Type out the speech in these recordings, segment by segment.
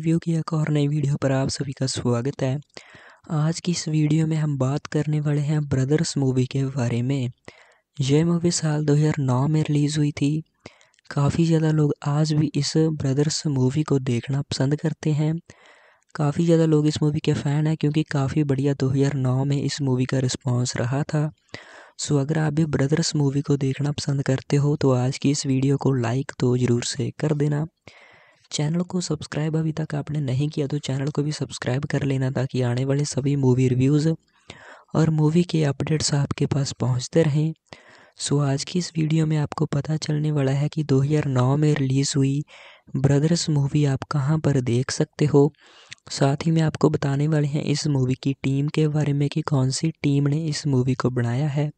review की एक और नई वीडियो पर आप सभी का स्वागत है आज की इस वीडियो में हम बात करने वाले हैं ब्रदर्स मूवी के बारे में यह मूवी साल 2009 में रिलीज़ हुई थी काफ़ी ज़्यादा लोग आज भी इस ब्रदर्स मूवी को देखना पसंद करते हैं काफ़ी ज़्यादा लोग इस मूवी के फ़ैन हैं क्योंकि काफ़ी बढ़िया दो में इस मूवी का रिस्पॉन्स रहा था सो अगर आप भी ब्रदर्स मूवी को देखना पसंद करते हो तो आज की इस वीडियो को लाइक तो ज़रूर से कर देना चैनल को सब्सक्राइब अभी तक आपने नहीं किया तो चैनल को भी सब्सक्राइब कर लेना ताकि आने वाले सभी मूवी रिव्यूज़ और मूवी के अपडेट्स आपके पास पहुंचते रहें सो आज की इस वीडियो में आपको पता चलने वाला है कि 2009 में रिलीज़ हुई ब्रदर्स मूवी आप कहाँ पर देख सकते हो साथ ही मैं आपको बताने वाले हैं इस मूवी की टीम के बारे में कि कौन सी टीम ने इस मूवी को बनाया है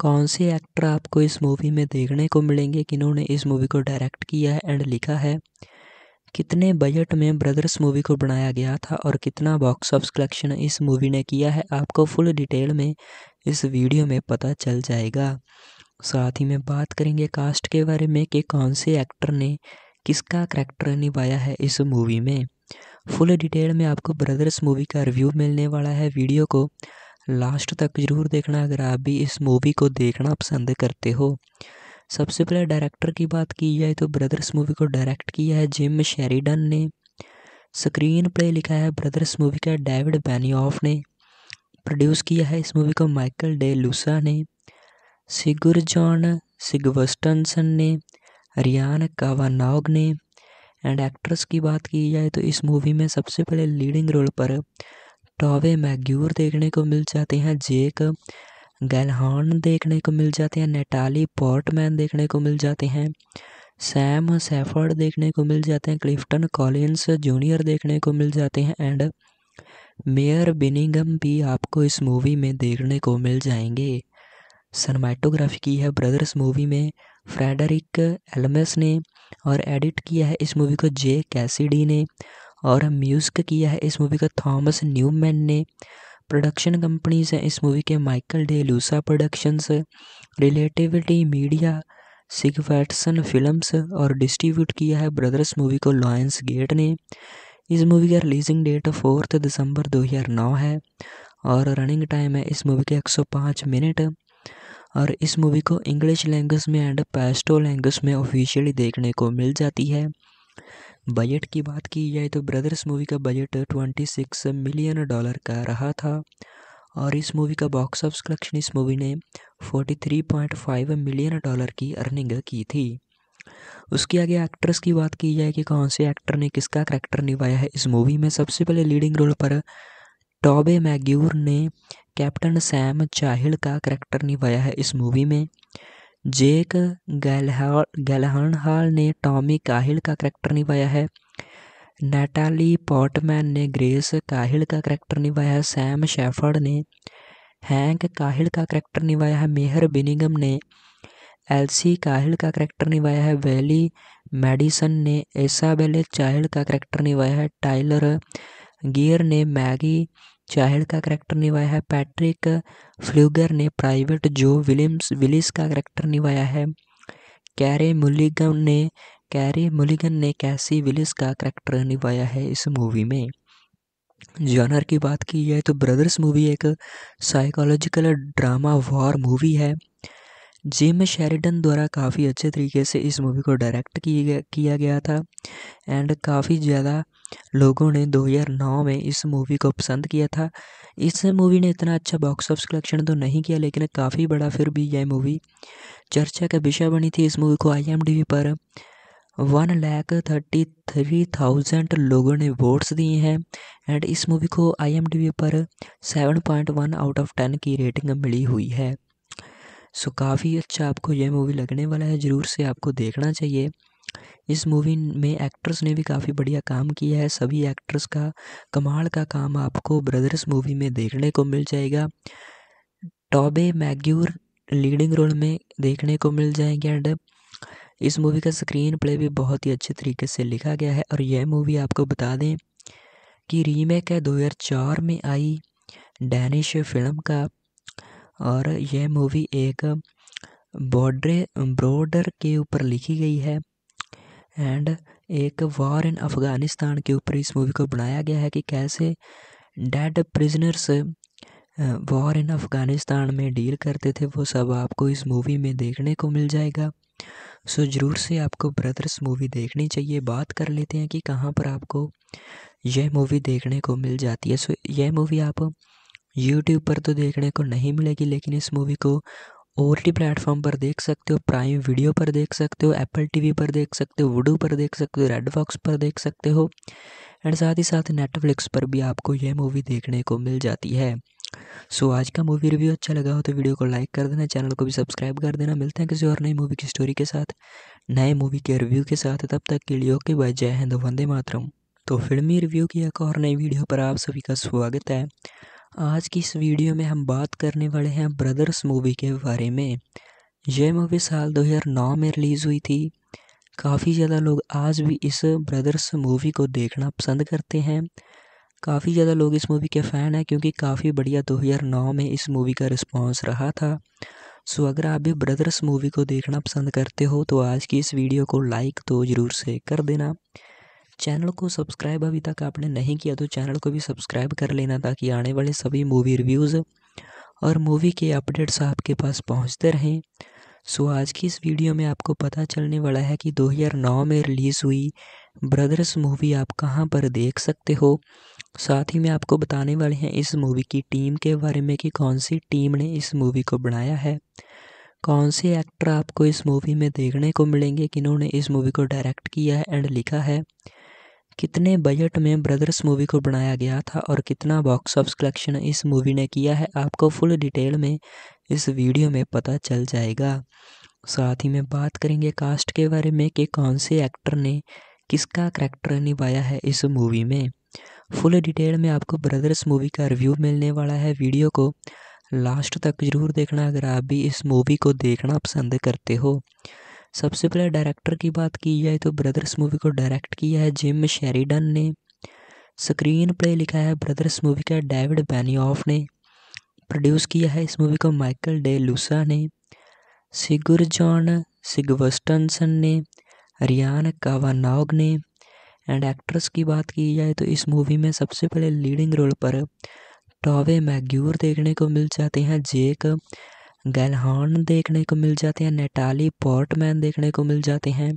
कौन से एक्टर आपको इस मूवी में देखने को मिलेंगे किन्होंने इस मूवी को डायरेक्ट किया है एंड लिखा है कितने बजट में ब्रदर्स मूवी को बनाया गया था और कितना बॉक्स ऑफिस कलेक्शन इस मूवी ने किया है आपको फुल डिटेल में इस वीडियो में पता चल जाएगा साथ ही में बात करेंगे कास्ट के बारे में कि कौन से एक्टर ने किसका करैक्टर निभाया है इस मूवी में फुल डिटेल में आपको ब्रदर्स मूवी का रिव्यू मिलने वाला है वीडियो को लास्ट तक ज़रूर देखना अगर आप भी इस मूवी को देखना पसंद करते हो सबसे पहले डायरेक्टर की बात की जाए तो ब्रदर्स मूवी को डायरेक्ट किया है जिम शेरिडन ने स्क्रीन प्ले लिखा है ब्रदर्स मूवी का डेविड बैनियॉफ ने प्रोड्यूस किया है इस मूवी को माइकल डे लूसा ने सिगुर जॉन सिगवस्टनसन ने रियान कावानाग ने एंड एक्ट्रेस की बात की जाए तो इस मूवी में सबसे पहले लीडिंग रोल पर टॉवे मैग्यूर देखने को मिल जाते हैं जेक गैलहॉर्न देखने को मिल जाते हैं नेटाली पोर्टमैन देखने को मिल जाते हैं सैम सेफर्ड देखने को मिल जाते हैं क्लिफ्टन कॉलिन्स जूनियर देखने को मिल जाते हैं एंड मेयर बिनिंगम भी आपको इस मूवी में देखने को मिल जाएंगे सनमैटोग्राफी की है ब्रदर्स मूवी में फ्रेडरिक एलमेस ने और एडिट किया है इस मूवी को जे कैसीडी ने और म्यूज़िक किया है इस मूवी को थॉमस न्यूमैन ने प्रोडक्शन कंपनीज हैं इस मूवी के Michael De Luca productions relativity media Sighvatsson films और डिस्ट्रीब्यूट किया है ब्रदर्स मूवी को लॉयंस गेट ने इस मूवी का रिलीजिंग डेट फोर्थ दिसंबर 2009 है और रनिंग टाइम है इस मूवी के 105 मिनट और इस मूवी को इंग्लिश लैंग्वेज में एंड पैस्टो लैंग्वेज में ऑफिशियली देखने को मिल जाती है बजट की बात की जाए तो ब्रदर्स मूवी का budget twenty six million dollar का रहा था और इस मूवी का बॉक्स ऑफिस कलेक्शन इस मूवी ने 43.5 मिलियन डॉलर की अर्निंग की थी उसके आगे एक्ट्रेस की बात की जाए कि कौन से एक्टर ने किसका करैक्टर निभाया है इस मूवी में सबसे पहले लीडिंग रोल पर टॉबे मैग्यूर ने कैप्टन सैम चाहिल का करैक्टर निभाया है इस मूवी में जेक गैलहर्नहाल ने टॉमी काहिल का करैक्टर निभाया है नेटाली पॉटमैन ने ग्रेस काहिल का करैक्टर निभाया है सैम शेफर्ड ने हैंक काहिल का करैक्टर निभाया है मेहर बिनिगम ने एलसी काहिल का करैक्टर निभाया है वैली मेडिसन ने एसाबेले चाहिल का करैक्टर निभाया है टाइलर गियर ने मैगी चाइल्ड का करैक्टर निभाया है पैट्रिक फ्लूगर ने प्राइवेट जो विलियम्स विलिस का करैक्टर निभाया है कैरे मुलिगन ने कैरी मुलिगन ने कैसी विलिस का करैक्टर निभाया है इस मूवी में जॉनर की बात की जाए तो ब्रदर्स मूवी एक साइकोलॉजिकल ड्रामा वॉर मूवी है जिम शेरिडन द्वारा काफ़ी अच्छे तरीके से इस मूवी को डायरेक्ट किया गया था एंड काफ़ी ज़्यादा लोगों ने दो हज़ार नौ में इस मूवी को पसंद किया था इस मूवी ने इतना अच्छा बॉक्स ऑफिस कलेक्शन तो नहीं किया लेकिन काफ़ी बड़ा फिर भी यह मूवी चर्चा का विषय बनी थी इस मूवी को आई पर one lakh thirty three thousand लोगों ने वोट्स दिए हैं एंड इस मूवी को आई पर seven point one out of ten की रेटिंग मिली हुई है सो काफ़ी अच्छा आपको यह मूवी लगने वाला है ज़रूर से आपको देखना चाहिए इस मूवी में एक्ट्रेस ने भी काफ़ी बढ़िया काम किया है सभी एक्टर्स का कमाल का काम आपको ब्रदर्स मूवी में देखने को मिल जाएगा टॉबे मैग्यूर लीडिंग रोल में देखने को मिल जाएंगे एंड इस मूवी का स्क्रीन प्ले भी बहुत ही अच्छे तरीके से लिखा गया है और यह मूवी आपको बता दें कि रीमेक है दो में आई डैनिश फिल्म का और यह मूवी एक बॉर्डर ब्रॉडर के ऊपर लिखी गई है एंड एक वॉर इन अफ़गानिस्तान के ऊपर इस मूवी को बनाया गया है कि कैसे dead prisoners war in Afghanistan में डील करते थे वो सब आपको इस मूवी में देखने को मिल जाएगा सो ज़रूर से आपको ब्रदर्स मूवी देखनी चाहिए बात कर लेते हैं कि कहाँ पर आपको यह मूवी देखने को मिल जाती है सो यह मूवी आप यूट्यूब पर तो देखने को नहीं मिलेगी लेकिन इस मूवी को ओ टी प्लेटफॉर्म पर देख सकते हो प्राइम वीडियो पर देख सकते हो एप्पल टीवी पर देख सकते हो वुडू पर देख सकते हो रेड बॉक्स पर देख सकते हो एंड साथ ही साथ नेटफ्लिक्स पर भी आपको यह मूवी देखने को मिल जाती है सो so, आज का मूवी रिव्यू अच्छा लगा हो तो वीडियो को लाइक कर देना चैनल को भी सब्सक्राइब कर देना मिलते हैं किसी और नई मूवी की स्टोरी के साथ नए मूवी के रिव्यू के साथ तब तक के लिए ओके बाय जय हिंद वंदे मातरम तो फिल्मी रिव्यू की एक और नई वीडियो पर आप सभी का स्वागत है आज की इस वीडियो में हम बात करने वाले हैं ब्रदर्स मूवी के बारे में यह मूवी साल 2009 में रिलीज़ हुई थी काफ़ी ज़्यादा लोग आज भी इस ब्रदर्स मूवी को देखना पसंद करते हैं काफ़ी ज़्यादा लोग इस मूवी के फ़ैन हैं क्योंकि काफ़ी बढ़िया 2009 में इस मूवी का रिस्पांस रहा था सो अगर आप भी ब्रदर्स मूवी को देखना पसंद करते हो तो आज की इस वीडियो को लाइक तो ज़रूर से कर देना चैनल को सब्सक्राइब अभी तक आपने नहीं किया तो चैनल को भी सब्सक्राइब कर लेना ताकि आने वाले सभी मूवी रिव्यूज़ और मूवी के अपडेट्स आपके पास पहुंचते रहें सो आज की इस वीडियो में आपको पता चलने वाला है कि 2009 में रिलीज़ हुई ब्रदर्स मूवी आप कहाँ पर देख सकते हो साथ ही में आपको बताने वाले हैं इस मूवी की टीम के बारे में कि कौन सी टीम ने इस मूवी को बनाया है कौन से एक्टर आपको इस मूवी में देखने को मिलेंगे किन्होंने इस मूवी को डायरेक्ट किया है एंड लिखा है कितने बजट में ब्रदर्स मूवी को बनाया गया था और कितना बॉक्स ऑफिस कलेक्शन इस मूवी ने किया है आपको फुल डिटेल में इस वीडियो में पता चल जाएगा साथ ही में बात करेंगे कास्ट के बारे में कि कौन से एक्टर ने किसका करैक्टर निभाया है इस मूवी में फुल डिटेल में आपको ब्रदर्स मूवी का रिव्यू मिलने वाला है वीडियो को लास्ट तक जरूर देखना अगर आप भी इस मूवी को देखना पसंद करते हो सबसे पहले डायरेक्टर की बात की जाए तो ब्रदर्स मूवी को डायरेक्ट किया है जिम शेरिडन ने स्क्रीन प्ले लिखा है ब्रदर्स मूवी का डेविड बैनियॉफ ने प्रोड्यूस किया है इस मूवी को माइकल डे लूसा ने सिगुर जॉन सिगवस्टनसन ने रियान कावानाग ने एंड एक्ट्रेस की बात की जाए तो इस मूवी में सबसे पहले लीडिंग रोल पर टॉवे मैग्यूर देखने को मिल जाते हैं जेक गैलहॉर्न देखने को मिल जाते हैं नेटाली पोर्टमैन देखने को मिल जाते हैं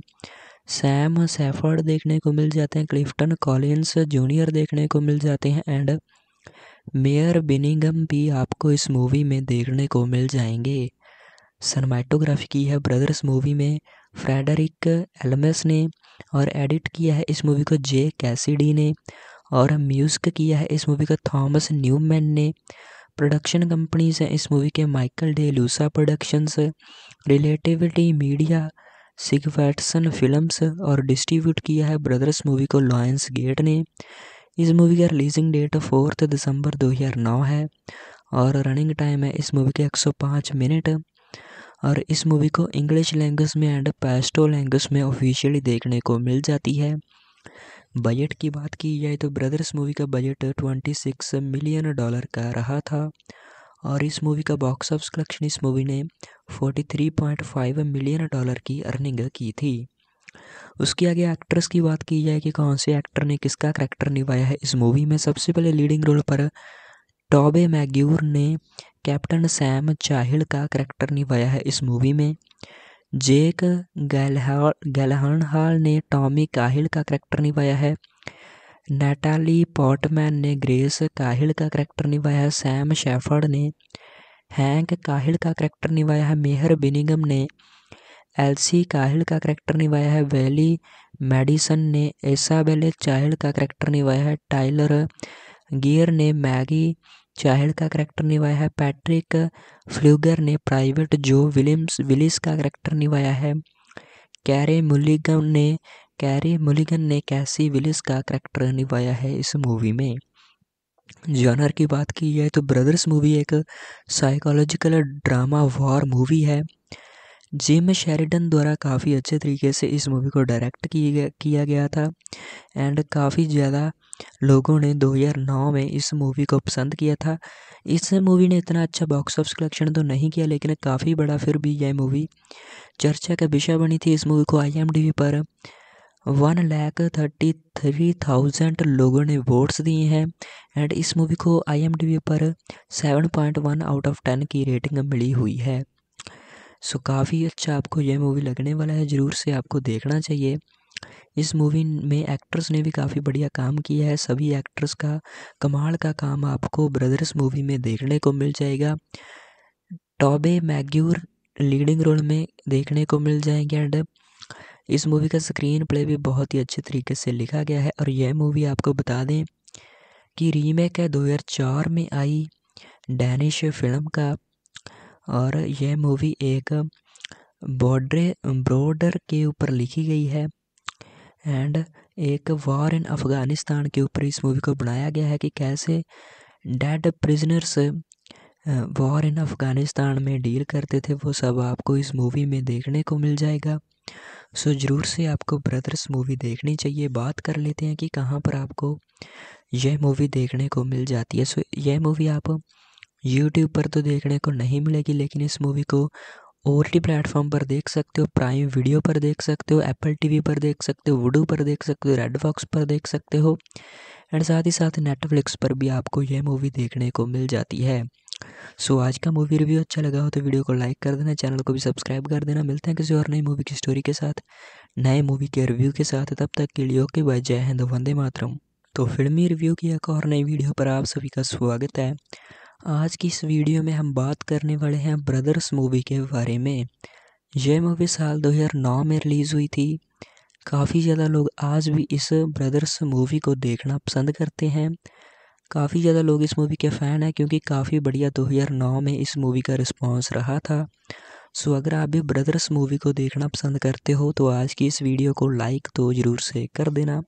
सैम सेफर्ड देखने को मिल जाते हैं क्लिफ्टन कॉलिन्स जूनियर देखने को मिल जाते हैं एंड मेयर बिनिंगम भी आपको इस मूवी में देखने को मिल जाएंगे सनमैटोग्राफी की है ब्रदर्स मूवी में फ्रेडरिक एलमेस ने और एडिट किया है इस मूवी को जे कैसीडी ने और म्यूज़िक किया है इस मूवी को थॉमस न्यूमैन ने प्रोडक्शन कंपनीज हैं इस मूवी के Michael De Luca productions relativity media Sighvatsson films और डिस्ट्रीब्यूट किया है ब्रदर्स मूवी को लॉयंस गेट ने इस मूवी का रिलीजिंग डेट फोर्थ दिसंबर 2009 है और रनिंग टाइम है इस मूवी के 105 मिनट और इस मूवी को इंग्लिश लैंग्वेज में एंड पैस्टो लैंग्वेज में ऑफिशियली देखने को मिल जाती है बजट की बात की जाए तो ब्रदर्स मूवी का budget twenty six million dollar का रहा था और इस मूवी का बॉक्स ऑफिस कलेक्शन इस मूवी ने 43.5 मिलियन डॉलर की अर्निंग की थी उसके आगे एक्ट्रेस की बात की जाए कि कौन से एक्टर ने किसका करैक्टर निभाया है इस मूवी में सबसे पहले लीडिंग रोल पर टॉबे मैग्यूर ने कैप्टन सैम चाहिल का करैक्टर निभाया है इस मूवी में जेक गैलह गैलहर्नहाल ने टॉमी काहिल का करैक्टर निभाया है नैटाली पॉटमैन ने ग्रेस काहिल का करैक्टर निभाया है सैम शेफर्ड ने हैंक काहिल का करैक्टर निभाया है मेहर बिनिगम ने एलसी काहिल का करैक्टर निभाया है वैली मेडिसन ने एसाबेले चाहिल का करैक्टर निभाया है टाइलर गियर ने मैगी चाइल्ड का करैक्टर निभाया है पैट्रिक फ्लूगर ने प्राइवेट जो विलियम्स विलिस का करैक्टर निभाया है कैरे मुलिगन ने कैरे मुलिगन ने कैसी विलिस का करैक्टर निभाया है इस मूवी में जॉनर की बात की जाए तो ब्रदर्स मूवी एक साइकोलॉजिकल ड्रामा वॉर मूवी है जिम शेरिडन द्वारा काफ़ी अच्छे तरीके से इस मूवी को डायरेक्ट किया गया था एंड काफ़ी ज़्यादा लोगों ने 2009 में इस मूवी को पसंद किया था इस मूवी ने इतना अच्छा बॉक्स ऑफिस कलेक्शन तो नहीं किया लेकिन काफ़ी बड़ा फिर भी यह मूवी चर्चा का विषय बनी थी इस मूवी को आई पर one lakh thirty three thousand लोगों ने वोट्स दिए हैं एंड इस मूवी को आई पर seven point one out of ten की रेटिंग मिली हुई है सो काफ़ी अच्छा आपको यह मूवी लगने वाला है ज़रूर से आपको देखना चाहिए इस मूवी में एक्ट्रेस ने भी काफ़ी बढ़िया काम किया है सभी एक्ट्रेस का कमाल का काम आपको ब्रदर्स मूवी में देखने को मिल जाएगा टॉबे मैग्यूर लीडिंग रोल में देखने को मिल जाएंगे एंड इस मूवी का स्क्रीन प्ले भी बहुत ही अच्छे तरीके से लिखा गया है और यह मूवी आपको बता दें कि रीमेक है दो में आई डैनिश फिल्म का और यह मूवी एक बॉर्डर ब्रॉडर के ऊपर लिखी गई है एंड एक वॉर इन अफ़गानिस्तान के ऊपर इस मूवी को बनाया गया है कि कैसे dead prisoners war in Afghanistan में डील करते थे वो सब आपको इस मूवी में देखने को मिल जाएगा सो ज़रूर से आपको ब्रदर्स मूवी देखनी चाहिए बात कर लेते हैं कि कहाँ पर आपको यह मूवी देखने को मिल जाती है सो यह मूवी आप यूट्यूब पर तो देखने को नहीं मिलेगी लेकिन इस मूवी को ओ प्लेटफॉर्म पर देख सकते हो प्राइम वीडियो पर देख सकते हो एप्पल टीवी पर देख सकते हो वुडू पर देख सकते हो रेड बॉक्स पर देख सकते हो एंड साथ ही साथ नेटफ्लिक्स पर भी आपको यह मूवी देखने को मिल जाती है सो so, आज का मूवी रिव्यू अच्छा लगा हो तो वीडियो को लाइक कर देना चैनल को भी सब्सक्राइब कर देना मिलते हैं किसी और नई मूवी की स्टोरी के साथ नए मूवी के रिव्यू के साथ तब तक के लिए ओके बाय जय हिंद वंदे मातरम तो फिल्मी रिव्यू की एक और नई वीडियो पर आप सभी का स्वागत है आज की इस वीडियो में हम बात करने वाले हैं ब्रदर्स मूवी के बारे में यह मूवी साल 2009 में रिलीज़ हुई थी काफ़ी ज़्यादा लोग आज भी इस ब्रदर्स मूवी को देखना पसंद करते हैं काफ़ी ज़्यादा लोग इस मूवी के फ़ैन हैं क्योंकि काफ़ी बढ़िया 2009 में इस मूवी का रिस्पांस रहा था सो अगर आप भी ब्रदर्स मूवी को देखना पसंद करते हो तो आज की इस वीडियो को लाइक तो ज़रूर से कर देना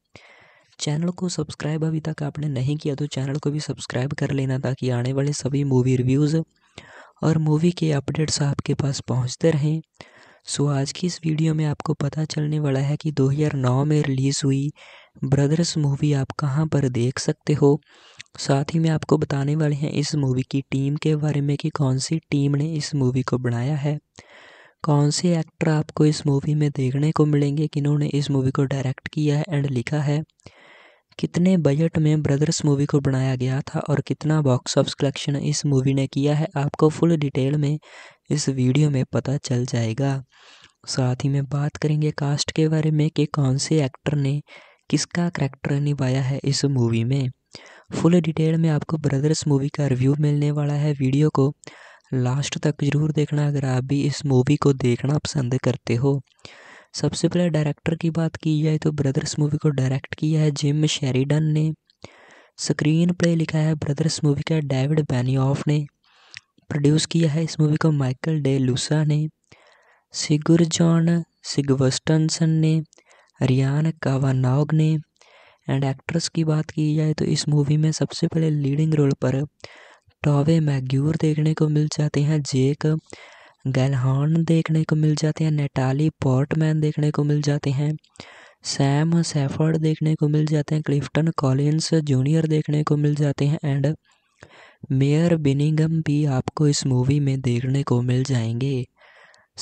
चैनल को सब्सक्राइब अभी तक आपने नहीं किया तो चैनल को भी सब्सक्राइब कर लेना ताकि आने वाले सभी मूवी रिव्यूज़ और मूवी के अपडेट्स आपके पास पहुंचते रहें सो आज की इस वीडियो में आपको पता चलने वाला है कि 2009 में रिलीज़ हुई ब्रदर्स मूवी आप कहाँ पर देख सकते हो साथ ही मैं आपको बताने वाले हैं इस मूवी की टीम के बारे में कि कौन सी टीम ने इस मूवी को बनाया है कौन से एक्टर आपको इस मूवी में देखने को मिलेंगे किन्होंने इस मूवी को डायरेक्ट किया है एंड लिखा है कितने बजट में ब्रदर्स मूवी को बनाया गया था और कितना बॉक्स ऑफिस कलेक्शन इस मूवी ने किया है आपको फुल डिटेल में इस वीडियो में पता चल जाएगा साथ ही में बात करेंगे कास्ट के बारे में कि कौन से एक्टर ने किसका करैक्टर निभाया है इस मूवी में फुल डिटेल में आपको ब्रदर्स मूवी का रिव्यू मिलने वाला है वीडियो को लास्ट तक ज़रूर देखना अगर आप भी इस मूवी को देखना पसंद करते हो सबसे पहले डायरेक्टर की बात की जाए तो ब्रदर्स मूवी को डायरेक्ट किया है जिम शेरिडन ने स्क्रीन प्ले लिखा है ब्रदर्स मूवी का डेविड बैनियॉफ ने प्रोड्यूस किया है इस मूवी को माइकल डे लूसा ने सिगुर जॉन सिगवस्टनसन ने रियान कावानाग ने एंड एक्ट्रेस की बात की जाए तो इस मूवी में सबसे पहले लीडिंग रोल पर टॉवे मैग्यूर देखने को मिल जाते हैं जेक गैलहॉर्न देखने को मिल जाते हैं नेटाली पोर्टमैन देखने को मिल जाते हैं सैम सेफर्ड देखने को मिल जाते हैं क्लिफ्टन कॉलिन्स जूनियर देखने को मिल जाते हैं एंड मेयर बिनिंगम भी आपको इस मूवी में देखने को मिल जाएंगे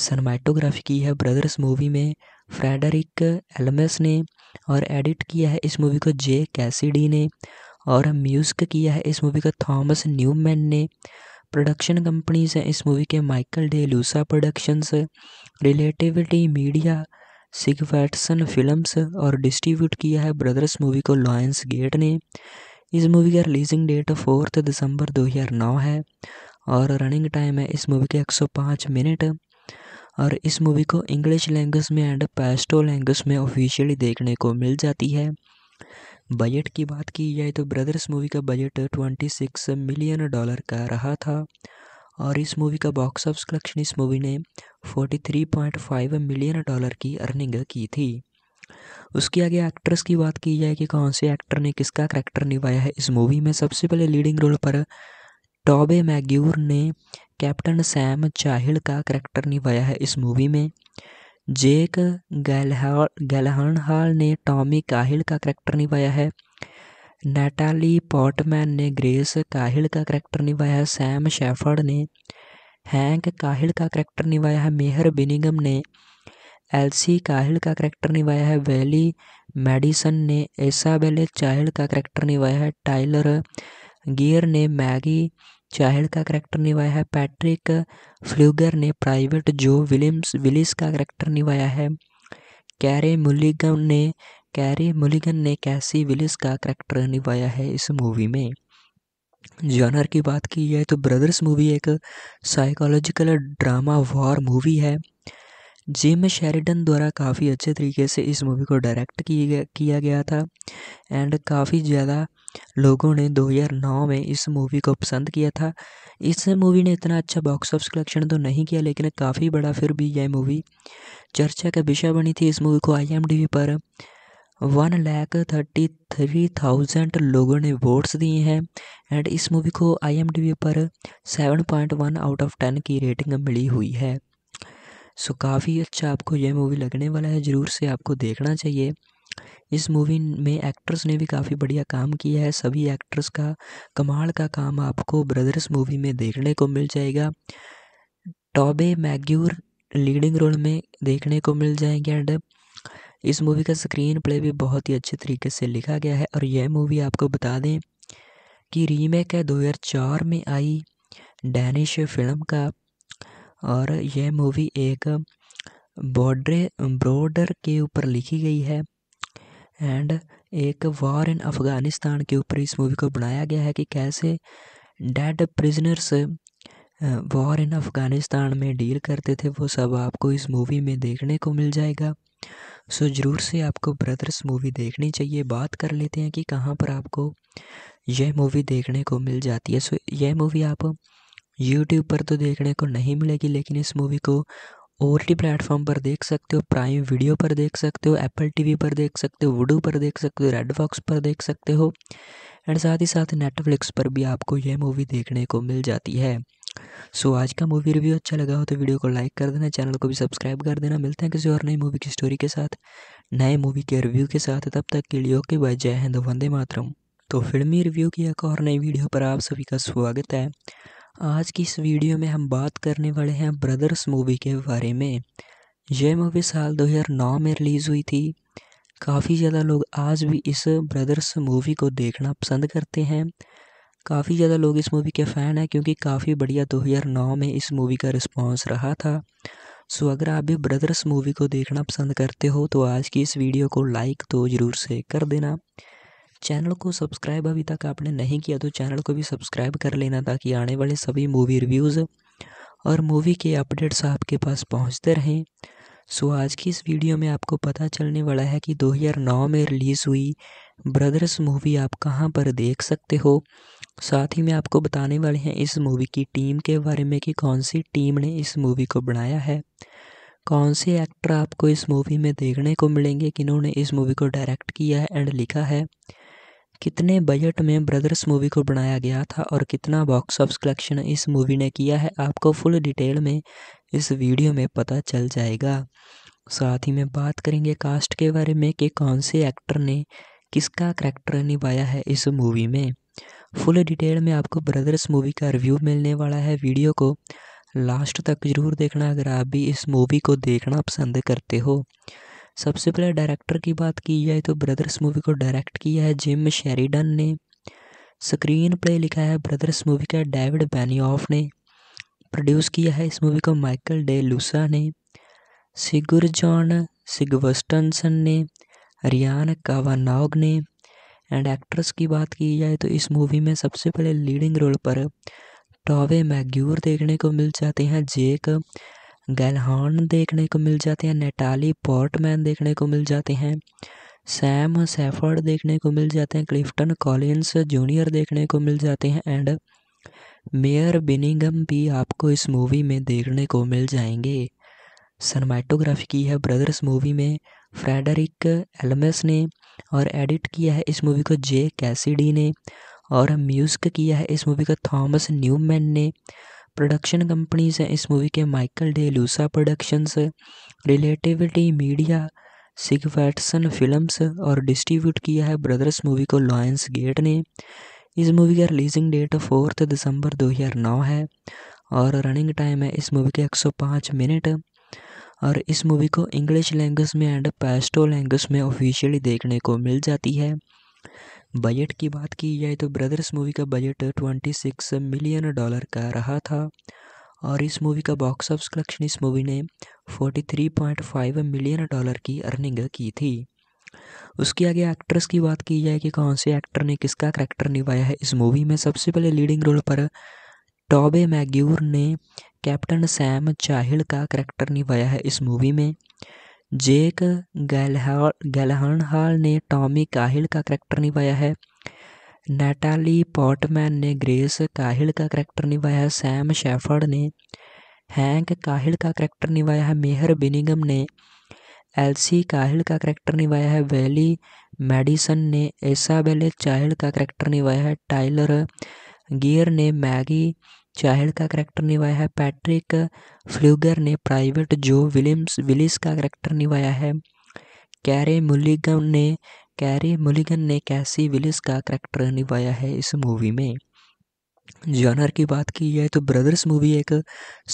सनमैटोग्राफी की है ब्रदर्स मूवी में फ्रेडरिक एलमेस ने और एडिट किया है इस मूवी को जे कैसीडी ने और म्यूजिक किया है इस मूवी को थॉमस न्यूमैन ने प्रोडक्शन कंपनीज हैं इस मूवी के Michael De Luca productions relativity media Sighvatsson films और डिस्ट्रीब्यूट किया है ब्रदर्स मूवी को लॉयंस गेट ने इस मूवी का रिलीजिंग डेट फोर्थ दिसंबर 2009 है और रनिंग टाइम है इस मूवी के 105 मिनट और इस मूवी को इंग्लिश लैंग्वेज में एंड पैस्टो लैंग्वेज में ऑफिशियली देखने को मिल जाती है बजट की बात की जाए तो ब्रदर्स मूवी का budget twenty six million dollar का रहा था और इस मूवी का बॉक्स ऑफिस कलेक्शन इस मूवी ने 43.5 मिलियन डॉलर की अर्निंग की थी उसके आगे एक्ट्रेस की बात की जाए कि कौन से एक्टर ने किसका करैक्टर निभाया है इस मूवी में सबसे पहले लीडिंग रोल पर टॉबे मैग्यूर ने कैप्टन सैम चाहिल का करैक्टर निभाया है इस मूवी में जेक गैलहर्नहाल ने टॉमी काहिल का करैक्टर निभाया है नेटाली पॉटमैन ने ग्रेस काहिल का करैक्टर निभाया है सैम शेफर्ड ने हैंक काहिल का करैक्टर निभाया है मेहर बिनिगम ने एलसी काहिल का करैक्टर निभाया है वैली मेडिसन ने एसाबेले चाहिल का करैक्टर निभाया है टाइलर गियर ने मैगी चाइल्ड का करैक्टर निभाया है पैट्रिक फ्लूगर ने प्राइवेट जो विलियम्स विलिस का करैक्टर निभाया है कैरे मुलिगन ने कैरे मुलिगन ने कैसी विलिस का करैक्टर निभाया है इस मूवी में जॉनर की बात की जाए तो ब्रदर्स मूवी एक साइकोलॉजिकल ड्रामा वॉर मूवी है जिम शेरिडन द्वारा काफ़ी अच्छे तरीके से इस मूवी को डायरेक्ट किया गया था एंड काफ़ी ज़्यादा लोगों ने 2009 में इस मूवी को पसंद किया था इस मूवी ने इतना अच्छा बॉक्स ऑफिस कलेक्शन तो नहीं किया लेकिन काफ़ी बड़ा फिर भी यह मूवी चर्चा का विषय बनी थी इस मूवी को आई पर one lakh thirty three thousand लोगों ने वोट्स दिए हैं एंड इस मूवी को आई पर seven point one out of ten की रेटिंग मिली हुई है सो काफ़ी अच्छा आपको यह मूवी लगने वाला है ज़रूर से आपको देखना चाहिए इस मूवी में एक्ट्रेस ने भी काफ़ी बढ़िया काम किया है सभी एक्टर्स का कमाल का काम आपको ब्रदर्स मूवी में देखने को मिल जाएगा टॉबे मैग्यूर लीडिंग रोल में देखने को मिल जाएंगे एंड इस मूवी का स्क्रीन प्ले भी बहुत ही अच्छे तरीके से लिखा गया है और यह मूवी आपको बता दें कि रीमेक है दो में आई डैनिश फिल्म का और यह मूवी एक बॉड्रे बॉर्डर के ऊपर लिखी गई है एंड एक वॉर इन अफगानिस्तान के ऊपर इस मूवी को बनाया गया है कि कैसे dead prisoners war in Afghanistan में डील करते थे वो सब आपको इस मूवी में देखने को मिल जाएगा सो ज़रूर से आपको ब्रदर्स मूवी देखनी चाहिए बात कर लेते हैं कि कहाँ पर आपको यह मूवी देखने को मिल जाती है सो यह मूवी आप यूट्यूब पर तो देखने को नहीं मिलेगी लेकिन इस मूवी को ओ टी प्लेटफॉर्म पर देख सकते हो प्राइम वीडियो पर देख सकते हो एप्पल टीवी पर देख सकते हो वुडू पर देख सकते हो रेड बॉक्स पर देख सकते हो एंड साथ ही साथ नेटफ्लिक्स पर भी आपको यह मूवी देखने को मिल जाती है सो so, आज का मूवी रिव्यू अच्छा लगा हो तो वीडियो को लाइक कर देना चैनल को भी सब्सक्राइब कर देना मिलते हैं किसी और नई मूवी की स्टोरी के साथ नए मूवी के रिव्यू के साथ तब तक के लिए ओके बाय जय हिंद वंदे मातरम तो फिल्मी रिव्यू की एक और नई वीडियो पर आप सभी का स्वागत है आज की इस वीडियो में हम बात करने वाले हैं ब्रदर्स मूवी के बारे में यह मूवी साल 2009 में रिलीज़ हुई थी काफ़ी ज़्यादा लोग आज भी इस ब्रदर्स मूवी को देखना पसंद करते हैं काफ़ी ज़्यादा लोग इस मूवी के फ़ैन हैं क्योंकि काफ़ी बढ़िया 2009 में इस मूवी का रिस्पांस रहा था सो अगर आप भी ब्रदर्स मूवी को देखना पसंद करते हो तो आज की इस वीडियो को लाइक तो ज़रूर से कर देना चैनल को सब्सक्राइब अभी तक आपने नहीं किया तो चैनल को भी सब्सक्राइब कर लेना ताकि आने वाले सभी मूवी रिव्यूज़ और मूवी के अपडेट्स आपके पास पहुंचते रहें सो आज की इस वीडियो में आपको पता चलने वाला है कि 2009 में रिलीज़ हुई ब्रदर्स मूवी आप कहां पर देख सकते हो साथ ही मैं आपको बताने वाले हैं इस मूवी की टीम के बारे में कि कौन सी टीम ने इस मूवी को बनाया है कौन से एक्टर आपको इस मूवी में देखने को मिलेंगे किन्होंने इस मूवी को डायरेक्ट किया है एंड लिखा है कितने बजट में ब्रदर्स मूवी को बनाया गया था और कितना बॉक्स ऑफिस कलेक्शन इस मूवी ने किया है आपको फुल डिटेल में इस वीडियो में पता चल जाएगा साथ ही में बात करेंगे कास्ट के बारे में कि कौन से एक्टर ने किसका करैक्टर निभाया है इस मूवी में फुल डिटेल में आपको ब्रदर्स मूवी का रिव्यू मिलने वाला है वीडियो को लास्ट तक जरूर देखना अगर आप भी इस मूवी को देखना पसंद करते हो सबसे पहले डायरेक्टर की बात की जाए तो ब्रदर्स मूवी को डायरेक्ट किया है जिम शेरिडन ने स्क्रीन प्ले लिखा है ब्रदर्स मूवी का डेविड बैनियॉफ ने प्रोड्यूस किया है इस मूवी को माइकल डे लूसा ने सिगुर जॉन सिगवस्टनसन ने रियान कावानाग ने एंड एक्ट्रेस की बात की जाए तो इस मूवी में सबसे पहले लीडिंग रोल पर टॉवे मैग्यूर देखने को मिल जाते हैं जेक गैलहॉर्न देखने को मिल जाते हैं नेटाली पोर्टमैन देखने को मिल जाते हैं सैम सेफर्ड देखने को मिल जाते हैं क्लिफ्टन कॉलिन्स जूनियर देखने को मिल जाते हैं एंड मेयर बिनिंगम भी आपको इस मूवी में देखने को मिल जाएंगे सनमैटोग्राफी की है ब्रदर्स मूवी में फ्रेडरिक एलमेस ने और एडिट किया है इस मूवी को जे कैसीडी ने और म्यूज़िक किया है इस मूवी को थॉमस न्यूमैन ने प्रोडक्शन कंपनीज हैं इस मूवी के Michael De Luca productions relativity media Sighvatsson films और डिस्ट्रीब्यूट किया है ब्रदर्स मूवी को लॉयंस गेट ने इस मूवी का रिलीजिंग डेट फोर्थ दिसंबर 2009 है और रनिंग टाइम है इस मूवी के 105 मिनट और इस मूवी को इंग्लिश लैंग्वेज में एंड पैस्टो लैंग्वेज में ऑफिशियली देखने को मिल जाती है बजट की बात की जाए तो ब्रदर्स मूवी का budget twenty six million dollar का रहा था और इस मूवी का बॉक्स ऑफिस कलेक्शन इस मूवी ने 43.5 मिलियन डॉलर की अर्निंग की थी उसके आगे एक्ट्रेस की बात की जाए कि कौन से एक्टर ने किसका करैक्टर निभाया है इस मूवी में सबसे पहले लीडिंग रोल पर टॉबे मैग्यूर ने कैप्टन सैम चाहिल का करैक्टर निभाया है इस मूवी में जेक हाल ने टॉमी काहिल का करैक्टर निभाया है नैटाली पॉटमैन ने ग्रेस काहिल का करैक्टर निभाया है सैम शेफर्ड ने हैंक काहिल का करैक्टर निभाया है मेहर बिनिगम ने एलसी काहिल का करैक्टर निभाया है वैली मेडिसन ने एसाबेले चाहिल का करैक्टर निभाया है टाइलर गियर ने मैगी चाइल्ड का करैक्टर निभाया है पैट्रिक फ्लूगर ने प्राइवेट जो विलियम्स विलिस का करैक्टर निभाया है कैरे मुलिगन ने कैरी मुलिगन ने कैसी विलिस का करैक्टर निभाया है इस मूवी में जॉनर की बात की जाए तो ब्रदर्स मूवी एक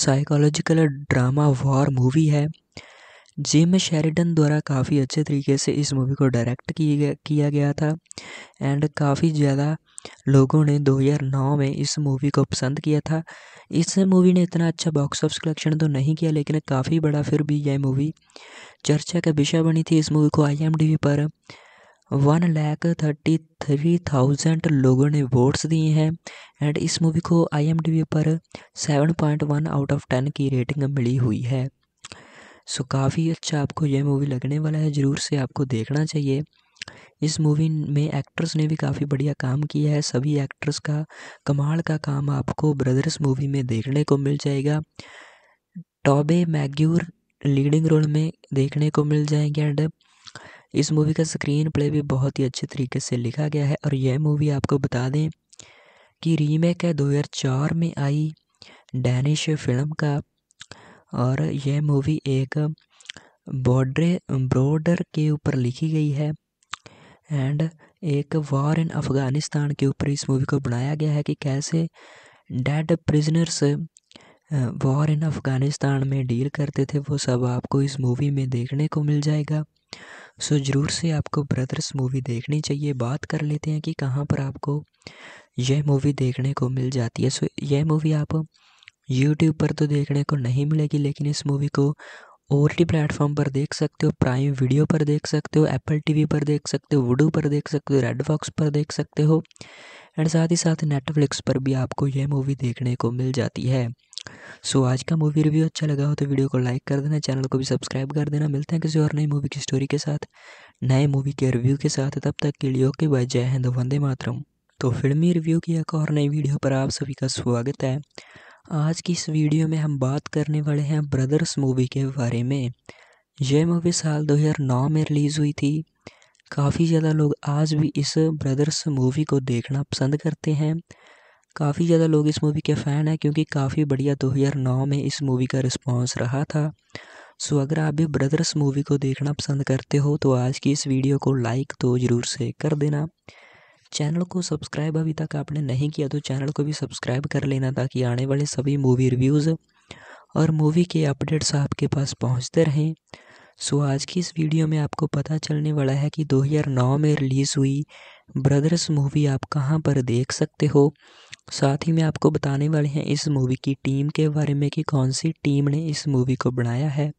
साइकोलॉजिकल ड्रामा वॉर मूवी है जिम शेरिडन द्वारा काफ़ी अच्छे तरीके से इस मूवी को डायरेक्ट किया गया था एंड काफ़ी ज़्यादा लोगों ने 2009 में इस मूवी को पसंद किया था इस मूवी ने इतना अच्छा बॉक्स ऑफिस कलेक्शन तो नहीं किया लेकिन काफ़ी बड़ा फिर भी यह मूवी चर्चा का विषय बनी थी इस मूवी को आई पर one lakh thirty three thousand लोगों ने वोट्स दिए हैं एंड इस मूवी को आई पर seven point one out of ten की रेटिंग मिली हुई है सो काफ़ी अच्छा आपको यह मूवी लगने वाला है ज़रूर से आपको देखना चाहिए इस मूवी में एक्ट्रेस ने भी काफ़ी बढ़िया काम किया है सभी एक्ट्रेस का कमाल का काम आपको ब्रदर्स मूवी में देखने को मिल जाएगा टॉबे मैग्यूर लीडिंग रोल में देखने को मिल जाएंगे एंड इस मूवी का स्क्रीन प्ले भी बहुत ही अच्छे तरीके से लिखा गया है और यह मूवी आपको बता दें कि रीमेक है दो में आई डैनिश फिल्म का और यह मूवी एक बॉर्डर ब्रॉडर के ऊपर लिखी गई है एंड एक वॉर इन अफ़गानिस्तान के ऊपर इस मूवी को बनाया गया है कि कैसे dead prisoners war in Afghanistan में डील करते थे वो सब आपको इस मूवी में देखने को मिल जाएगा सो ज़रूर से आपको ब्रदर्स मूवी देखनी चाहिए बात कर लेते हैं कि कहाँ पर आपको यह मूवी देखने को मिल जाती है सो यह मूवी आप यूट्यूब पर तो देखने को नहीं मिलेगी लेकिन इस मूवी को ओ प्लेटफॉर्म पर देख सकते हो प्राइम वीडियो पर देख सकते हो एप्पल टीवी पर देख सकते हो वुडू पर देख सकते हो रेड बॉक्स पर देख सकते हो एंड साथ ही साथ नेटफ्लिक्स पर भी आपको यह मूवी देखने को मिल जाती है सो so, आज का मूवी रिव्यू अच्छा लगा हो तो वीडियो को लाइक कर देना चैनल को भी सब्सक्राइब कर देना मिलते हैं किसी और नई मूवी की स्टोरी के साथ नए मूवी के रिव्यू के साथ तब तक के लिए ओके बाय जय हिंद वंदे मातरम तो फिल्मी रिव्यू की एक और नई वीडियो पर आप सभी का स्वागत है आज की इस वीडियो में हम बात करने वाले हैं ब्रदर्स मूवी के बारे में यह मूवी साल 2009 में रिलीज़ हुई थी काफ़ी ज़्यादा लोग आज भी इस ब्रदर्स मूवी को देखना पसंद करते हैं काफ़ी ज़्यादा लोग इस मूवी के फ़ैन हैं क्योंकि काफ़ी बढ़िया 2009 में इस मूवी का रिस्पांस रहा था सो अगर आप भी ब्रदर्स मूवी को देखना पसंद करते हो तो आज की इस वीडियो को लाइक तो ज़रूर से कर देना चैनल को सब्सक्राइब अभी तक आपने नहीं किया तो चैनल को भी सब्सक्राइब कर लेना ताकि आने वाले सभी मूवी रिव्यूज़ और मूवी के अपडेट्स आपके पास पहुंचते रहें सो आज की इस वीडियो में आपको पता चलने वाला है कि 2009 में रिलीज़ हुई ब्रदर्स मूवी आप कहाँ पर देख सकते हो साथ ही मैं आपको बताने वाले हैं इस मूवी की टीम के बारे में कि कौन सी टीम ने इस मूवी को बनाया है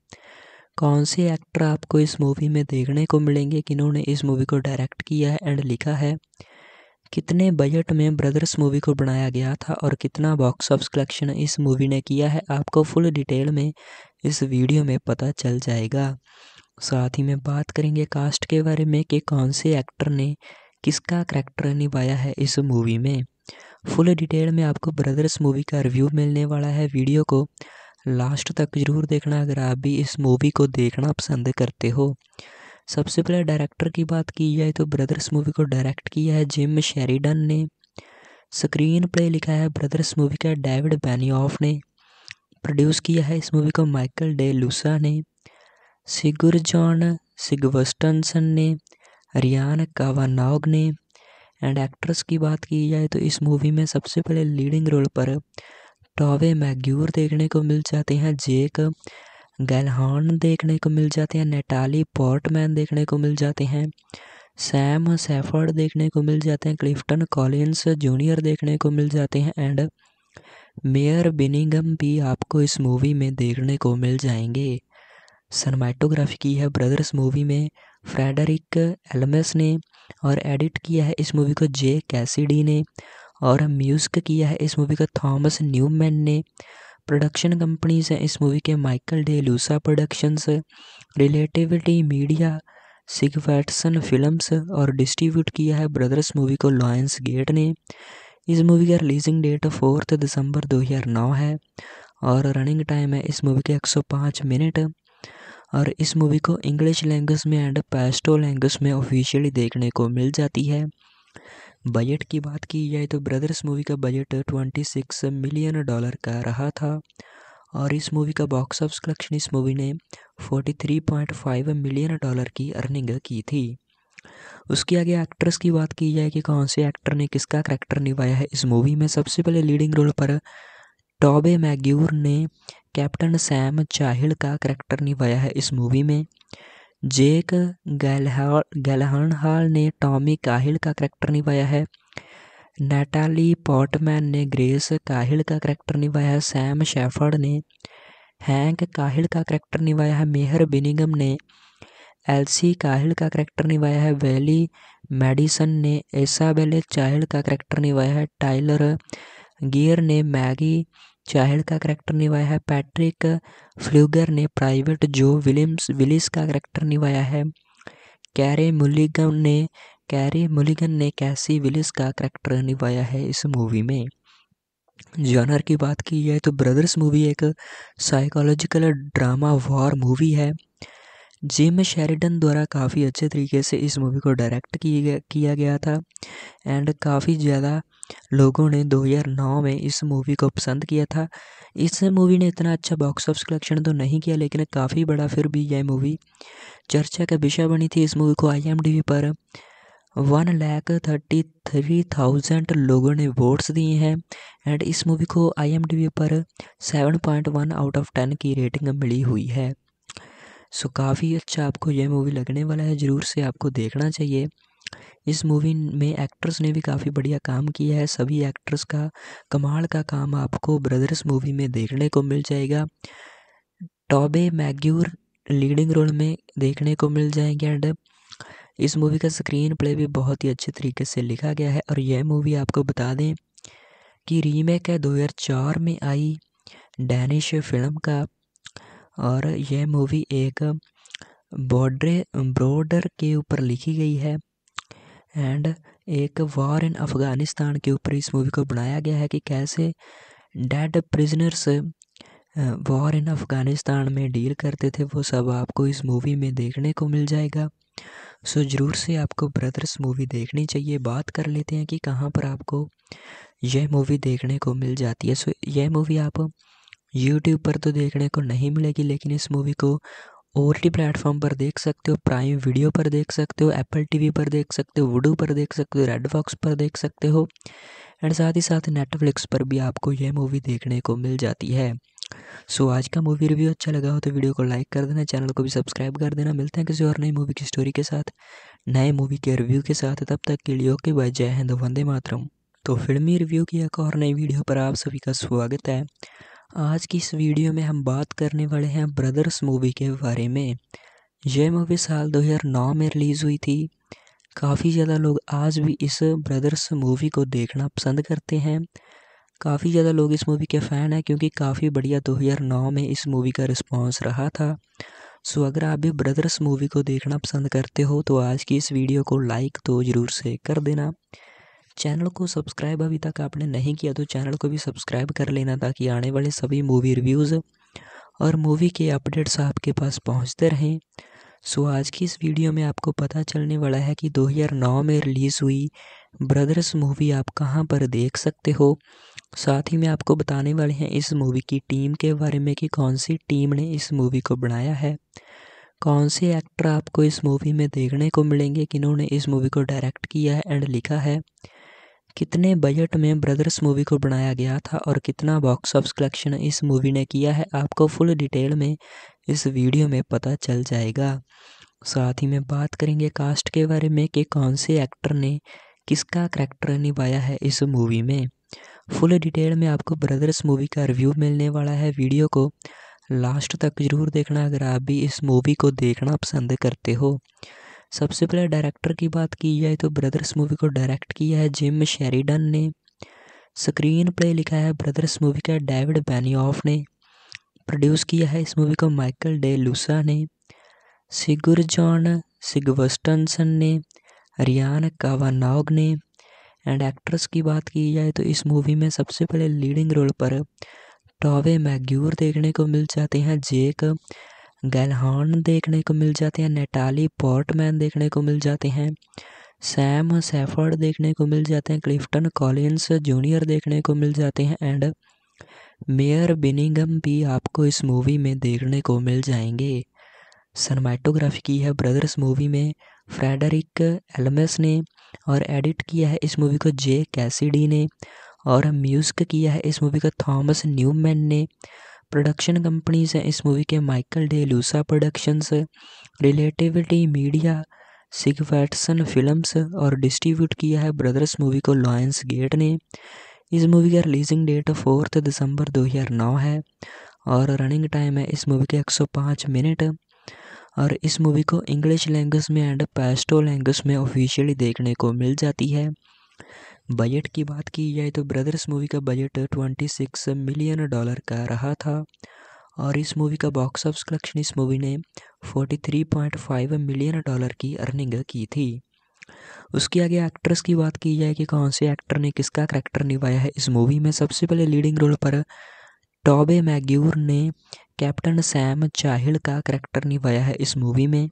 कौन से एक्टर आपको इस मूवी में देखने को मिलेंगे किन्होंने इस मूवी को डायरेक्ट किया है एंड लिखा है कितने बजट में ब्रदर्स मूवी को बनाया गया था और कितना बॉक्स ऑफिस कलेक्शन इस मूवी ने किया है आपको फुल डिटेल में इस वीडियो में पता चल जाएगा साथ ही में बात करेंगे कास्ट के बारे में कि कौन से एक्टर ने किसका करैक्टर निभाया है इस मूवी में फुल डिटेल में आपको ब्रदर्स मूवी का रिव्यू मिलने वाला है वीडियो को लास्ट तक ज़रूर देखना अगर आप भी इस मूवी को देखना पसंद करते हो सबसे पहले डायरेक्टर की बात की जाए तो ब्रदर्स मूवी को डायरेक्ट किया है जिम शेरिडन ने स्क्रीन प्ले लिखा है ब्रदर्स मूवी का डेविड बैनियॉफ ने प्रोड्यूस किया है इस मूवी को माइकल डे लूसा ने सिगुर जॉन सिगवस्टनसन ने रियान कावानाग ने एंड एक्ट्रेस की बात की जाए तो इस मूवी में सबसे पहले लीडिंग रोल पर टॉवे मैग्यूर देखने को मिल जाते हैं जेक गैलहॉर्न देखने को मिल जाते हैं नेटाली पोर्टमैन देखने को मिल जाते हैं सैम सेफर्ड देखने को मिल जाते हैं क्लिफ्टन कॉलिन्स जूनियर देखने को मिल जाते हैं एंड मेयर बिनिंगम भी आपको इस मूवी में देखने को मिल जाएंगे सनमैटोग्राफी की है ब्रदर्स मूवी में फ्रेडरिक एलमेस ने और एडिट किया है इस मूवी को जे कैसिडी ने और म्यूज़िक किया है इस मूवी को थॉमस न्यूमैन ने प्रोडक्शन कंपनीज हैं इस मूवी के Michael De Luca productions relativity media Sighvatsson films और डिस्ट्रीब्यूट किया है ब्रदर्स मूवी को लॉयंस गेट ने इस मूवी का रिलीजिंग डेट फोर्थ दिसंबर 2009 है और रनिंग टाइम है इस मूवी के 105 मिनट और इस मूवी को इंग्लिश लैंग्वेज में एंड पैस्टो लैंग्वेज में ऑफिशियली देखने को मिल जाती है बजट की बात की जाए तो ब्रदर्स मूवी का budget twenty six million dollar का रहा था और इस मूवी का बॉक्स ऑफिस कलेक्शन इस मूवी ने 43.5 मिलियन डॉलर की अर्निंग की थी उसके आगे एक्ट्रेस की बात की जाए कि कौन से एक्टर ने किसका करैक्टर निभाया है इस मूवी में सबसे पहले लीडिंग रोल पर टॉबे मैग्यूर ने कैप्टन सैम चाहिल का करैक्टर निभाया है इस मूवी में जेक गैलहर गैलहर्नहाल ने टॉमी काहिल का करैक्टर निभाया है नैटाली पॉटमैन ने ग्रेस काहिल का करैक्टर निभाया है सैम शेफर्ड ने हैंक काहिल का करैक्टर निभाया है मेहर बिनिगम ने एलसी काहिल का करैक्टर निभाया है वैली मेडिसन ने एसाबेले चाहिल का करैक्टर निभाया है टाइलर गियर ने मैगी चाइल्ड का करैक्टर निभाया है पैट्रिक फ्लूगर ने प्राइवेट जो विलियम्स विलिस का करैक्टर निभाया है कैरे मुलिगन ने कैरे मुलिगन ने कैसी विलिस का करैक्टर निभाया है इस मूवी में जॉनर की बात की जाए तो ब्रदर्स मूवी एक साइकोलॉजिकल ड्रामा वॉर मूवी है जिम शेरिडन द्वारा काफ़ी अच्छे तरीके से इस मूवी को डायरेक्ट किया गया था एंड काफ़ी ज़्यादा लोगों ने दो हज़ार नौ में इस मूवी को पसंद किया था इस मूवी ने इतना अच्छा बॉक्स ऑफिस कलेक्शन तो नहीं किया लेकिन काफ़ी बड़ा फिर भी यह मूवी चर्चा का विषय बनी थी इस मूवी को आई पर one lakh thirty three thousand लोगों ने वोट्स दिए हैं एंड इस मूवी को आई पर seven point one out of ten की रेटिंग मिली हुई है सो काफ़ी अच्छा आपको यह मूवी लगने वाला है ज़रूर से आपको देखना चाहिए इस मूवी में एक्ट्रेस ने भी काफ़ी बढ़िया काम किया है सभी एक्ट्रेस का कमाल का काम आपको ब्रदर्स मूवी में देखने को मिल जाएगा टॉबे मैग्यूर लीडिंग रोल में देखने को मिल जाएंगे एंड इस मूवी का स्क्रीन प्ले भी बहुत ही अच्छे तरीके से लिखा गया है और यह मूवी आपको बता दें कि रीमेक है दो में आई डैनिश फिल्म का और यह मूवी एक बॉर्डर ब्रॉडर के ऊपर लिखी गई है एंड एक वॉर इन अफ़गानिस्तान के ऊपर इस मूवी को बनाया गया है कि कैसे dead prisoners war in Afghanistan में डील करते थे वो सब आपको इस मूवी में देखने को मिल जाएगा सो ज़रूर से आपको ब्रदर्स मूवी देखनी चाहिए बात कर लेते हैं कि कहाँ पर आपको यह मूवी देखने को मिल जाती है सो यह मूवी आप यूट्यूब पर तो देखने को नहीं मिलेगी लेकिन इस मूवी को ओ टी प्लेटफॉर्म पर देख सकते हो प्राइम वीडियो पर देख सकते हो एप्पल टीवी पर देख सकते हो वुडू पर देख सकते हो रेड बॉक्स पर देख सकते हो एंड साथ ही साथ नेटफ्लिक्स पर भी आपको यह मूवी देखने को मिल जाती है सो so, आज का मूवी रिव्यू अच्छा लगा हो तो वीडियो को लाइक कर देना चैनल को भी सब्सक्राइब कर देना मिलते हैं किसी और नई मूवी की स्टोरी के साथ नए मूवी के रिव्यू के साथ तब तक के लिए ओके बाय जय हिंद वंदे मातरम तो फिल्मी रिव्यू की एक और नई वीडियो पर आप सभी का स्वागत है आज की इस वीडियो में हम बात करने वाले हैं ब्रदर्स मूवी के बारे में यह मूवी साल 2009 में रिलीज़ हुई थी काफ़ी ज़्यादा लोग आज भी इस ब्रदर्स मूवी को देखना पसंद करते हैं काफ़ी ज़्यादा लोग इस मूवी के फ़ैन हैं क्योंकि काफ़ी बढ़िया 2009 में इस मूवी का रिस्पांस रहा था सो अगर आप भी ब्रदर्स मूवी को देखना पसंद करते हो तो आज की इस वीडियो को लाइक तो ज़रूर से कर देना चैनल को सब्सक्राइब अभी तक आपने नहीं किया तो चैनल को भी सब्सक्राइब कर लेना ताकि आने वाले सभी मूवी रिव्यूज़ और मूवी के अपडेट्स आपके पास पहुंचते रहें सो आज की इस वीडियो में आपको पता चलने वाला है कि 2009 में रिलीज़ हुई ब्रदर्स मूवी आप कहाँ पर देख सकते हो साथ ही मैं आपको बताने वाले हैं इस मूवी की टीम के बारे में कि कौन सी टीम ने इस मूवी को बनाया है कौन से एक्टर आपको इस मूवी में देखने को मिलेंगे किन्होंने इस मूवी को डायरेक्ट किया है एंड लिखा है कितने बजट में ब्रदर्स मूवी को बनाया गया था और कितना बॉक्स ऑफिस कलेक्शन इस मूवी ने किया है आपको फुल डिटेल में इस वीडियो में पता चल जाएगा साथ ही में बात करेंगे कास्ट के बारे में कि कौन से एक्टर ने किसका करैक्टर निभाया है इस मूवी में फुल डिटेल में आपको ब्रदर्स मूवी का रिव्यू मिलने वाला है वीडियो को लास्ट तक ज़रूर देखना अगर आप भी इस मूवी को देखना पसंद करते हो सबसे पहले डायरेक्टर की बात की जाए तो ब्रदर्स मूवी को डायरेक्ट किया है जिम शेरिडन ने स्क्रीन प्ले लिखा है ब्रदर्स मूवी का डेविड बैनियॉफ ने प्रोड्यूस किया है इस मूवी को माइकल डे लूसा ने सिगुर जॉन सिगवस्टनसन ने रियान कावानाग ने एंड एक्ट्रेस की बात की जाए तो इस मूवी में सबसे पहले लीडिंग रोल पर टॉवे मैग्यूर देखने को मिल जाते हैं जेक गैलहॉर्न देखने को मिल जाते हैं नेटाली पोर्टमैन देखने को मिल जाते हैं सैम सेफर्ड देखने को मिल जाते हैं क्लिफ्टन कॉलिन्स जूनियर देखने को मिल जाते हैं एंड मेयर बिनिंगम भी आपको इस मूवी में देखने को मिल जाएंगे सनमैटोग्राफी की है ब्रदर्स मूवी में फ्रेडरिक एलमेस ने और एडिट किया है इस मूवी को जे कैसीडी ने और म्यूज़िक किया है इस मूवी को थॉमस न्यूमैन ने प्रोडक्शन कंपनीज हैं इस मूवी के Michael De Luca productions relativity media Sighvatsson films और डिस्ट्रीब्यूट किया है ब्रदर्स मूवी को लॉयंस गेट ने इस मूवी का रिलीजिंग डेट फोर्थ दिसंबर 2009 है और रनिंग टाइम है इस मूवी के 105 मिनट और इस मूवी को इंग्लिश लैंग्वेज में एंड पैस्टो लैंग्वेज में ऑफिशियली देखने को मिल जाती है बजट की बात की जाए तो ब्रदर्स मूवी का budget twenty six million dollar का रहा था और इस मूवी का बॉक्स ऑफिस कलेक्शन इस मूवी ने 43.5 मिलियन डॉलर की अर्निंग की थी उसके आगे एक्ट्रेस की बात की जाए कि कौन से एक्टर ने किसका करैक्टर निभाया है इस मूवी में सबसे पहले लीडिंग रोल पर टॉबे मैग्यूर ने कैप्टन सैम चाहिल का करैक्टर निभाया है इस मूवी में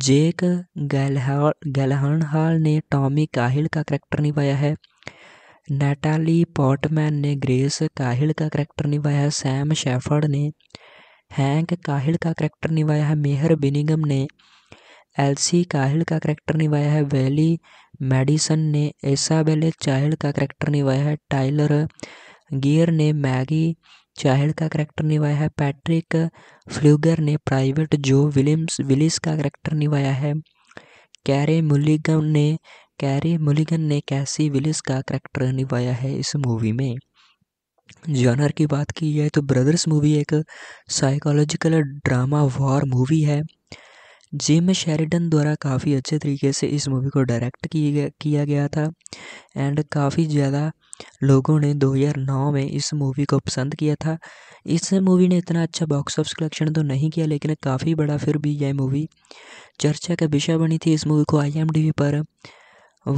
जेक गैलहर्नहाल ने टॉमी काहिल का करैक्टर निभाया है नेटाली पॉटमैन ने ग्रेस काहिल का करैक्टर निभाया है सैम शेफर्ड ने हैंक काहिल का करैक्टर निभाया है मेहर बिनिगम ने एलसी काहिल का करैक्टर निभाया है वैली मेडिसन ने एसाबेले चाहिल का करैक्टर निभाया है टाइलर गियर ने मैगी चाइल्ड का करैक्टर निभाया है पैट्रिक फ्लूगर ने प्राइवेट जो विलियम्स विलिस का करैक्टर निभाया है कैरे मुलिगन ने कैरी मुलिगन ने कैसी विलिस का करैक्टर निभाया है इस मूवी में जॉनर की बात की जाए तो ब्रदर्स मूवी एक साइकोलॉजिकल ड्रामा वॉर मूवी है जिम शेरिडन द्वारा काफ़ी अच्छे तरीके से इस मूवी को डायरेक्ट किया गया था एंड काफ़ी ज़्यादा लोगों ने दो हज़ार नौ में इस मूवी को पसंद किया था इस मूवी ने इतना अच्छा बॉक्स ऑफिस कलेक्शन तो नहीं किया लेकिन काफ़ी बड़ा फिर भी यह मूवी चर्चा का विषय बनी थी इस मूवी को आई पर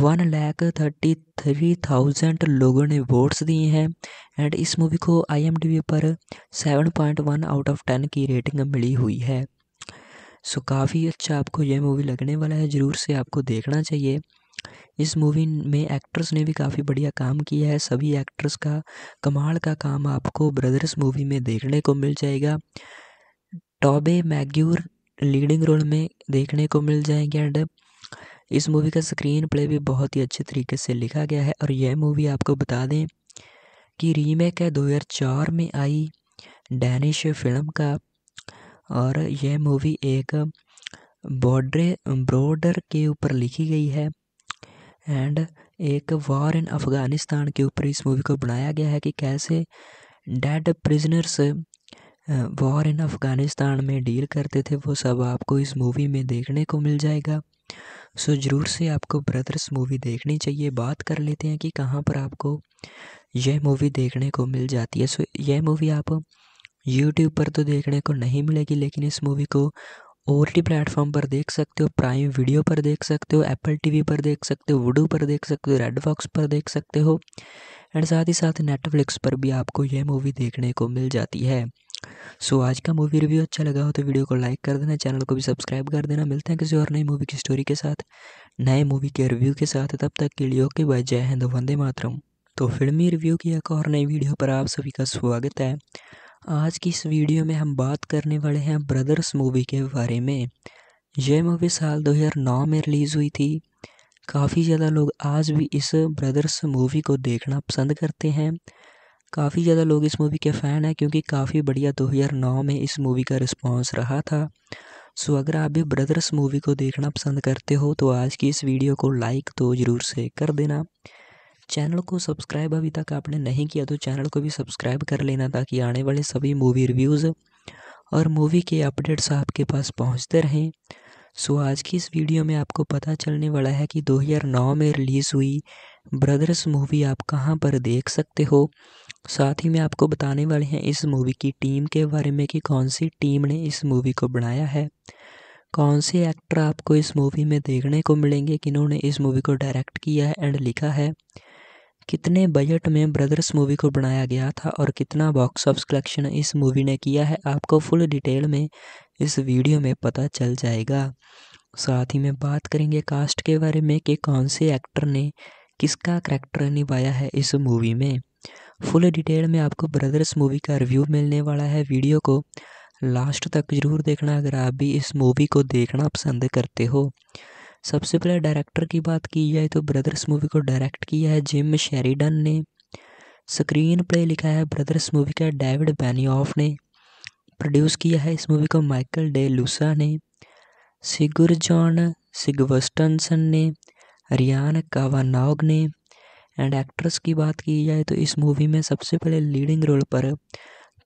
one lakh thirty three thousand लोगों ने वोट्स दिए हैं एंड इस मूवी को आई पर seven point one out of ten की रेटिंग मिली हुई है सो काफ़ी अच्छा आपको यह मूवी लगने वाला है ज़रूर से आपको देखना चाहिए इस मूवी में एक्टर्स ने भी काफ़ी बढ़िया काम किया है सभी एक्टर्स का कमाल का काम आपको ब्रदर्स मूवी में देखने को मिल जाएगा टॉबे मैग्यूर लीडिंग रोल में देखने को मिल जाएंगे एंड इस मूवी का स्क्रीन प्ले भी बहुत ही अच्छे तरीके से लिखा गया है और यह मूवी आपको बता दें कि रीमेक है दो में आई डैनिश फिल्म का और यह मूवी एक बॉर्डर ब्रॉडर के ऊपर लिखी गई है एंड एक वॉर इन अफ़गानिस्तान के ऊपर इस मूवी को बनाया गया है कि कैसे dead prisoners war in Afghanistan में डील करते थे वो सब आपको इस मूवी में देखने को मिल जाएगा सो ज़रूर से आपको ब्रदर्स मूवी देखनी चाहिए बात कर लेते हैं कि कहाँ पर आपको यह मूवी देखने को मिल जाती है सो यह मूवी आप यूट्यूब पर तो देखने को नहीं मिलेगी लेकिन इस मूवी को ओ टी प्लेटफॉर्म पर देख सकते हो प्राइम वीडियो पर देख सकते हो एप्पल टीवी पर देख सकते हो वुडू पर देख सकते हो रेड बॉक्स पर देख सकते हो एंड साथ ही साथ नेटफ्लिक्स पर भी आपको यह मूवी देखने को मिल जाती है सो so, आज का मूवी रिव्यू अच्छा लगा हो तो वीडियो को लाइक कर देना चैनल को भी सब्सक्राइब कर देना मिलते हैं किसी और नई मूवी की स्टोरी के साथ नए मूवी के रिव्यू के साथ तब तक के लिए ओके बाय जय हिंद वंदे मातरम तो फिल्मी रिव्यू की एक और नई वीडियो पर आप सभी का स्वागत है आज की इस वीडियो में हम बात करने वाले हैं ब्रदर्स मूवी के बारे में यह मूवी साल 2009 में रिलीज़ हुई थी काफ़ी ज़्यादा लोग आज भी इस ब्रदर्स मूवी को देखना पसंद करते हैं काफ़ी ज़्यादा लोग इस मूवी के फ़ैन हैं क्योंकि काफ़ी बढ़िया 2009 में इस मूवी का रिस्पांस रहा था सो अगर आप भी ब्रदर्स मूवी को देखना पसंद करते हो तो आज की इस वीडियो को लाइक तो ज़रूर से कर देना चैनल को सब्सक्राइब अभी तक आपने नहीं किया तो चैनल को भी सब्सक्राइब कर लेना ताकि आने वाले सभी मूवी रिव्यूज़ और मूवी के अपडेट्स आपके पास पहुंचते रहें सो आज की इस वीडियो में आपको पता चलने वाला है कि 2009 में रिलीज़ हुई ब्रदर्स मूवी आप कहाँ पर देख सकते हो साथ ही में आपको बताने वाले हैं इस मूवी की टीम के बारे में कि कौन सी टीम ने इस मूवी को बनाया है कौन से एक्टर आपको इस मूवी में देखने को मिलेंगे किन्होंने इस मूवी को डायरेक्ट किया है एंड लिखा है कितने बजट में ब्रदर्स मूवी को बनाया गया था और कितना बॉक्स ऑफिस कलेक्शन इस मूवी ने किया है आपको फुल डिटेल में इस वीडियो में पता चल जाएगा साथ ही में बात करेंगे कास्ट के बारे में कि कौन से एक्टर ने किसका करैक्टर निभाया है इस मूवी में फुल डिटेल में आपको ब्रदर्स मूवी का रिव्यू मिलने वाला है वीडियो को लास्ट तक जरूर देखना अगर आप भी इस मूवी को देखना पसंद करते हो सबसे पहले डायरेक्टर की बात की जाए तो ब्रदर्स मूवी को डायरेक्ट किया है जिम शेरिडन ने स्क्रीन प्ले लिखा है ब्रदर्स मूवी का डेविड बैनियॉफ ने प्रोड्यूस किया है इस मूवी को माइकल डे लूसा ने सिगुर जॉन सिगवस्टनसन ने रियान कावानाग ने एंड एक्ट्रेस की बात की जाए तो इस मूवी में सबसे पहले लीडिंग रोल पर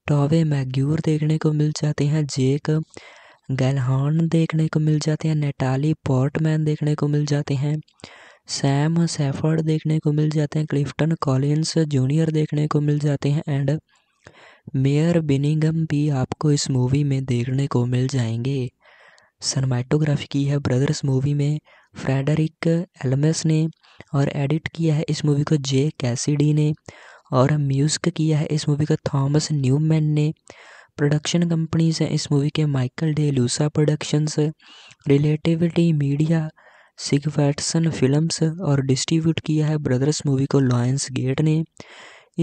टॉवे मैग्यूर देखने को मिल जाते हैं जेक गैलहॉर्न देखने को मिल जाते हैं नेटाली पोर्टमैन देखने को मिल जाते हैं सैम सेफर्ड देखने को मिल जाते हैं क्लिफ्टन कॉलिन्स जूनियर देखने को मिल जाते हैं एंड मेयर बिनिंगम भी आपको इस मूवी में देखने को मिल जाएंगे सनमैटोग्राफी की है ब्रदर्स मूवी में फ्रेडरिक एलमेस ने और एडिट किया है इस मूवी को जे कैसीडी ने और म्यूज़िक किया है इस मूवी को थॉमस न्यूमैन ने प्रोडक्शन कंपनीज हैं इस मूवी के Michael De Luca productions relativity media Sighvatsson films और डिस्ट्रीब्यूट किया है ब्रदर्स मूवी को लॉयंस गेट ने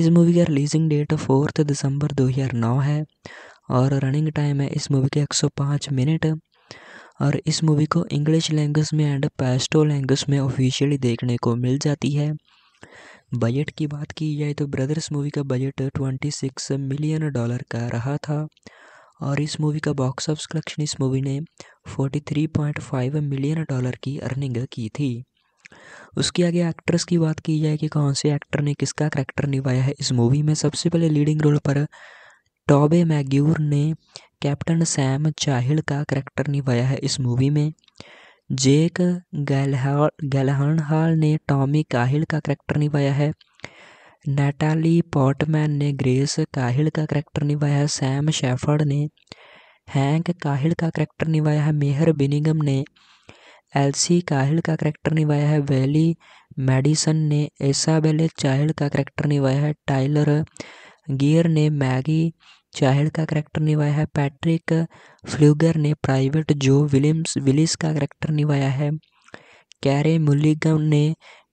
इस मूवी का रिलीजिंग डेट फोर्थ दिसंबर 2009 है और रनिंग टाइम है इस मूवी के 105 मिनट और इस मूवी को इंग्लिश लैंग्वेज में एंड पैस्टो लैंग्वेज में ऑफिशियली देखने को मिल जाती है बजट की बात की जाए तो ब्रदर्स मूवी का budget twenty six million dollar का रहा था और इस मूवी का बॉक्स ऑफिस कलेक्शन इस मूवी ने 43.5 मिलियन डॉलर की अर्निंग की थी उसके आगे एक्ट्रेस की बात की जाए कि कौन से एक्टर ने किसका करैक्टर निभाया है इस मूवी में सबसे पहले लीडिंग रोल पर टॉबे मैग्यूर ने कैप्टन सैम चाहिल का करैक्टर निभाया है इस मूवी में जेक गैलह गैलहर्नहाल ने टॉमी काहिल का करैक्टर निभाया है नैटाली पॉटमैन ने ग्रेस काहिल का करैक्टर निभाया है सैम शेफर्ड ने हैंक काहिल का करैक्टर निभाया है मेहर बिनिगम ने एलसी काहिल का करैक्टर निभाया है वैली मेडिसन ने एसाबेले चाहिल का करैक्टर निभाया है टाइलर गियर ने मैगी चाइल्ड का करैक्टर निभाया है पैट्रिक फ्लूगर ने प्राइवेट जो विलियम्स विलिस का करैक्टर निभाया है कैरे मुलिगन ने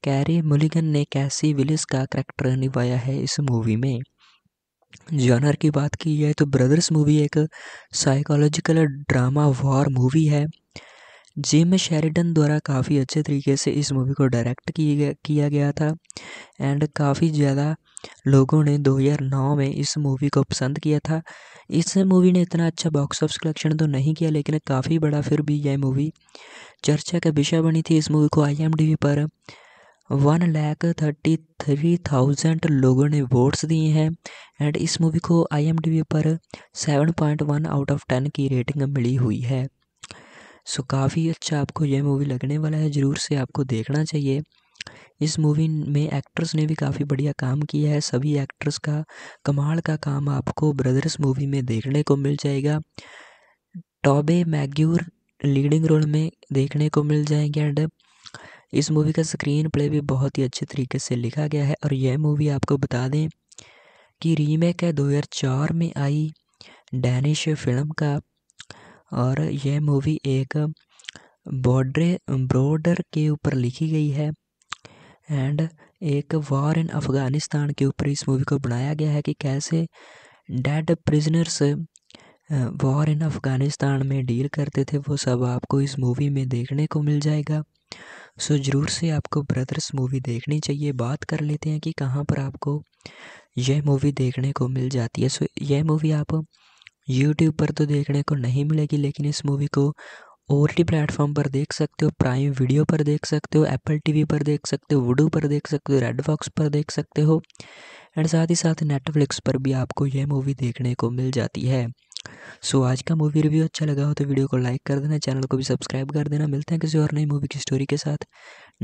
कैरे मुलिगन ने कैसी विलिस का करैक्टर निभाया है इस मूवी में जॉनर की बात की जाए तो ब्रदर्स मूवी एक साइकोलॉजिकल ड्रामा वॉर मूवी है जिम शेरिडन द्वारा काफ़ी अच्छे तरीके से इस मूवी को डायरेक्ट किया गया था एंड काफ़ी ज़्यादा लोगों ने 2009 में इस मूवी को पसंद किया था इस मूवी ने इतना अच्छा बॉक्स ऑफिस कलेक्शन तो नहीं किया लेकिन काफ़ी बड़ा फिर भी यह मूवी चर्चा का विषय बनी थी इस मूवी को आई पर one lakh thirty three thousand लोगों ने वोट्स दिए हैं एंड इस मूवी को आई पर seven point one out of ten की रेटिंग मिली हुई है सो काफ़ी अच्छा आपको यह मूवी लगने वाला है ज़रूर से आपको देखना चाहिए इस मूवी में एक्टर्स ने भी काफ़ी बढ़िया काम किया है सभी एक्टर्स का कमाल का काम आपको ब्रदर्स मूवी में देखने को मिल जाएगा टॉबे मैग्यूर लीडिंग रोल में देखने को मिल जाएंगे एंड इस मूवी का स्क्रीन प्ले भी बहुत ही अच्छे तरीके से लिखा गया है और यह मूवी आपको बता दें कि रीमेक है दो में आई डैनिश फिल्म का और यह मूवी एक बॉड्रे बॉर्डर के ऊपर लिखी गई है एंड एक वॉर इन अफगानिस्तान के ऊपर इस मूवी को बनाया गया है कि कैसे dead prisoners war in Afghanistan में डील करते थे वो सब आपको इस मूवी में देखने को मिल जाएगा सो ज़रूर से आपको ब्रदर्स मूवी देखनी चाहिए बात कर लेते हैं कि कहाँ पर आपको यह मूवी देखने को मिल जाती है सो यह मूवी आप यूट्यूब पर तो देखने को नहीं मिलेगी लेकिन इस मूवी को ओ टी प्लेटफॉर्म पर देख सकते हो प्राइम वीडियो पर देख सकते हो एप्पल टीवी पर देख सकते हो वुडू पर देख सकते हो रेड बॉक्स पर देख सकते हो एंड साथ ही साथ नेटफ्लिक्स पर भी आपको यह मूवी देखने को मिल जाती है सो so, आज का मूवी रिव्यू अच्छा लगा हो तो वीडियो को लाइक कर देना चैनल को भी सब्सक्राइब कर देना मिलते हैं किसी और नई मूवी की स्टोरी के साथ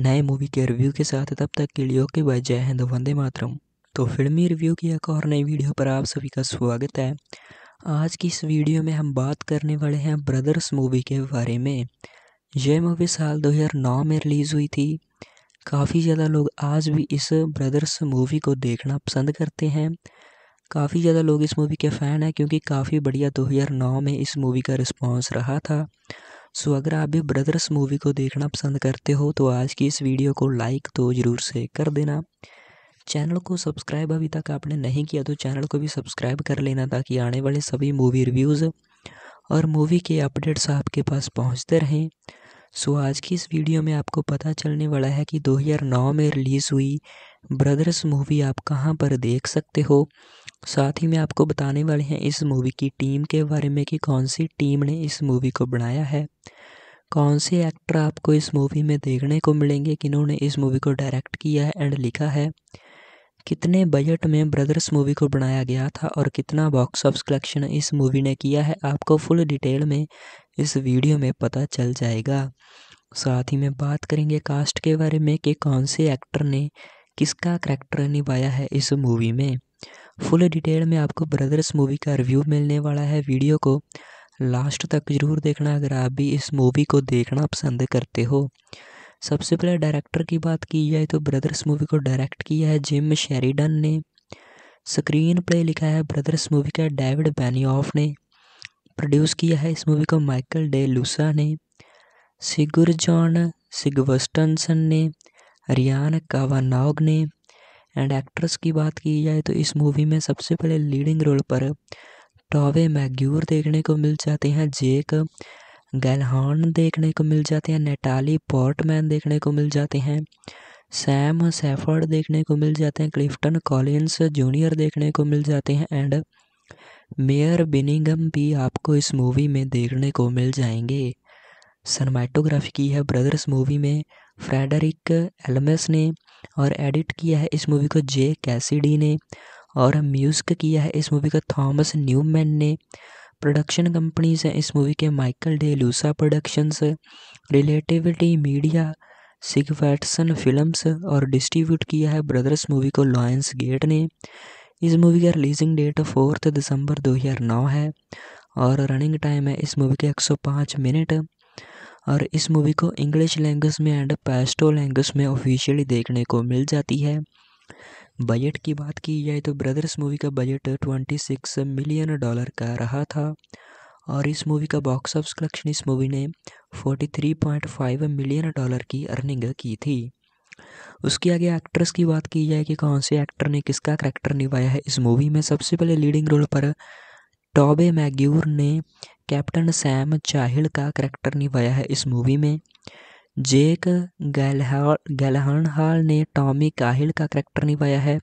नए मूवी के रिव्यू के साथ तब तक के लिए ओके बाय जय हिंद वंदे मातरम तो फिल्मी रिव्यू की एक और नई वीडियो पर आप सभी का स्वागत है आज की इस वीडियो में हम बात करने वाले हैं ब्रदर्स मूवी के बारे में यह मूवी साल 2009 में रिलीज़ हुई थी काफ़ी ज़्यादा लोग आज भी इस ब्रदर्स मूवी को देखना पसंद करते हैं काफ़ी ज़्यादा लोग इस मूवी के फ़ैन हैं क्योंकि काफ़ी बढ़िया 2009 में इस मूवी का रिस्पांस रहा था सो अगर आप भी ब्रदर्स मूवी को देखना पसंद करते हो तो आज की इस वीडियो को लाइक तो ज़रूर से कर देना चैनल को सब्सक्राइब अभी तक आपने नहीं किया तो चैनल को भी सब्सक्राइब कर लेना ताकि आने वाले सभी मूवी रिव्यूज़ और मूवी के अपडेट्स आपके पास पहुंचते रहें सो आज की इस वीडियो में आपको पता चलने वाला है कि 2009 में रिलीज़ हुई ब्रदर्स मूवी आप कहाँ पर देख सकते हो साथ ही मैं आपको बताने वाले हैं इस मूवी की टीम के बारे में कि कौन सी टीम ने इस मूवी को बनाया है कौन से एक्टर आपको इस मूवी में देखने को मिलेंगे किन्होंने इस मूवी को डायरेक्ट किया है एंड लिखा है कितने बजट में ब्रदर्स मूवी को बनाया गया था और कितना बॉक्स ऑफिस कलेक्शन इस मूवी ने किया है आपको फुल डिटेल में इस वीडियो में पता चल जाएगा साथ ही में बात करेंगे कास्ट के बारे में कि कौन से एक्टर ने किसका करैक्टर निभाया है इस मूवी में फुल डिटेल में आपको ब्रदर्स मूवी का रिव्यू मिलने वाला है वीडियो को लास्ट तक ज़रूर देखना अगर आप भी इस मूवी को देखना पसंद करते हो सबसे पहले डायरेक्टर की बात की जाए तो ब्रदर्स मूवी को डायरेक्ट किया है जिम शेरिडन ने स्क्रीन प्ले लिखा है ब्रदर्स मूवी का डेविड बैनियॉफ ने प्रोड्यूस किया है इस मूवी को माइकल डे लूसा ने सिगुर जॉन सिगवस्टनसन ने रियान कावानाग ने एंड एक्ट्रेस की बात की जाए तो इस मूवी में सबसे पहले लीडिंग रोल पर टॉवे मैग्यूर देखने को मिल जाते हैं जेक गैलहॉर्न देखने को मिल जाते हैं नेटाली पोर्टमैन देखने को मिल जाते हैं सैम सेफर्ड देखने को मिल जाते हैं क्लिफ्टन कॉलिन्स जूनियर देखने को मिल जाते हैं एंड मेयर बिनिंगम भी आपको इस मूवी में देखने को मिल जाएंगे सनमैटोग्राफी की है ब्रदर्स मूवी में फ्रेडरिक एलमेस ने और एडिट किया है इस मूवी को जे कैसीडी ने और म्यूजिक किया है इस मूवी को थॉमस न्यूमैन ने प्रोडक्शन कंपनीज हैं इस मूवी के Michael De Luca productions relativity media Sighvatsson films और डिस्ट्रीब्यूट किया है ब्रदर्स मूवी को लॉयंस गेट ने इस मूवी का रिलीजिंग डेट फोर्थ दिसंबर 2009 है और रनिंग टाइम है इस मूवी के 105 मिनट और इस मूवी को इंग्लिश लैंग्वेज में एंड पैस्टो लैंग्वेज में ऑफिशियली देखने को मिल जाती है बजट की बात की जाए तो ब्रदर्स मूवी का budget twenty six million dollar का रहा था और इस मूवी का बॉक्स ऑफिस कलेक्शन इस मूवी ने 43.5 मिलियन डॉलर की अर्निंग की थी उसके आगे एक्ट्रेस की बात की जाए कि कौन से एक्टर ने किसका करैक्टर निभाया है इस मूवी में सबसे पहले लीडिंग रोल पर टॉबे मैग्यूर ने कैप्टन सैम चाहिल का करैक्टर निभाया है इस मूवी में जेक गैलहर्नहाल ने टॉमी काहिल का करैक्टर निभाया है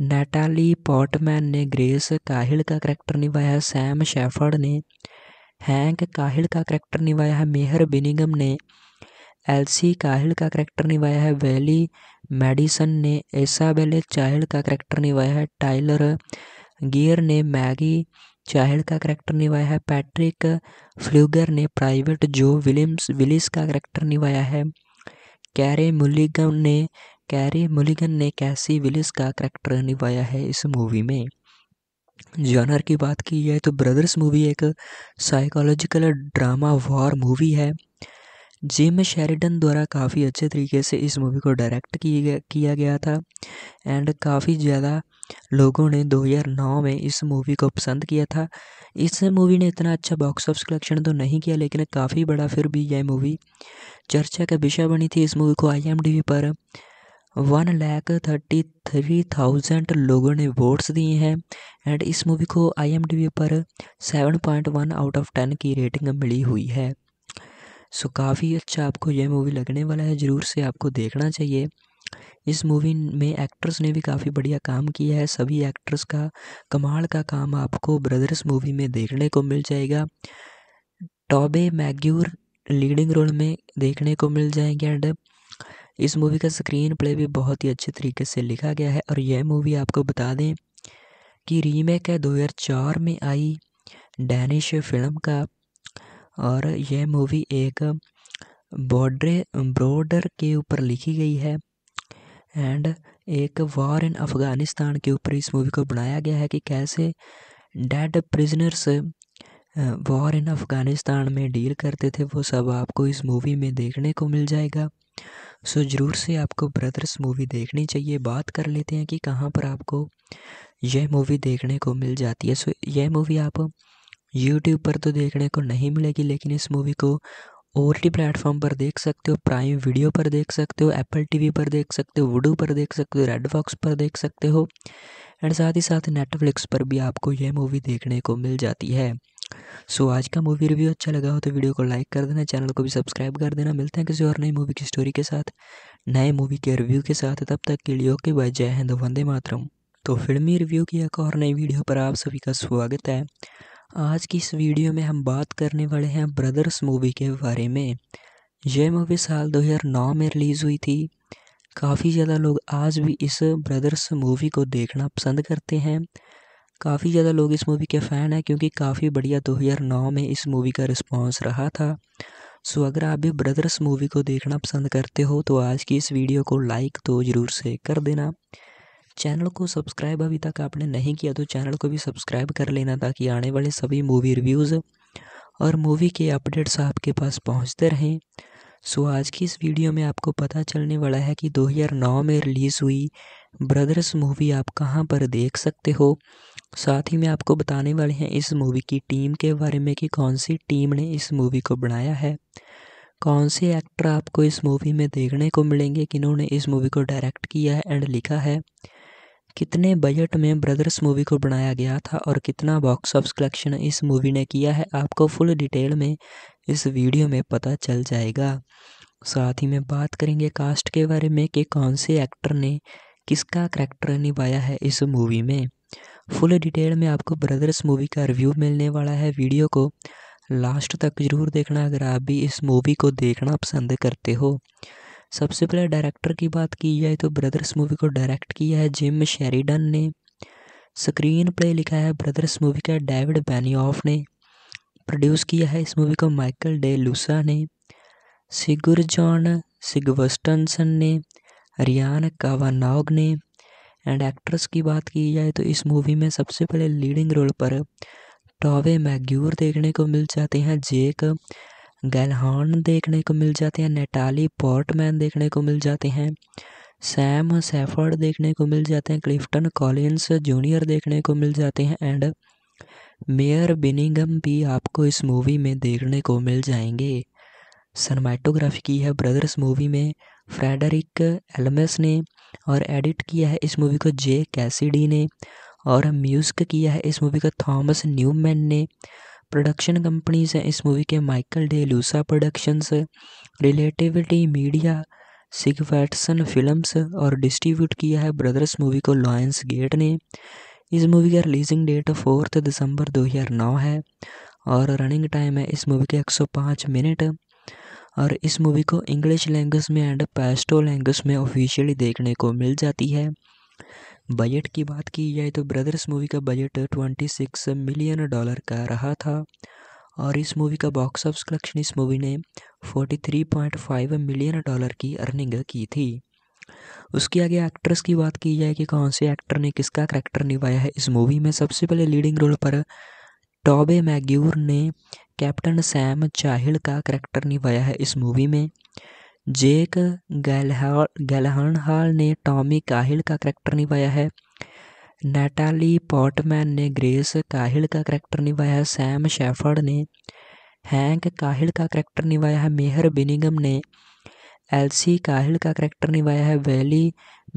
नेटाली पॉटमैन ने ग्रेस काहिल का करैक्टर निभाया है सैम शेफर्ड ने हैंक काहिल का करैक्टर निभाया है मेहर बिनिगम ने एलसी काहिल का करैक्टर निभाया है वैली मेडिसन ने एसाबेले चाहिल का करैक्टर निभाया है टाइलर गियर ने मैगी चाइल्ड का करैक्टर निभाया है पैट्रिक फ्लूगर ने प्राइवेट जो विलियम्स विलिस का करैक्टर निभाया है कैरे मुलिगन ने कैरे मुलिगन ने कैसी विलिस का करैक्टर निभाया है इस मूवी में जॉनर की बात की जाए तो ब्रदर्स मूवी एक साइकोलॉजिकल ड्रामा वॉर मूवी है जिम शेरिडन द्वारा काफ़ी अच्छे तरीके से इस मूवी को डायरेक्ट किया गया था एंड काफ़ी ज़्यादा लोगों ने दो हज़ार नौ में इस मूवी को पसंद किया था इस मूवी ने इतना अच्छा बॉक्स ऑफिस कलेक्शन तो नहीं किया लेकिन काफ़ी बड़ा फिर भी यह मूवी चर्चा का विषय बनी थी इस मूवी को आई पर one lakh thirty three thousand लोगों ने वोट्स दिए हैं एंड इस मूवी को आई पर seven point one out of ten की रेटिंग मिली हुई है सो काफ़ी अच्छा आपको यह मूवी लगने वाला है ज़रूर से आपको देखना चाहिए इस मूवी में एक्टर्स ने भी काफ़ी बढ़िया काम किया है सभी एक्टर्स का कमाल का काम आपको ब्रदर्स मूवी में देखने को मिल जाएगा टॉबे मैग्यूर लीडिंग रोल में देखने को मिल जाएंगे एंड इस मूवी का स्क्रीन प्ले भी बहुत ही अच्छे तरीके से लिखा गया है और यह मूवी आपको बता दें कि रीमेक है दो में आई डैनिश फिल्म का और यह मूवी एक बॉर्डर ब्रॉडर के ऊपर लिखी गई है एंड एक वॉर इन अफ़गानिस्तान के ऊपर इस मूवी को बनाया गया है कि कैसे dead prisoners war in Afghanistan में डील करते थे वो सब आपको इस मूवी में देखने को मिल जाएगा सो ज़रूर से आपको ब्रदर्स मूवी देखनी चाहिए बात कर लेते हैं कि कहाँ पर आपको यह मूवी देखने को मिल जाती है सो यह मूवी आप यूट्यूब पर तो देखने को नहीं मिलेगी लेकिन इस मूवी को ओ टी प्लेटफॉर्म पर देख सकते हो प्राइम वीडियो पर देख सकते हो एप्पल टीवी पर देख सकते हो वुडू पर देख सकते हो रेड बॉक्स पर देख सकते हो एंड साथ ही साथ नेटफ्लिक्स पर भी आपको यह मूवी देखने को मिल जाती है सो so, आज का मूवी रिव्यू अच्छा लगा हो तो वीडियो को लाइक कर देना चैनल को भी सब्सक्राइब कर देना मिलते हैं किसी और नई मूवी की स्टोरी के साथ नए मूवी के रिव्यू के साथ तब तक के लिए ओके बाय जय हिंद वंदे मातरम तो फिल्मी रिव्यू की एक और नई वीडियो पर आप सभी का स्वागत है आज की इस वीडियो में हम बात करने वाले हैं ब्रदर्स मूवी के बारे में यह मूवी साल 2009 में रिलीज़ हुई थी काफ़ी ज़्यादा लोग आज भी इस ब्रदर्स मूवी को देखना पसंद करते हैं काफ़ी ज़्यादा लोग इस मूवी के फ़ैन हैं क्योंकि काफ़ी बढ़िया 2009 में इस मूवी का रिस्पांस रहा था सो अगर आप भी ब्रदर्स मूवी को देखना पसंद करते हो तो आज की इस वीडियो को लाइक तो ज़रूर से कर देना चैनल को सब्सक्राइब अभी तक आपने नहीं किया तो चैनल को भी सब्सक्राइब कर लेना ताकि आने वाले सभी मूवी रिव्यूज़ और मूवी के अपडेट्स आपके पास पहुंचते रहें सो आज की इस वीडियो में आपको पता चलने वाला है कि 2009 में रिलीज़ हुई ब्रदर्स मूवी आप कहां पर देख सकते हो साथ ही मैं आपको बताने वाले हैं इस मूवी की टीम के बारे में कि कौन सी टीम ने इस मूवी को बनाया है कौन से एक्टर आपको इस मूवी में देखने को मिलेंगे किन्होंने इस मूवी को डायरेक्ट किया है एंड लिखा है कितने बजट में ब्रदर्स मूवी को बनाया गया था और कितना बॉक्स ऑफिस कलेक्शन इस मूवी ने किया है आपको फुल डिटेल में इस वीडियो में पता चल जाएगा साथ ही में बात करेंगे कास्ट के बारे में कि कौन से एक्टर ने किसका करैक्टर निभाया है इस मूवी में फुल डिटेल में आपको ब्रदर्स मूवी का रिव्यू मिलने वाला है वीडियो को लास्ट तक जरूर देखना अगर आप भी इस मूवी को देखना पसंद करते हो सबसे पहले डायरेक्टर की बात की जाए तो ब्रदर्स मूवी को डायरेक्ट किया है जिम शेरिडन ने स्क्रीन प्ले लिखा है ब्रदर्स मूवी का डेविड बैनियॉफ ने प्रोड्यूस किया है इस मूवी को माइकल डे लूसा ने सिगुर जॉन सिगवस्टनसन ने रियान कावानाग ने एंड एक्ट्रेस की बात की जाए तो इस मूवी में सबसे पहले लीडिंग रोल पर टॉवे मैग्यूर देखने को मिल जाते हैं जेक गैलहॉर्न देखने को मिल जाते हैं नेटाली पोर्टमैन देखने को मिल जाते हैं सैम सेफर्ड देखने को मिल जाते हैं क्लिफ्टन कॉलिन्स जूनियर देखने को मिल जाते हैं एंड मेयर बिनिंगम भी आपको इस मूवी में देखने को मिल जाएंगे सनमैटोग्राफी की है ब्रदर्स मूवी में फ्रेडरिक एलमेस ने और एडिट किया है इस मूवी को जे कैसीडी ने और म्यूज़िक किया है इस मूवी को थॉमस न्यूमैन ने प्रोडक्शन कंपनीज हैं इस मूवी के Michael De Luca productions relativity media Sighvatsson films और डिस्ट्रीब्यूट किया है ब्रदर्स मूवी को लॉयंस गेट ने इस मूवी का रिलीजिंग डेट फोर्थ दिसंबर 2009 है और रनिंग टाइम है इस मूवी के 105 मिनट और इस मूवी को इंग्लिश लैंग्वेज में एंड पैस्टो लैंग्वेज में ऑफिशियली देखने को मिल जाती है बजट की बात की जाए तो ब्रदर्स मूवी का budget twenty six million dollar का रहा था और इस मूवी का बॉक्स ऑफिस कलेक्शन इस मूवी ने 43.5 मिलियन डॉलर की अर्निंग की थी उसके आगे एक्ट्रेस की बात की जाए कि कौन से एक्टर ने किसका करैक्टर निभाया है इस मूवी में सबसे पहले लीडिंग रोल पर टॉबे मैग्यूर ने कैप्टन सैम चाहिल का करैक्टर निभाया है इस मूवी में जेक हाल ने टॉमी काहिल का करैक्टर निभाया है नैटाली पॉटमैन ने ग्रेस काहिल का करैक्टर निभाया है सैम शेफर्ड ने हैंक काहिल का करैक्टर निभाया है मेहर बिनिगम ने एलसी काहिल का करैक्टर निभाया है वैली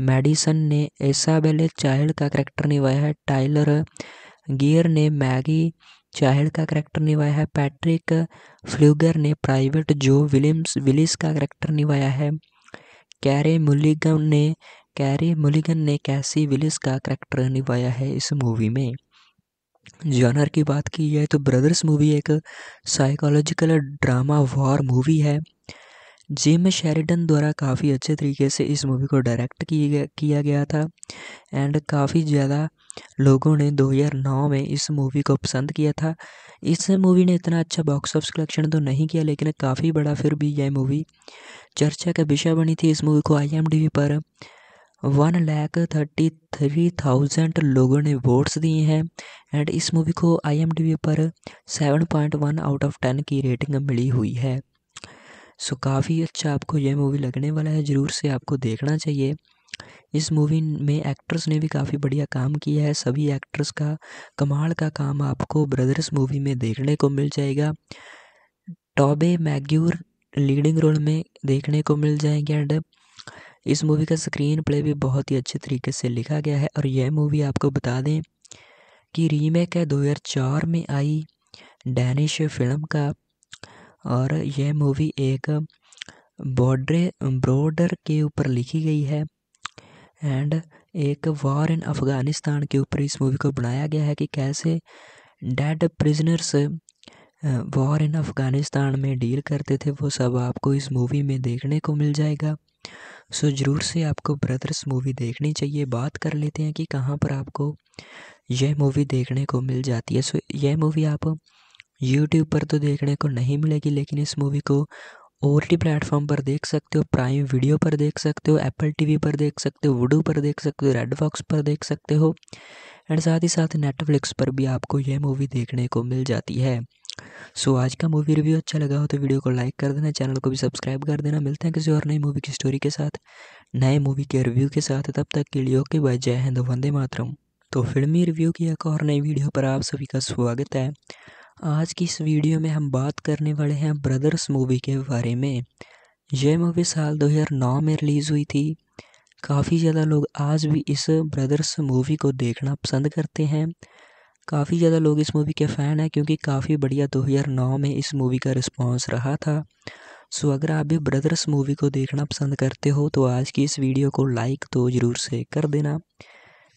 मेडिसन ने एसाबेले चाहिल का करैक्टर निभाया है टाइलर गियर ने मैगी चाइल्ड का करैक्टर निभाया है पैट्रिक फ्लूगर ने प्राइवेट जो विलियम्स विलिस का करैक्टर निभाया है कैरे मुलिगन ने कैरी मुलिगन ने कैसी विलिस का करैक्टर निभाया है इस मूवी में जॉनर की बात की जाए तो ब्रदर्स मूवी एक साइकोलॉजिकल ड्रामा वॉर मूवी है जिम शेरिडन द्वारा काफ़ी अच्छे तरीके से इस मूवी को डायरेक्ट किया गया था एंड काफ़ी ज़्यादा लोगों ने 2009 में इस मूवी को पसंद किया था इस मूवी ने इतना अच्छा बॉक्स ऑफिस कलेक्शन तो नहीं किया लेकिन काफ़ी बड़ा फिर भी यह मूवी चर्चा का विषय बनी थी इस मूवी को आई पर one lakh thirty three thousand लोगों ने वोट्स दिए हैं एंड इस मूवी को आई पर seven point one out of ten की रेटिंग मिली हुई है सो काफ़ी अच्छा आपको यह मूवी लगने वाला है ज़रूर से आपको देखना चाहिए इस मूवी में एक्ट्रेस ने भी काफ़ी बढ़िया काम किया है सभी एक्ट्रेस का कमाल का काम आपको ब्रदर्स मूवी में देखने को मिल जाएगा टॉबे मैग्यूर लीडिंग रोल में देखने को मिल जाएंगे एंड इस मूवी का स्क्रीन प्ले भी बहुत ही अच्छे तरीके से लिखा गया है और यह मूवी आपको बता दें कि रीमेक है चार में आई डैनिश फिल्म का और यह मूवी एक बॉर्डर ब्रॉडर के ऊपर लिखी गई है एंड एक वॉर इन अफ़गानिस्तान के ऊपर इस मूवी को बनाया गया है कि कैसे dead prisoners war in Afghanistan में डील करते थे वो सब आपको इस मूवी में देखने को मिल जाएगा सो ज़रूर से आपको ब्रदर्स मूवी देखनी चाहिए बात कर लेते हैं कि कहाँ पर आपको यह मूवी देखने को मिल जाती है सो यह मूवी आप यूट्यूब पर तो देखने को नहीं मिलेगी लेकिन इस मूवी को ओ प्लेटफॉर्म पर देख सकते हो प्राइम वीडियो पर देख सकते हो एप्पल टीवी पर देख सकते हो वुडू पर देख सकते हो रेड बॉक्स पर देख सकते हो एंड साथ ही साथ नेटफ्लिक्स पर भी आपको यह मूवी देखने को मिल जाती है सो so, आज का मूवी रिव्यू अच्छा लगा हो तो वीडियो को लाइक कर देना चैनल को भी सब्सक्राइब कर देना मिलते हैं किसी और नई मूवी की स्टोरी के साथ नए मूवी के रिव्यू के साथ तब तक के लिए ओके बाय जय हिंद वंदे मातरम तो फिल्मी रिव्यू की एक और नई वीडियो पर आप सभी का स्वागत है आज की इस वीडियो में हम बात करने वाले हैं ब्रदर्स मूवी के बारे में यह मूवी साल 2009 में रिलीज़ हुई थी काफ़ी ज़्यादा लोग आज भी इस ब्रदर्स मूवी को देखना पसंद करते हैं काफ़ी ज़्यादा लोग इस मूवी के फ़ैन हैं क्योंकि काफ़ी बढ़िया 2009 में इस मूवी का रिस्पांस रहा था सो अगर आप भी ब्रदर्स मूवी को देखना पसंद करते हो तो आज की इस वीडियो को लाइक तो ज़रूर से कर देना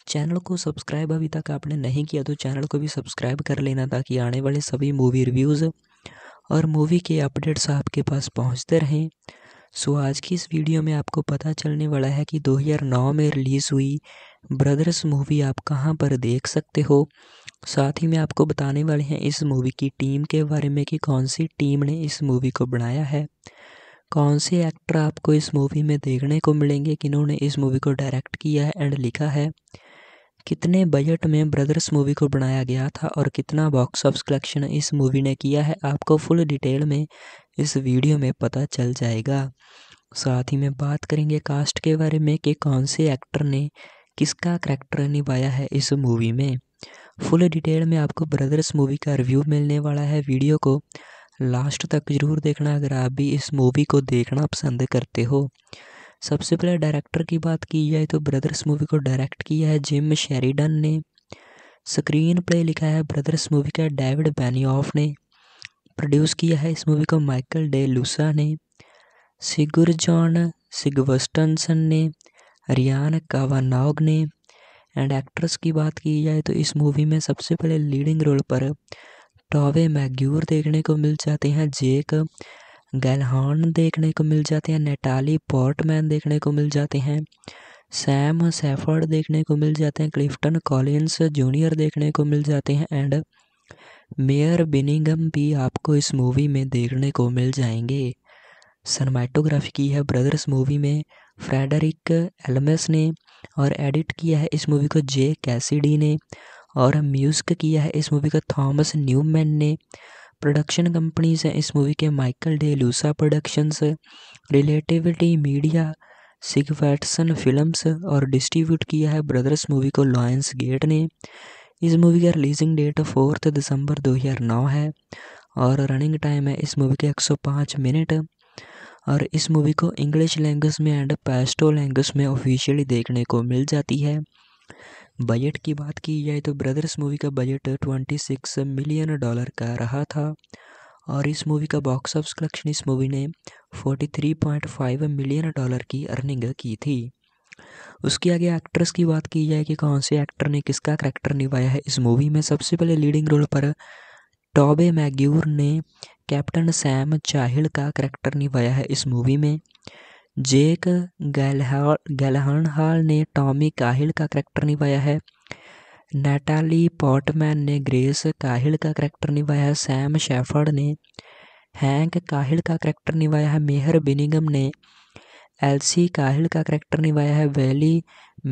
चैनल को सब्सक्राइब अभी तक आपने नहीं किया तो चैनल को भी सब्सक्राइब कर लेना ताकि आने वाले सभी मूवी रिव्यूज़ और मूवी के अपडेट्स आपके पास पहुंचते रहें सो आज की इस वीडियो में आपको पता चलने वाला है कि 2009 में रिलीज़ हुई ब्रदर्स मूवी आप कहाँ पर देख सकते हो साथ ही मैं आपको बताने वाले हैं इस मूवी की टीम के बारे में कि कौन सी टीम ने इस मूवी को बनाया है कौन से एक्टर आपको इस मूवी में देखने को मिलेंगे किन्होंने इस मूवी को डायरेक्ट किया है एंड लिखा है कितने बजट में ब्रदर्स मूवी को बनाया गया था और कितना बॉक्स ऑफिस कलेक्शन इस मूवी ने किया है आपको फुल डिटेल में इस वीडियो में पता चल जाएगा साथ ही में बात करेंगे कास्ट के बारे में कि कौन से एक्टर ने किसका करैक्टर निभाया है इस मूवी में फुल डिटेल में आपको ब्रदर्स मूवी का रिव्यू मिलने वाला है वीडियो को लास्ट तक ज़रूर देखना अगर आप भी इस मूवी को देखना पसंद करते हो सबसे पहले डायरेक्टर की बात की जाए तो ब्रदर्स मूवी को डायरेक्ट किया है जिम शेरिडन ने स्क्रीन प्ले लिखा है ब्रदर्स मूवी का डेविड बैनियॉफ ने प्रोड्यूस किया है इस मूवी को माइकल डे लूसा ने सिगुर जॉन सिगवस्टनसन ने रियान कावानाग ने एंड एक्ट्रेस की बात की जाए तो इस मूवी में सबसे पहले लीडिंग रोल पर टॉवे मैग्यूर देखने को मिल जाते हैं जेक गैलहॉर्न देखने को मिल जाते हैं नेटाली पोर्टमैन देखने को मिल जाते हैं सैम सेफर्ड देखने को मिल जाते हैं क्लिफ्टन कॉलिन्स जूनियर देखने को मिल जाते हैं एंड मेयर बिनिंगम भी आपको इस मूवी में देखने को मिल जाएंगे सनमैटोग्राफी की है ब्रदर्स मूवी में फ्रेडरिक एलमेस ने और एडिट किया है इस मूवी को जे कैसिडी ने और म्यूज़िक किया है इस मूवी को थॉमस न्यूमैन ने प्रोडक्शन कंपनीज हैं इस मूवी के Michael De Luca productions relativity media Sighvatsson films और डिस्ट्रीब्यूट किया है ब्रदर्स मूवी को लॉयंस गेट ने इस मूवी का रिलीजिंग डेट फोर्थ दिसंबर 2009 है और रनिंग टाइम है इस मूवी के 105 मिनट और इस मूवी को इंग्लिश लैंग्वेज में एंड पैस्टो लैंग्वेज में ऑफिशियली देखने को मिल जाती है बजट की बात की जाए तो ब्रदर्स मूवी का budget twenty six million dollar का रहा था और इस मूवी का बॉक्स ऑफिस कलेक्शन इस मूवी ने 43.5 मिलियन डॉलर की अर्निंग की थी उसके आगे एक्ट्रेस की बात की जाए कि कौन से एक्टर ने किसका करैक्टर निभाया है इस मूवी में सबसे पहले लीडिंग रोल पर टॉबे मैग्यूर ने कैप्टन सैम चाहिल का करैक्टर निभाया है इस मूवी में जेक गैलहार गैलहर्नहाल ने टॉमी काहिल का करैक्टर निभाया है नेटाली पॉटमैन ने ग्रेस काहिल का करैक्टर निभाया है सैम शेफर्ड ने हैंक काहिल का करैक्टर निभाया है मेहर बिनिगम ने एलसी काहिल का करैक्टर निभाया है वैली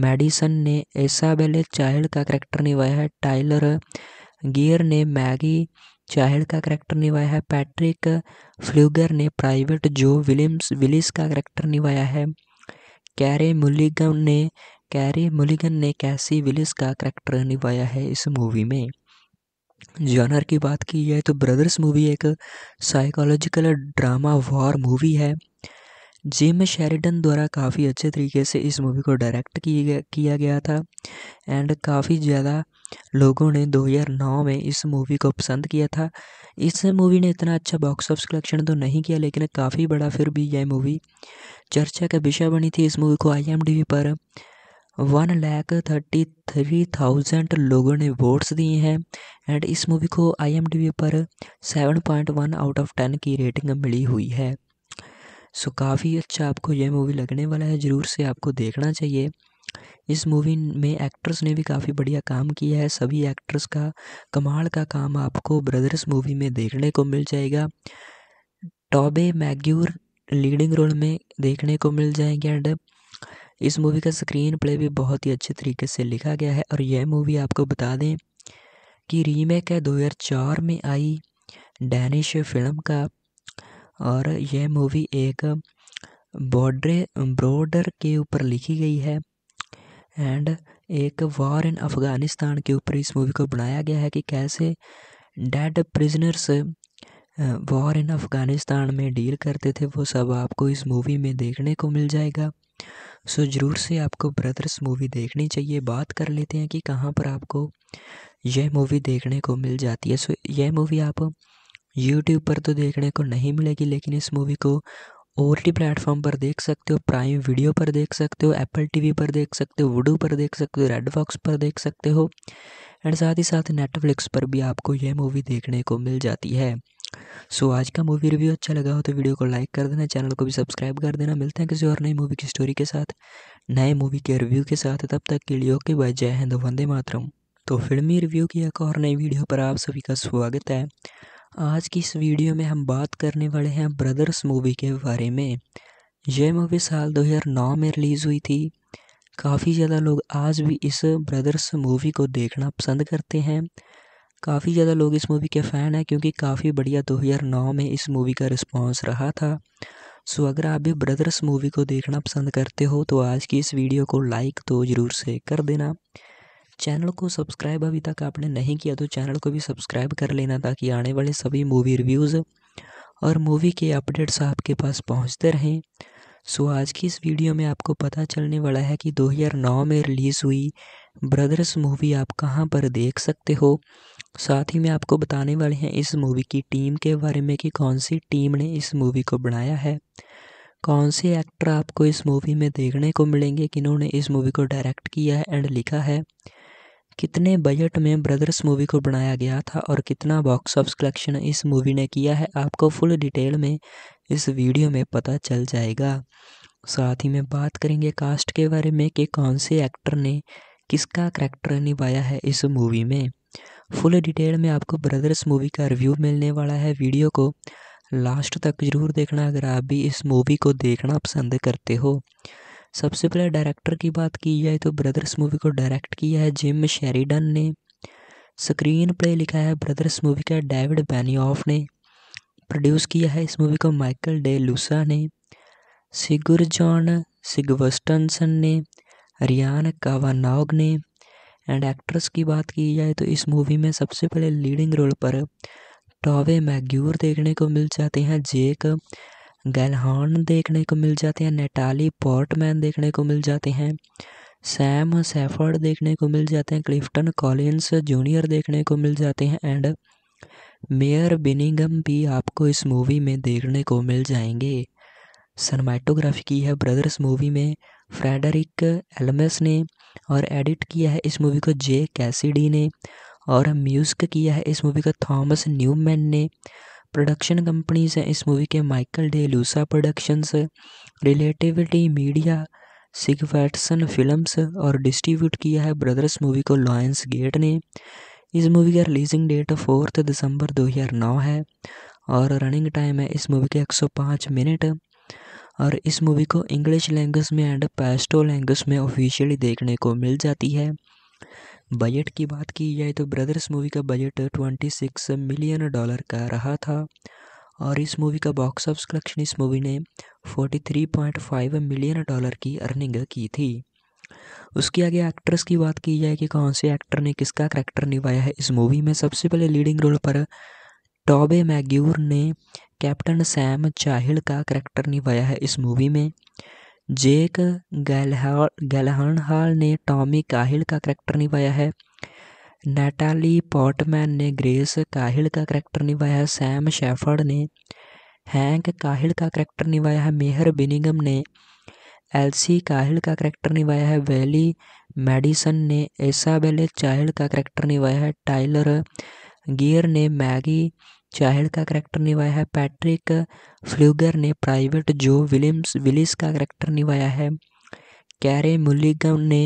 मेडिसन ने एसाबेले चाहिल का करैक्टर निभाया है टाइलर गियर ने मैगी चाइल्ड का करैक्टर निभाया है पैट्रिक फ्लूगर ने प्राइवेट जो विलियम्स विलिस का करैक्टर निभाया है कैरे मुलिगन ने कैरे मुलिगन ने कैसी विलिस का करैक्टर निभाया है इस मूवी में जॉनर की बात की जाए तो ब्रदर्स मूवी एक साइकोलॉजिकल ड्रामा वॉर मूवी है जिम शेरिडन द्वारा काफ़ी अच्छे तरीके से इस मूवी को डायरेक्ट किया गया था एंड काफ़ी ज़्यादा लोगों ने दो हज़ार नौ में इस मूवी को पसंद किया था इस मूवी ने इतना अच्छा बॉक्स ऑफिस कलेक्शन तो नहीं किया लेकिन काफ़ी बड़ा फिर भी यह मूवी चर्चा का विषय बनी थी इस मूवी को आई पर one lakh thirty three thousand लोगों ने वोट्स दिए हैं एंड इस मूवी को आई पर seven point one out of ten की रेटिंग मिली हुई है सो काफ़ी अच्छा आपको यह मूवी लगने वाला है ज़रूर से आपको देखना चाहिए इस मूवी में एक्ट्रेस ने भी काफ़ी बढ़िया काम किया है सभी एक्टर्स का कमाल का काम आपको ब्रदर्स मूवी में देखने को मिल जाएगा टॉबे मैग्यूर लीडिंग रोल में देखने को मिल जाएंगे एंड इस मूवी का स्क्रीन प्ले भी बहुत ही अच्छे तरीके से लिखा गया है और यह मूवी आपको बता दें कि रीमेक है दो में आई डैनिश फिल्म का और यह मूवी एक बॉर्डर ब्रॉडर के ऊपर लिखी गई है एंड एक वॉर इन अफ़गानिस्तान के ऊपर इस मूवी को बनाया गया है कि कैसे dead prisoners war in Afghanistan में डील करते थे वो सब आपको इस मूवी में देखने को मिल जाएगा सो ज़रूर से आपको ब्रदर्स मूवी देखनी चाहिए बात कर लेते हैं कि कहाँ पर आपको यह मूवी देखने को मिल जाती है सो यह मूवी आप यूट्यूब पर तो देखने को नहीं मिलेगी लेकिन इस मूवी को ओ टी प्लेटफॉर्म पर देख सकते हो प्राइम वीडियो पर देख सकते हो एप्पल टीवी पर देख सकते हो वुडू पर देख सकते हो रेड बॉक्स पर देख सकते हो एंड साथ ही साथ नेटफ्लिक्स पर भी आपको यह मूवी देखने को मिल जाती है सो so, आज का मूवी रिव्यू अच्छा लगा हो तो वीडियो को लाइक कर देना चैनल को भी सब्सक्राइब कर देना मिलते हैं किसी और नई मूवी की स्टोरी के साथ नए मूवी के रिव्यू के साथ तब तक के लिए ओके बाय जय हिंद वंदे मातरम तो फिल्मी रिव्यू की एक और नई वीडियो पर आप सभी का स्वागत है आज की इस वीडियो में हम बात करने वाले हैं ब्रदर्स मूवी के बारे में यह मूवी साल 2009 में रिलीज़ हुई थी काफ़ी ज़्यादा लोग आज भी इस ब्रदर्स मूवी को देखना पसंद करते हैं काफ़ी ज़्यादा लोग इस मूवी के फ़ैन हैं क्योंकि काफ़ी बढ़िया 2009 में इस मूवी का रिस्पांस रहा था सो अगर आप भी ब्रदर्स मूवी को देखना पसंद करते हो तो आज की इस वीडियो को लाइक तो ज़रूर से कर देना चैनल को सब्सक्राइब अभी तक आपने नहीं किया तो चैनल को भी सब्सक्राइब कर लेना ताकि आने वाले सभी मूवी रिव्यूज़ और मूवी के अपडेट्स आपके पास पहुंचते रहें सो आज की इस वीडियो में आपको पता चलने वाला है कि 2009 में रिलीज़ हुई ब्रदर्स मूवी आप कहाँ पर देख सकते हो साथ ही मैं आपको बताने वाले हैं इस मूवी की टीम के बारे में कि कौन सी टीम ने इस मूवी को बनाया है कौन से एक्टर आपको इस मूवी में देखने को मिलेंगे किन्होंने इस मूवी को डायरेक्ट किया है एंड लिखा है कितने बजट में ब्रदर्स मूवी को बनाया गया था और कितना बॉक्स ऑफिस कलेक्शन इस मूवी ने किया है आपको फुल डिटेल में इस वीडियो में पता चल जाएगा साथ ही में बात करेंगे कास्ट के बारे में कि कौन से एक्टर ने किसका करैक्टर निभाया है इस मूवी में फुल डिटेल में आपको ब्रदर्स मूवी का रिव्यू मिलने वाला है वीडियो को लास्ट तक ज़रूर देखना अगर आप भी इस मूवी को देखना पसंद करते हो सबसे पहले डायरेक्टर की बात की जाए तो ब्रदर्स मूवी को डायरेक्ट किया है जिम शेरिडन ने स्क्रीन प्ले लिखा है ब्रदर्स मूवी का डेविड बैनियॉफ ने प्रोड्यूस किया है इस मूवी को माइकल डे लूसा ने सिगुर जॉन सिगवस्टनसन ने रियान कावानाग ने एंड एक्ट्रेस की बात की जाए तो इस मूवी में सबसे पहले लीडिंग रोल पर टॉवे मैग्यूर देखने को मिल जाते हैं जेक गैलहॉर्न देखने को मिल जाते हैं नेटाली पोर्टमैन देखने को मिल जाते हैं सैम सेफर्ड देखने को मिल जाते हैं क्लिफ्टन कॉलिन्स जूनियर देखने को मिल जाते हैं एंड मेयर बिनिंगम भी आपको इस मूवी में देखने को मिल जाएंगे सनमैटोग्राफी की है ब्रदर्स मूवी में फ्रेडरिक एलमेस ने और एडिट किया है इस मूवी को जे कैसीडी ने और म्यूज़िक किया है इस मूवी को थॉमस न्यूमैन ने प्रोडक्शन कंपनीज हैं इस मूवी के Michael De Luca productions relativity media Sighvatsson films और डिस्ट्रीब्यूट किया है ब्रदर्स मूवी को लॉयंस गेट ने इस मूवी का रिलीजिंग डेट फोर्थ दिसंबर 2009 है और रनिंग टाइम है इस मूवी के 105 मिनट और इस मूवी को इंग्लिश लैंग्वेज में एंड पैस्टो लैंग्वेज में ऑफिशियली देखने को मिल जाती है बजट की बात की जाए तो ब्रदर्स मूवी का budget twenty six million dollar का रहा था और इस मूवी का बॉक्स ऑफिस कलेक्शन इस मूवी ने 43.5 मिलियन डॉलर की अर्निंग की थी उसके आगे एक्ट्रेस की बात की जाए कि कौन से एक्टर ने किसका करैक्टर निभाया है इस मूवी में सबसे पहले लीडिंग रोल पर टॉबे मैग्यूर ने कैप्टन सैम चाहिल का करैक्टर निभाया है इस मूवी में जेक गैलहर्नहाल ने टॉमी काहिल का करैक्टर निभाया है नेटाली पॉटमैन ने ग्रेस काहिल का करैक्टर निभाया है सैम शेफर्ड ने हैंक काहिल का करैक्टर निभाया है मेहर बिनिगम ने एलसी काहिल का करैक्टर निभाया है वैली मेडिसन ने एसाबेले चाहिल का करैक्टर निभाया है टाइलर गियर ने मैगी चाइल्ड का करैक्टर निभाया है पैट्रिक फ्लूगर ने प्राइवेट जो विलियम्स विलिस का करैक्टर निभाया है कैरे मुलिगन ने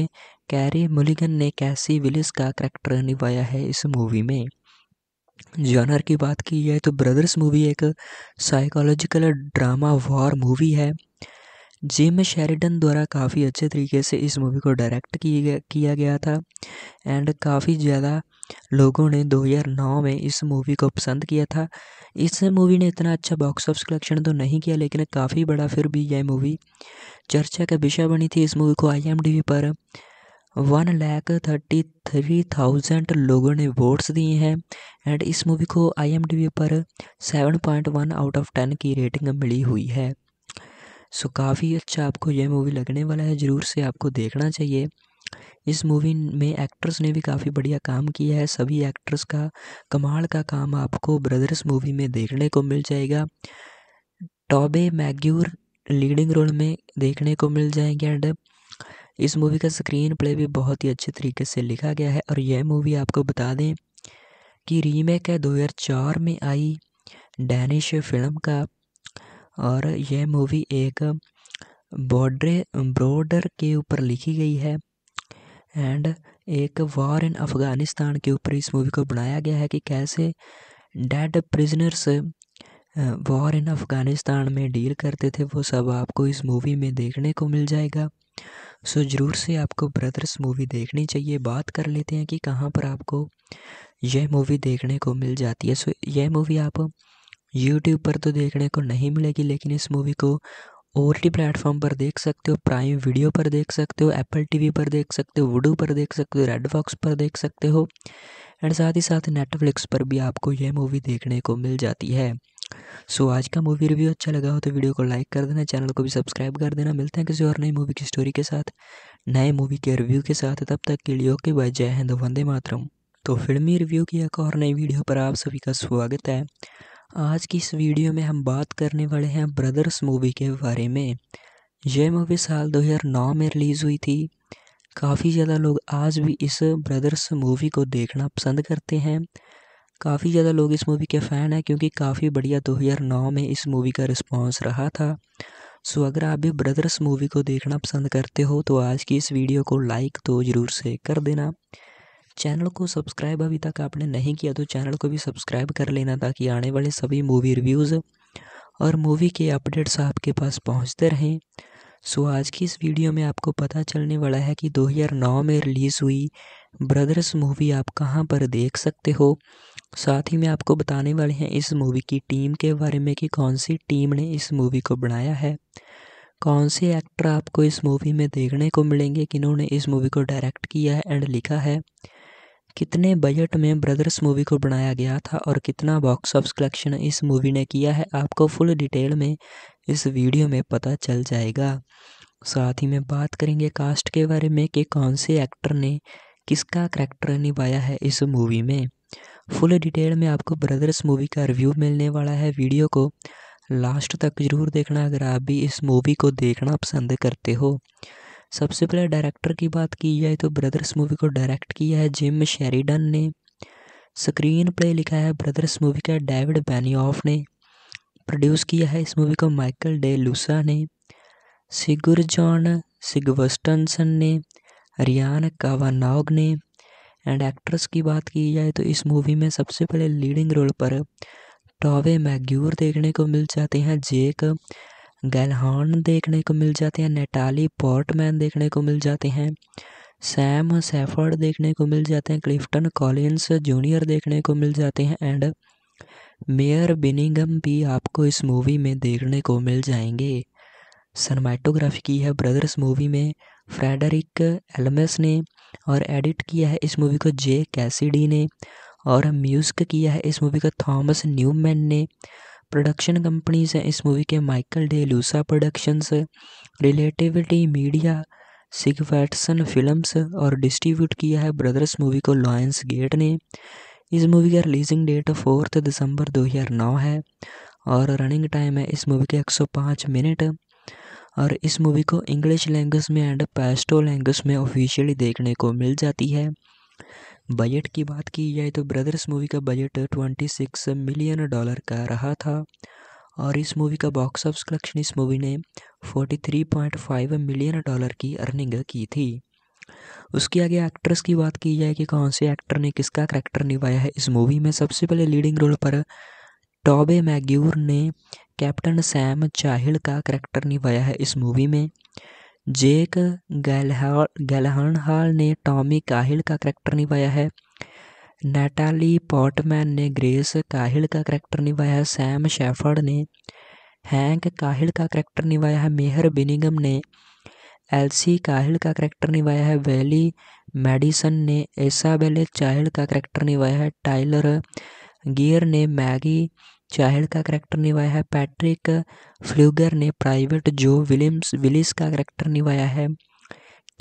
कैरी मुलिगन ने कैसी विलिस का करैक्टर निभाया है इस मूवी में जॉनर की बात की जाए तो ब्रदर्स मूवी एक साइकोलॉजिकल ड्रामा वॉर मूवी है जिम शेरिडन द्वारा काफ़ी अच्छे तरीके से इस मूवी को डायरेक्ट किया गया था एंड काफ़ी ज़्यादा लोगों ने 2009 में इस मूवी को पसंद किया था इस मूवी ने इतना अच्छा बॉक्स ऑफिस कलेक्शन तो नहीं किया लेकिन काफ़ी बड़ा फिर भी यह मूवी चर्चा का विषय बनी थी इस मूवी को आई पर one lakh thirty three thousand लोगों ने वोट्स दिए हैं एंड इस मूवी को आई पर seven point one out of ten की रेटिंग मिली हुई है सो काफ़ी अच्छा आपको यह मूवी लगने वाला है ज़रूर से आपको देखना चाहिए इस मूवी में एक्ट्रेस ने भी काफ़ी बढ़िया काम किया है सभी एक्ट्रेस का कमाल का काम आपको ब्रदर्स मूवी में देखने को मिल जाएगा टॉबे मैग्यूर लीडिंग रोल में देखने को मिल जाएंगे एंड इस मूवी का स्क्रीन प्ले भी बहुत ही अच्छे तरीके से लिखा गया है और यह मूवी आपको बता दें कि रीमेक है दो में आई डैनिश फिल्म का और यह मूवी एक बॉर्डर बॉर्डर के ऊपर लिखी गई है एंड एक वॉर इन अफ़गानिस्तान के ऊपर इस मूवी को बनाया गया है कि कैसे dead prisoners war in Afghanistan में डील करते थे वो सब आपको इस मूवी में देखने को मिल जाएगा सो ज़रूर से आपको ब्रदर्स मूवी देखनी चाहिए बात कर लेते हैं कि कहाँ पर आपको यह मूवी देखने को मिल जाती है सो यह मूवी आप यूट्यूब पर तो देखने को नहीं मिलेगी लेकिन इस मूवी को और टी प्लेटफॉर्म पर देख सकते हो प्राइम वीडियो पर देख सकते हो एप्पल टीवी पर देख सकते हो वुडू पर देख सकते हो रेड बॉक्स पर देख सकते हो एंड साथ ही साथ नेटफ्लिक्स पर भी आपको यह मूवी देखने को मिल जाती है सो so, आज का मूवी रिव्यू अच्छा लगा हो तो वीडियो को लाइक कर देना चैनल को भी सब्सक्राइब कर देना मिलते हैं किसी और नई मूवी की स्टोरी के साथ नए मूवी के रिव्यू के साथ तब तक के लिए ओके बाय जय हिंद वंदे मातरम तो फिल्मी रिव्यू की एक और नई वीडियो पर आप सभी का स्वागत है आज की इस वीडियो में हम बात करने वाले हैं ब्रदर्स मूवी के बारे में यह मूवी साल 2009 में रिलीज़ हुई थी काफ़ी ज़्यादा लोग आज भी इस ब्रदर्स मूवी को देखना पसंद करते हैं काफ़ी ज़्यादा लोग इस मूवी के फ़ैन हैं क्योंकि काफ़ी बढ़िया 2009 में इस मूवी का रिस्पांस रहा था सो अगर आप भी ब्रदर्स मूवी को देखना पसंद करते हो तो आज की इस वीडियो को लाइक तो ज़रूर से कर देना चैनल को सब्सक्राइब अभी तक आपने नहीं किया तो चैनल को भी सब्सक्राइब कर लेना ताकि आने वाले सभी मूवी रिव्यूज़ और मूवी के अपडेट्स आपके पास पहुंचते रहें सो आज की इस वीडियो में आपको पता चलने वाला है कि 2009 में रिलीज़ हुई ब्रदर्स मूवी आप कहाँ पर देख सकते हो साथ ही में आपको बताने वाले हैं इस मूवी की टीम के बारे में कि कौन सी टीम ने इस मूवी को बनाया है कौन से एक्टर आपको इस मूवी में देखने को मिलेंगे किन्होंने इस मूवी को डायरेक्ट किया है एंड लिखा है कितने बजट में ब्रदर्स मूवी को बनाया गया था और कितना बॉक्स ऑफिस कलेक्शन इस मूवी ने किया है आपको फुल डिटेल में इस वीडियो में पता चल जाएगा साथ ही में बात करेंगे कास्ट के बारे में कि कौन से एक्टर ने किसका करैक्टर निभाया है इस मूवी में फुल डिटेल में आपको ब्रदर्स मूवी का रिव्यू मिलने वाला है वीडियो को लास्ट तक जरूर देखना अगर आप भी इस मूवी को देखना पसंद करते हो सबसे पहले डायरेक्टर की बात की जाए तो ब्रदर्स मूवी को डायरेक्ट किया है जिम शेरिडन ने स्क्रीन प्ले लिखा है ब्रदर्स मूवी का डेविड बैनियॉफ ने प्रोड्यूस किया है इस मूवी को माइकल डे लूसा ने सिगुर जॉन सिगवस्टनसन ने रियान कावानाग ने एंड एक्ट्रेस की बात की जाए तो इस मूवी में सबसे पहले लीडिंग रोल पर टॉवे मैग्यूर देखने को मिल जाते हैं जेक गैलहॉर्न देखने को मिल जाते हैं नेटाली पोर्टमैन देखने को मिल जाते हैं सैम सेफर्ड देखने को मिल जाते हैं क्लिफ्टन कॉलिन्स जूनियर देखने को मिल जाते हैं एंड मेयर बिनिंगम भी आपको इस मूवी में देखने को मिल जाएंगे सनमैटोग्राफी की है ब्रदर्स मूवी में फ्रेडरिक एलमेस ने और एडिट किया है इस मूवी को जे कैसीडी ने और म्यूज़िक किया है इस मूवी को थॉमस न्यूमैन ने प्रोडक्शन कंपनीज हैं इस मूवी के Michael De Luca productions relativity media Sighvatsson films और डिस्ट्रीब्यूट किया है ब्रदर्स मूवी को लॉयंस गेट ने इस मूवी का रिलीजिंग डेट फोर्थ दिसंबर 2009 है और रनिंग टाइम है इस मूवी के 105 मिनट और इस मूवी को इंग्लिश लैंग्वेज में एंड पैस्टो लैंग्वेज में ऑफिशियली देखने को मिल जाती है बजट की बात की जाए तो ब्रदर्स मूवी का budget twenty six million dollar का रहा था और इस मूवी का बॉक्स ऑफिस कलेक्शन इस मूवी ने 43.5 मिलियन डॉलर की अर्निंग की थी उसके आगे एक्ट्रेस की बात की जाए कि कौन से एक्टर ने किसका करैक्टर निभाया है इस मूवी में सबसे पहले लीडिंग रोल पर टॉबे मैग्यूर ने कैप्टन सैम चाहिल का करैक्टर निभाया है इस मूवी में जेक गैलहर गैलहर्नहाल ने टॉमी काहिल का करैक्टर निभाया है नैटाली पॉटमैन ने ग्रेस काहिल का करैक्टर निभाया है सैम शेफर्ड ने हैंक काहिल का करैक्टर निभाया है मेहर बिनिंगम ने एलसी काहिल का करैक्टर निभाया है वैली मेडिसन ने एसाबेले चाहिल का करैक्टर निभाया है टाइलर गियर ने मैगी चाइल्ड का करैक्टर निभाया है पैट्रिक फ्लूगर ने प्राइवेट जो विलियम्स विलिस का करैक्टर निभाया है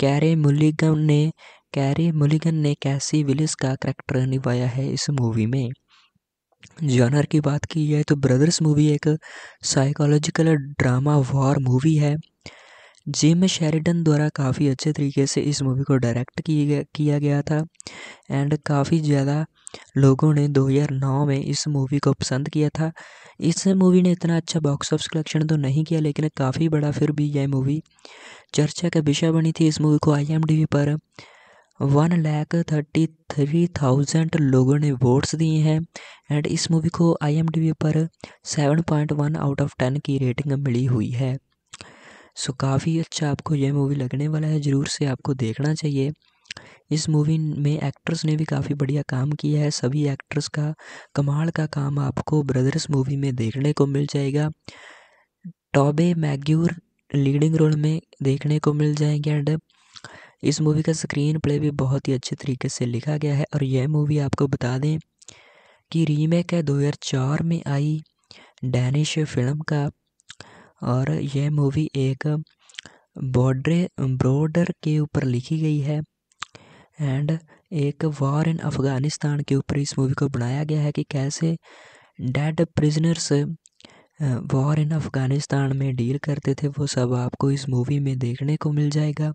कैरे मुलिगन ने कैरे मुलिगन ने कैसी विलिस का करैक्टर निभाया है इस मूवी में जॉनर की बात की जाए तो ब्रदर्स मूवी एक साइकोलॉजिकल ड्रामा वॉर मूवी है जिम शेरिडन द्वारा काफ़ी अच्छे तरीके से इस मूवी को डायरेक्ट किया गया था एंड काफ़ी ज़्यादा लोगों ने 2009 में इस मूवी को पसंद किया था इस मूवी ने इतना अच्छा बॉक्स ऑफिस कलेक्शन तो नहीं किया लेकिन काफ़ी बड़ा फिर भी यह मूवी चर्चा का विषय बनी थी इस मूवी को आई पर one lakh thirty three thousand लोगों ने वोट्स दिए हैं एंड इस मूवी को आई पर seven point one out of ten की रेटिंग मिली हुई है सो काफ़ी अच्छा आपको यह मूवी लगने वाला है ज़रूर से आपको देखना चाहिए इस मूवी में एक्ट्रेस ने भी काफ़ी बढ़िया काम किया है सभी एक्ट्रेस का कमाल का काम आपको ब्रदर्स मूवी में देखने को मिल जाएगा टॉबे मैग्यूर लीडिंग रोल में देखने को मिल जाएंगे एंड इस मूवी का स्क्रीन प्ले भी बहुत ही अच्छे तरीके से लिखा गया है और यह मूवी आपको बता दें कि रीमेक है चार में आई डैनिश फिल्म का और यह मूवी एक बॉर्डर ब्रॉडर के ऊपर लिखी गई है एंड एक वॉर इन अफ़गानिस्तान के ऊपर इस मूवी को बनाया गया है कि कैसे dead prisoners war in Afghanistan में डील करते थे वो सब आपको इस मूवी में देखने को मिल जाएगा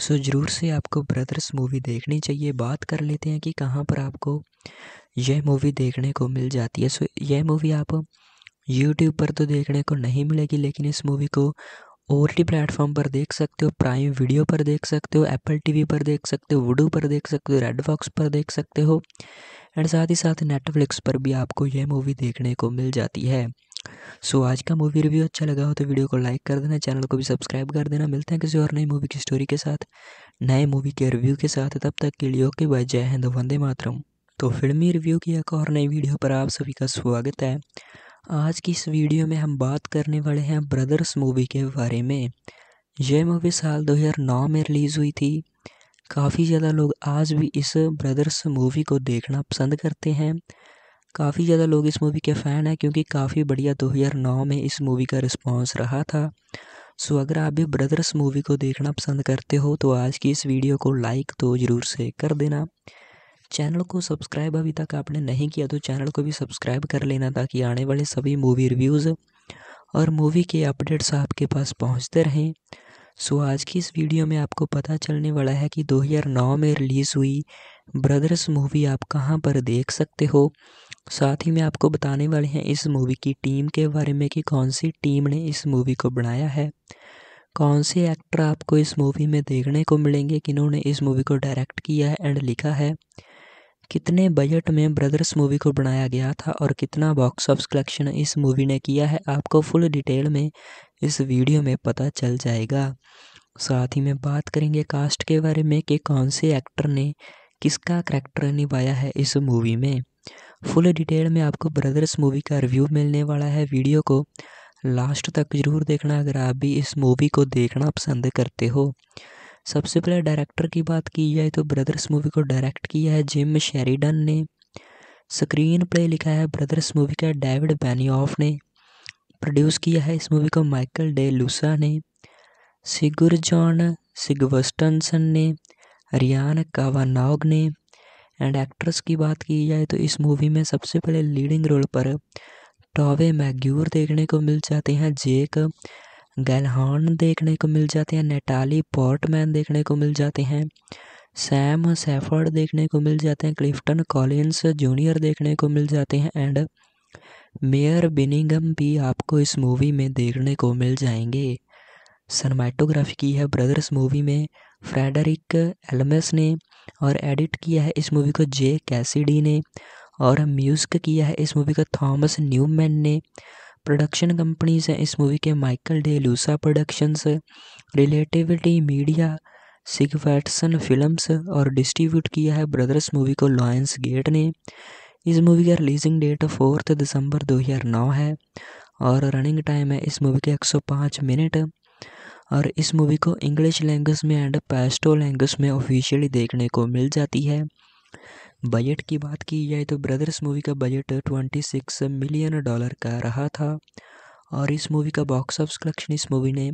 सो ज़रूर से आपको ब्रदर्स मूवी देखनी चाहिए बात कर लेते हैं कि कहाँ पर आपको यह मूवी देखने को मिल जाती है सो यह मूवी आप यूट्यूब पर तो देखने को नहीं मिलेगी लेकिन इस मूवी को ओ प्लेटफॉर्म पर देख सकते हो प्राइम वीडियो पर देख सकते हो एप्पल टीवी पर देख सकते हो वुडू पर देख सकते हो रेड बॉक्स पर देख सकते हो एंड साथ ही साथ नेटफ्लिक्स पर भी आपको यह मूवी देखने को मिल जाती है सो so, आज का मूवी रिव्यू अच्छा लगा हो तो वीडियो को लाइक कर देना चैनल को भी सब्सक्राइब कर देना मिलते हैं किसी और नई मूवी की स्टोरी के साथ नए मूवी के रिव्यू के साथ तब तक के लिए ओके बाय जय हिंद वंदे मातरम तो फिल्मी रिव्यू की एक और नई वीडियो पर आप सभी का स्वागत है आज की इस वीडियो में हम बात करने वाले हैं ब्रदर्स मूवी के बारे में यह मूवी साल 2009 में रिलीज़ हुई थी काफ़ी ज़्यादा लोग आज भी इस ब्रदर्स मूवी को देखना पसंद करते हैं काफ़ी ज़्यादा लोग इस मूवी के फ़ैन हैं क्योंकि काफ़ी बढ़िया 2009 में इस मूवी का रिस्पांस रहा था सो अगर आप भी ब्रदर्स मूवी को देखना पसंद करते हो तो आज की इस वीडियो को लाइक तो ज़रूर से कर देना चैनल को सब्सक्राइब अभी तक आपने नहीं किया तो चैनल को भी सब्सक्राइब कर लेना ताकि आने वाले सभी मूवी रिव्यूज़ और मूवी के अपडेट्स आपके पास पहुंचते रहें सो आज की इस वीडियो में आपको पता चलने वाला है कि 2009 में रिलीज़ हुई ब्रदर्स मूवी आप कहाँ पर देख सकते हो साथ ही मैं आपको बताने वाले हैं इस मूवी की टीम के बारे में कि कौन सी टीम ने इस मूवी को बनाया है कौन से एक्टर आपको इस मूवी में देखने को मिलेंगे किन्होंने इस मूवी को डायरेक्ट किया है एंड लिखा है कितने बजट में ब्रदर्स मूवी को बनाया गया था और कितना बॉक्स ऑफिस कलेक्शन इस मूवी ने किया है आपको फुल डिटेल में इस वीडियो में पता चल जाएगा साथ ही में बात करेंगे कास्ट के बारे में कि कौन से एक्टर ने किसका करैक्टर निभाया है इस मूवी में फुल डिटेल में आपको ब्रदर्स मूवी का रिव्यू मिलने वाला है वीडियो को लास्ट तक ज़रूर देखना अगर आप भी इस मूवी को देखना पसंद करते हो सबसे पहले डायरेक्टर की बात की जाए तो ब्रदर्स मूवी को डायरेक्ट किया है जिम शेरिडन ने स्क्रीन प्ले लिखा है ब्रदर्स मूवी का डेविड बैनियॉफ ने प्रोड्यूस किया है इस मूवी को माइकल डे लूसा ने सिगुर जॉन सिगवस्टनसन ने रियान कावानाग ने एंड एक्ट्रेस की बात की जाए तो इस मूवी में सबसे पहले लीडिंग रोल पर टॉवे मैग्यूर देखने को मिल जाते हैं जेक गैलहॉर्न देखने को मिल जाते हैं नेटाली पोर्टमैन देखने को मिल जाते हैं सैम सेफर्ड देखने को मिल जाते हैं क्लिफ्टन कॉलिन्स जूनियर देखने को मिल जाते हैं एंड मेयर बिनिंगम भी आपको इस मूवी में देखने को मिल जाएंगे सनमैटोग्राफी की है ब्रदर्स मूवी में फ्रेडरिक एलमेस ने और एडिट किया है इस मूवी को जे कैसीडी ने और म्यूजिक किया है इस मूवी को थॉमस न्यूमैन ने प्रोडक्शन कंपनीज हैं इस मूवी के Michael De Luca productions relativity media Sighvatsson films और डिस्ट्रीब्यूट किया है ब्रदर्स मूवी को लॉयंस गेट ने इस मूवी का रिलीजिंग डेट फोर्थ दिसंबर 2009 है और रनिंग टाइम है इस मूवी के 105 मिनट और इस मूवी को इंग्लिश लैंग्वेज में एंड पैस्टो लैंग्वेज में ऑफिशियली देखने को मिल जाती है बजट की बात की जाए तो ब्रदर्स मूवी का budget twenty six million dollar का रहा था और इस मूवी का बॉक्स ऑफिस कलेक्शन इस मूवी ने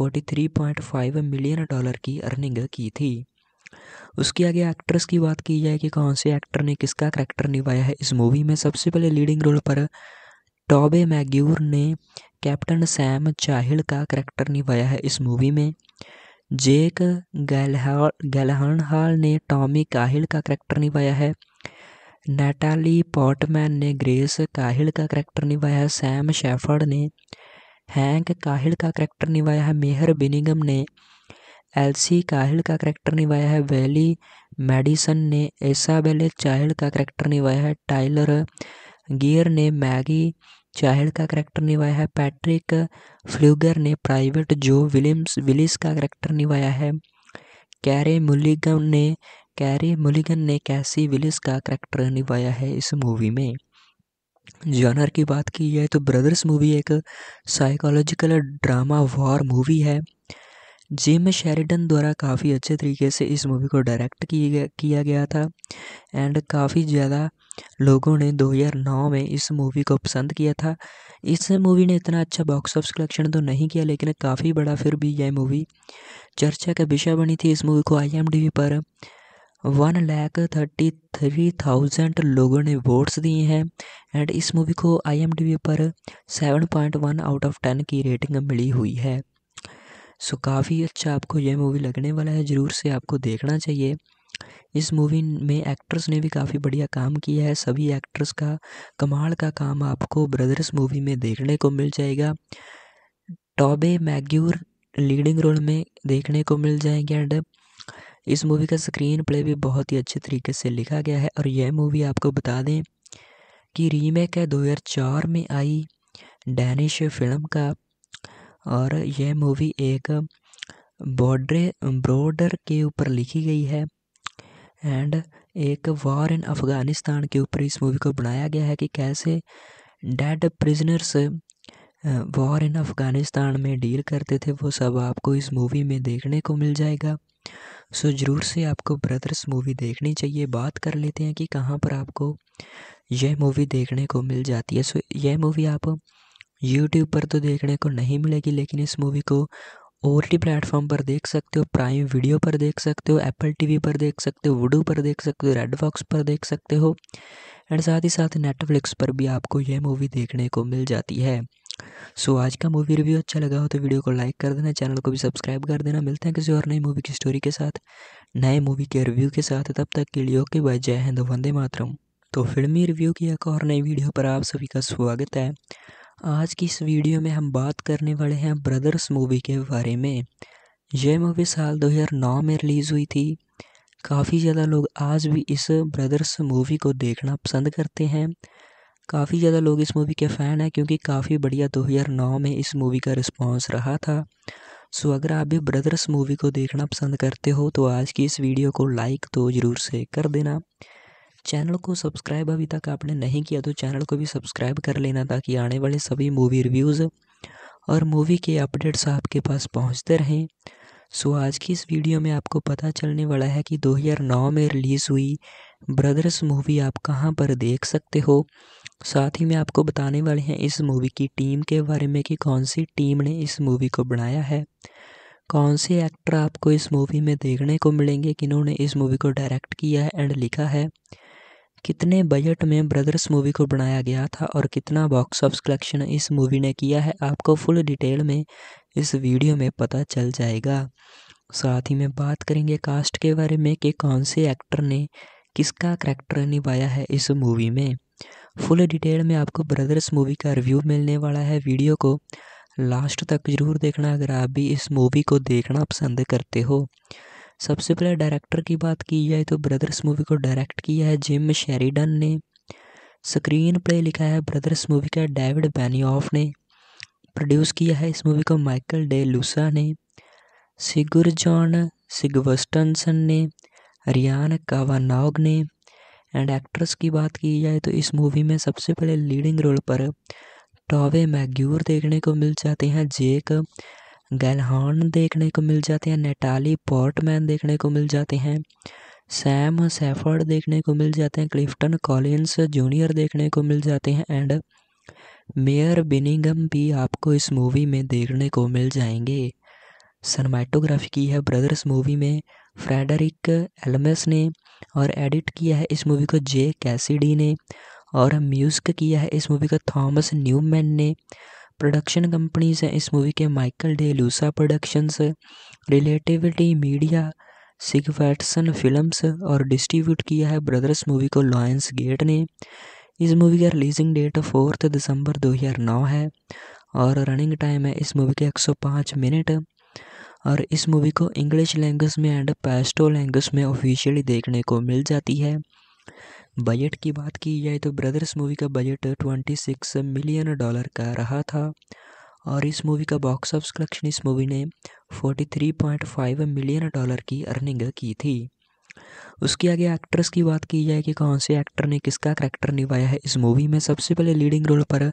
43.5 मिलियन डॉलर की अर्निंग की थी उसके आगे एक्ट्रेस की बात की जाए कि कौन से एक्टर ने किसका करैक्टर निभाया है इस मूवी में सबसे पहले लीडिंग रोल पर टॉबे मैग्यूर ने कैप्टन सैम चाहिल का करैक्टर निभाया है इस मूवी में जेक गैलहर्नहाल ने टॉमी काहिल का करैक्टर निभाया है नेटाली पॉटमैन ने ग्रेस काहिल का करैक्टर निभाया है सैम शेफर्ड ने हैंक काहिल का करैक्टर निभाया है मेहर बिनिगम ने एलसी काहिल का करैक्टर निभाया है वैली मेडिसन ने एसाबेले चाहिल का करैक्टर निभाया है टाइलर गियर ने मैगी चाहेड का करैक्टर निभाया है पैट्रिक फ्लूगर ने प्राइवेट जो विलियम्स विलिस का करैक्टर निभाया है कैरे मुलिगन ने कैरे मुलिगन ने कैसी विलिस का करैक्टर निभाया है इस मूवी में जॉनर की बात की जाए तो ब्रदर्स मूवी एक साइकोलॉजिकल ड्रामा वॉर मूवी है जिम शेरिडन द्वारा काफ़ी अच्छे तरीके से इस मूवी को डायरेक्ट किया गया था एंड काफ़ी ज़्यादा लोगों ने दो हज़ार नौ में इस मूवी को पसंद किया था इस मूवी ने इतना अच्छा बॉक्स ऑफिस कलेक्शन तो नहीं किया लेकिन काफ़ी बड़ा फिर भी यह मूवी चर्चा का विषय बनी थी इस मूवी को आई पर one lakh thirty three thousand लोगों ने वोट्स दिए हैं एंड इस मूवी को आई पर seven point one out of ten की रेटिंग मिली हुई है सो काफ़ी अच्छा आपको यह मूवी लगने वाला है ज़रूर से आपको देखना चाहिए इस मूवी में एक्टर्स ने भी काफ़ी बढ़िया काम किया है सभी एक्टर्स का कमाल का काम आपको ब्रदर्स मूवी में देखने को मिल जाएगा टॉबे मैग्यूर लीडिंग रोल में देखने को मिल जाएंगे एंड इस मूवी का स्क्रीन प्ले भी बहुत ही अच्छे तरीके से लिखा गया है और यह मूवी आपको बता दें कि रीमेक है दो में आई डैनिश फिल्म का और यह मूवी एक बॉर्डर ब्रॉडर के ऊपर लिखी गई है एंड एक वॉर इन अफ़गानिस्तान के ऊपर इस मूवी को बनाया गया है कि कैसे dead prisoners war in Afghanistan में डील करते थे वो सब आपको इस मूवी में देखने को मिल जाएगा सो ज़रूर से आपको ब्रदर्स मूवी देखनी चाहिए बात कर लेते हैं कि कहाँ पर आपको यह मूवी देखने को मिल जाती है सो यह मूवी आप यूट्यूब पर तो देखने को नहीं मिलेगी लेकिन इस मूवी को ओ टी प्लेटफॉर्म पर देख सकते हो प्राइम वीडियो पर देख सकते हो एप्पल टीवी पर देख सकते हो वुडू पर देख सकते हो रेड बॉक्स पर देख सकते हो एंड साथ ही साथ नेटफ्लिक्स पर भी आपको यह मूवी देखने को मिल जाती है सो so, आज का मूवी रिव्यू अच्छा लगा हो तो वीडियो को लाइक कर देना चैनल को भी सब्सक्राइब कर देना मिलते हैं किसी और नई मूवी की स्टोरी के साथ नए मूवी के रिव्यू के साथ तब तक के लिए ओके बाय जय हिंद वंदे मातरम तो फिल्मी रिव्यू की एक और नई वीडियो पर आप सभी का स्वागत है आज की इस वीडियो में हम बात करने वाले हैं ब्रदर्स मूवी के बारे में यह मूवी साल 2009 में रिलीज़ हुई थी काफ़ी ज़्यादा लोग आज भी इस ब्रदर्स मूवी को देखना पसंद करते हैं काफ़ी ज़्यादा लोग इस मूवी के फ़ैन हैं क्योंकि काफ़ी बढ़िया 2009 में इस मूवी का रिस्पांस रहा था सो अगर आप भी ब्रदर्स मूवी को देखना पसंद करते हो तो आज की इस वीडियो को लाइक तो ज़रूर से कर देना चैनल को सब्सक्राइब अभी तक आपने नहीं किया तो चैनल को भी सब्सक्राइब कर लेना ताकि आने वाले सभी मूवी रिव्यूज़ और मूवी के अपडेट्स आपके पास पहुंचते रहें सो आज की इस वीडियो में आपको पता चलने वाला है कि 2009 में रिलीज़ हुई ब्रदर्स मूवी आप कहां पर देख सकते हो साथ ही मैं आपको बताने वाले हैं इस मूवी की टीम के बारे में कि कौन सी टीम ने इस मूवी को बनाया है कौन से एक्टर आपको इस मूवी में देखने को मिलेंगे किन्होंने इस मूवी को डायरेक्ट किया है एंड लिखा है कितने बजट में ब्रदर्स मूवी को बनाया गया था और कितना बॉक्स ऑफिस कलेक्शन इस मूवी ने किया है आपको फुल डिटेल में इस वीडियो में पता चल जाएगा साथ ही में बात करेंगे कास्ट के बारे में कि कौन से एक्टर ने किसका करैक्टर निभाया है इस मूवी में फुल डिटेल में आपको ब्रदर्स मूवी का रिव्यू मिलने वाला है वीडियो को लास्ट तक जरूर देखना अगर आप भी इस मूवी को देखना पसंद करते हो सबसे पहले डायरेक्टर की बात की जाए तो ब्रदर्स मूवी को डायरेक्ट किया है जिम शेरिडन ने स्क्रीन प्ले लिखा है ब्रदर्स मूवी का डेविड बैनियॉफ ने प्रोड्यूस किया है इस मूवी को माइकल डे लूसा ने सिगुर जॉन सिगवस्टनसन ने रियान कावानाग ने एंड एक्ट्रेस की बात की जाए तो इस मूवी में सबसे पहले लीडिंग रोल पर टॉवे मैग्यूर देखने को मिल जाते हैं जेक गैलहान देखने को मिल जाते हैं नेटाली पोर्टमैन देखने को मिल जाते हैं सैम सेफर्ड देखने को मिल जाते हैं क्लिफ्टन कॉलिन्स जूनियर देखने को मिल जाते हैं एंड मेयर बिनिंगम भी आपको इस मूवी में देखने को मिल जाएंगे सनमैटोग्राफी की है ब्रदर्स मूवी में फ्रेडरिक एलमेस ने और एडिट किया है इस मूवी को जे कैसीडी ने और म्यूज़िक किया है इस मूवी को थॉमस न्यूमैन ने प्रोडक्शन कंपनीज हैं इस मूवी के Michael De Luca productions relativity media Sighvatsson films और डिस्ट्रीब्यूट किया है ब्रदर्स मूवी को लॉयंस गेट ने इस मूवी का रिलीजिंग डेट फोर्थ दिसंबर 2009 है और रनिंग टाइम है इस मूवी के 105 मिनट और इस मूवी को इंग्लिश लैंग्वेज में एंड पैस्टो लैंग्वेज में ऑफिशियली देखने को मिल जाती है बजट की बात की जाए तो ब्रदर्स मूवी का budget twenty six million dollar का रहा था और इस मूवी का बॉक्स ऑफिस कलेक्शन इस मूवी ने 43.5 मिलियन डॉलर की अर्निंग की थी उसके आगे एक्ट्रेस की बात की जाए कि कौन से एक्टर ने किसका करैक्टर निभाया है इस मूवी में सबसे पहले लीडिंग रोल पर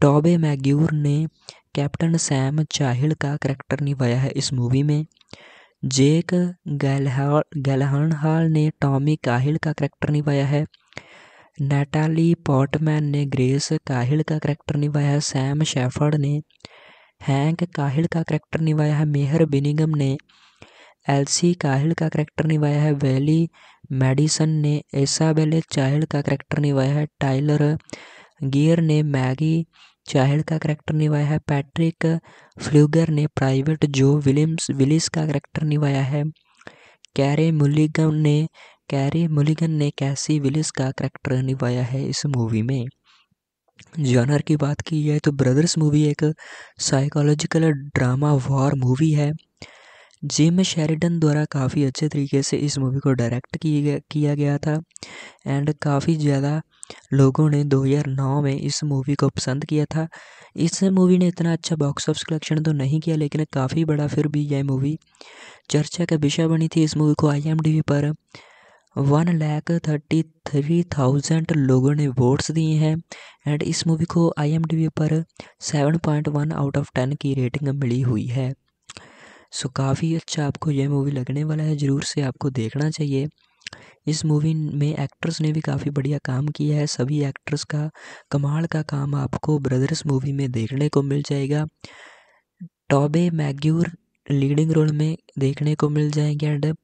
टॉबे मैग्यूर ने कैप्टन सैम चाहिल का करैक्टर निभाया है इस मूवी में जेक हाल ने टॉमी काहिल का करैक्टर निभाया है नैटाली पॉटमैन ने ग्रेस काहिल का करैक्टर निभाया है सैम शेफर्ड ने हैंक काहिल का करैक्टर निभाया है मेहर बिनिगम ने एलसी काहिल का करैक्टर निभाया है वैली मेडिसन ने एसाबेले चाहिल का करैक्टर निभाया है टाइलर गियर ने मैगी चाइल्ड का करैक्टर निभाया है पैट्रिक फ्लूगर ने प्राइवेट जो विलियम्स विलिस का करैक्टर निभाया है कैरे मुलिगन ने कैरी मुलिगन ने कैसी विलिस का करैक्टर निभाया है इस मूवी में जॉनर की बात की जाए तो ब्रदर्स मूवी एक साइकोलॉजिकल ड्रामा वॉर मूवी है जिम शेरिडन द्वारा काफ़ी अच्छे तरीके से इस मूवी को डायरेक्ट किया गया था एंड काफ़ी ज़्यादा लोगों ने 2009 में इस मूवी को पसंद किया था इस मूवी ने इतना अच्छा बॉक्स ऑफिस कलेक्शन तो नहीं किया लेकिन काफ़ी बड़ा फिर भी यह मूवी चर्चा का विषय बनी थी इस मूवी को आई पर one lakh thirty three thousand लोगों ने वोट्स दिए हैं एंड इस मूवी को आई पर seven point one out of ten की रेटिंग मिली हुई है सो काफ़ी अच्छा आपको यह मूवी लगने वाला है ज़रूर से आपको देखना चाहिए इस मूवी में एक्ट्रेस ने भी काफ़ी बढ़िया काम किया है सभी एक्ट्रेस का कमाल का काम आपको ब्रदर्स मूवी में देखने को मिल जाएगा टॉबे मैग्यूर लीडिंग रोल में देखने को मिल जाएंगे एंड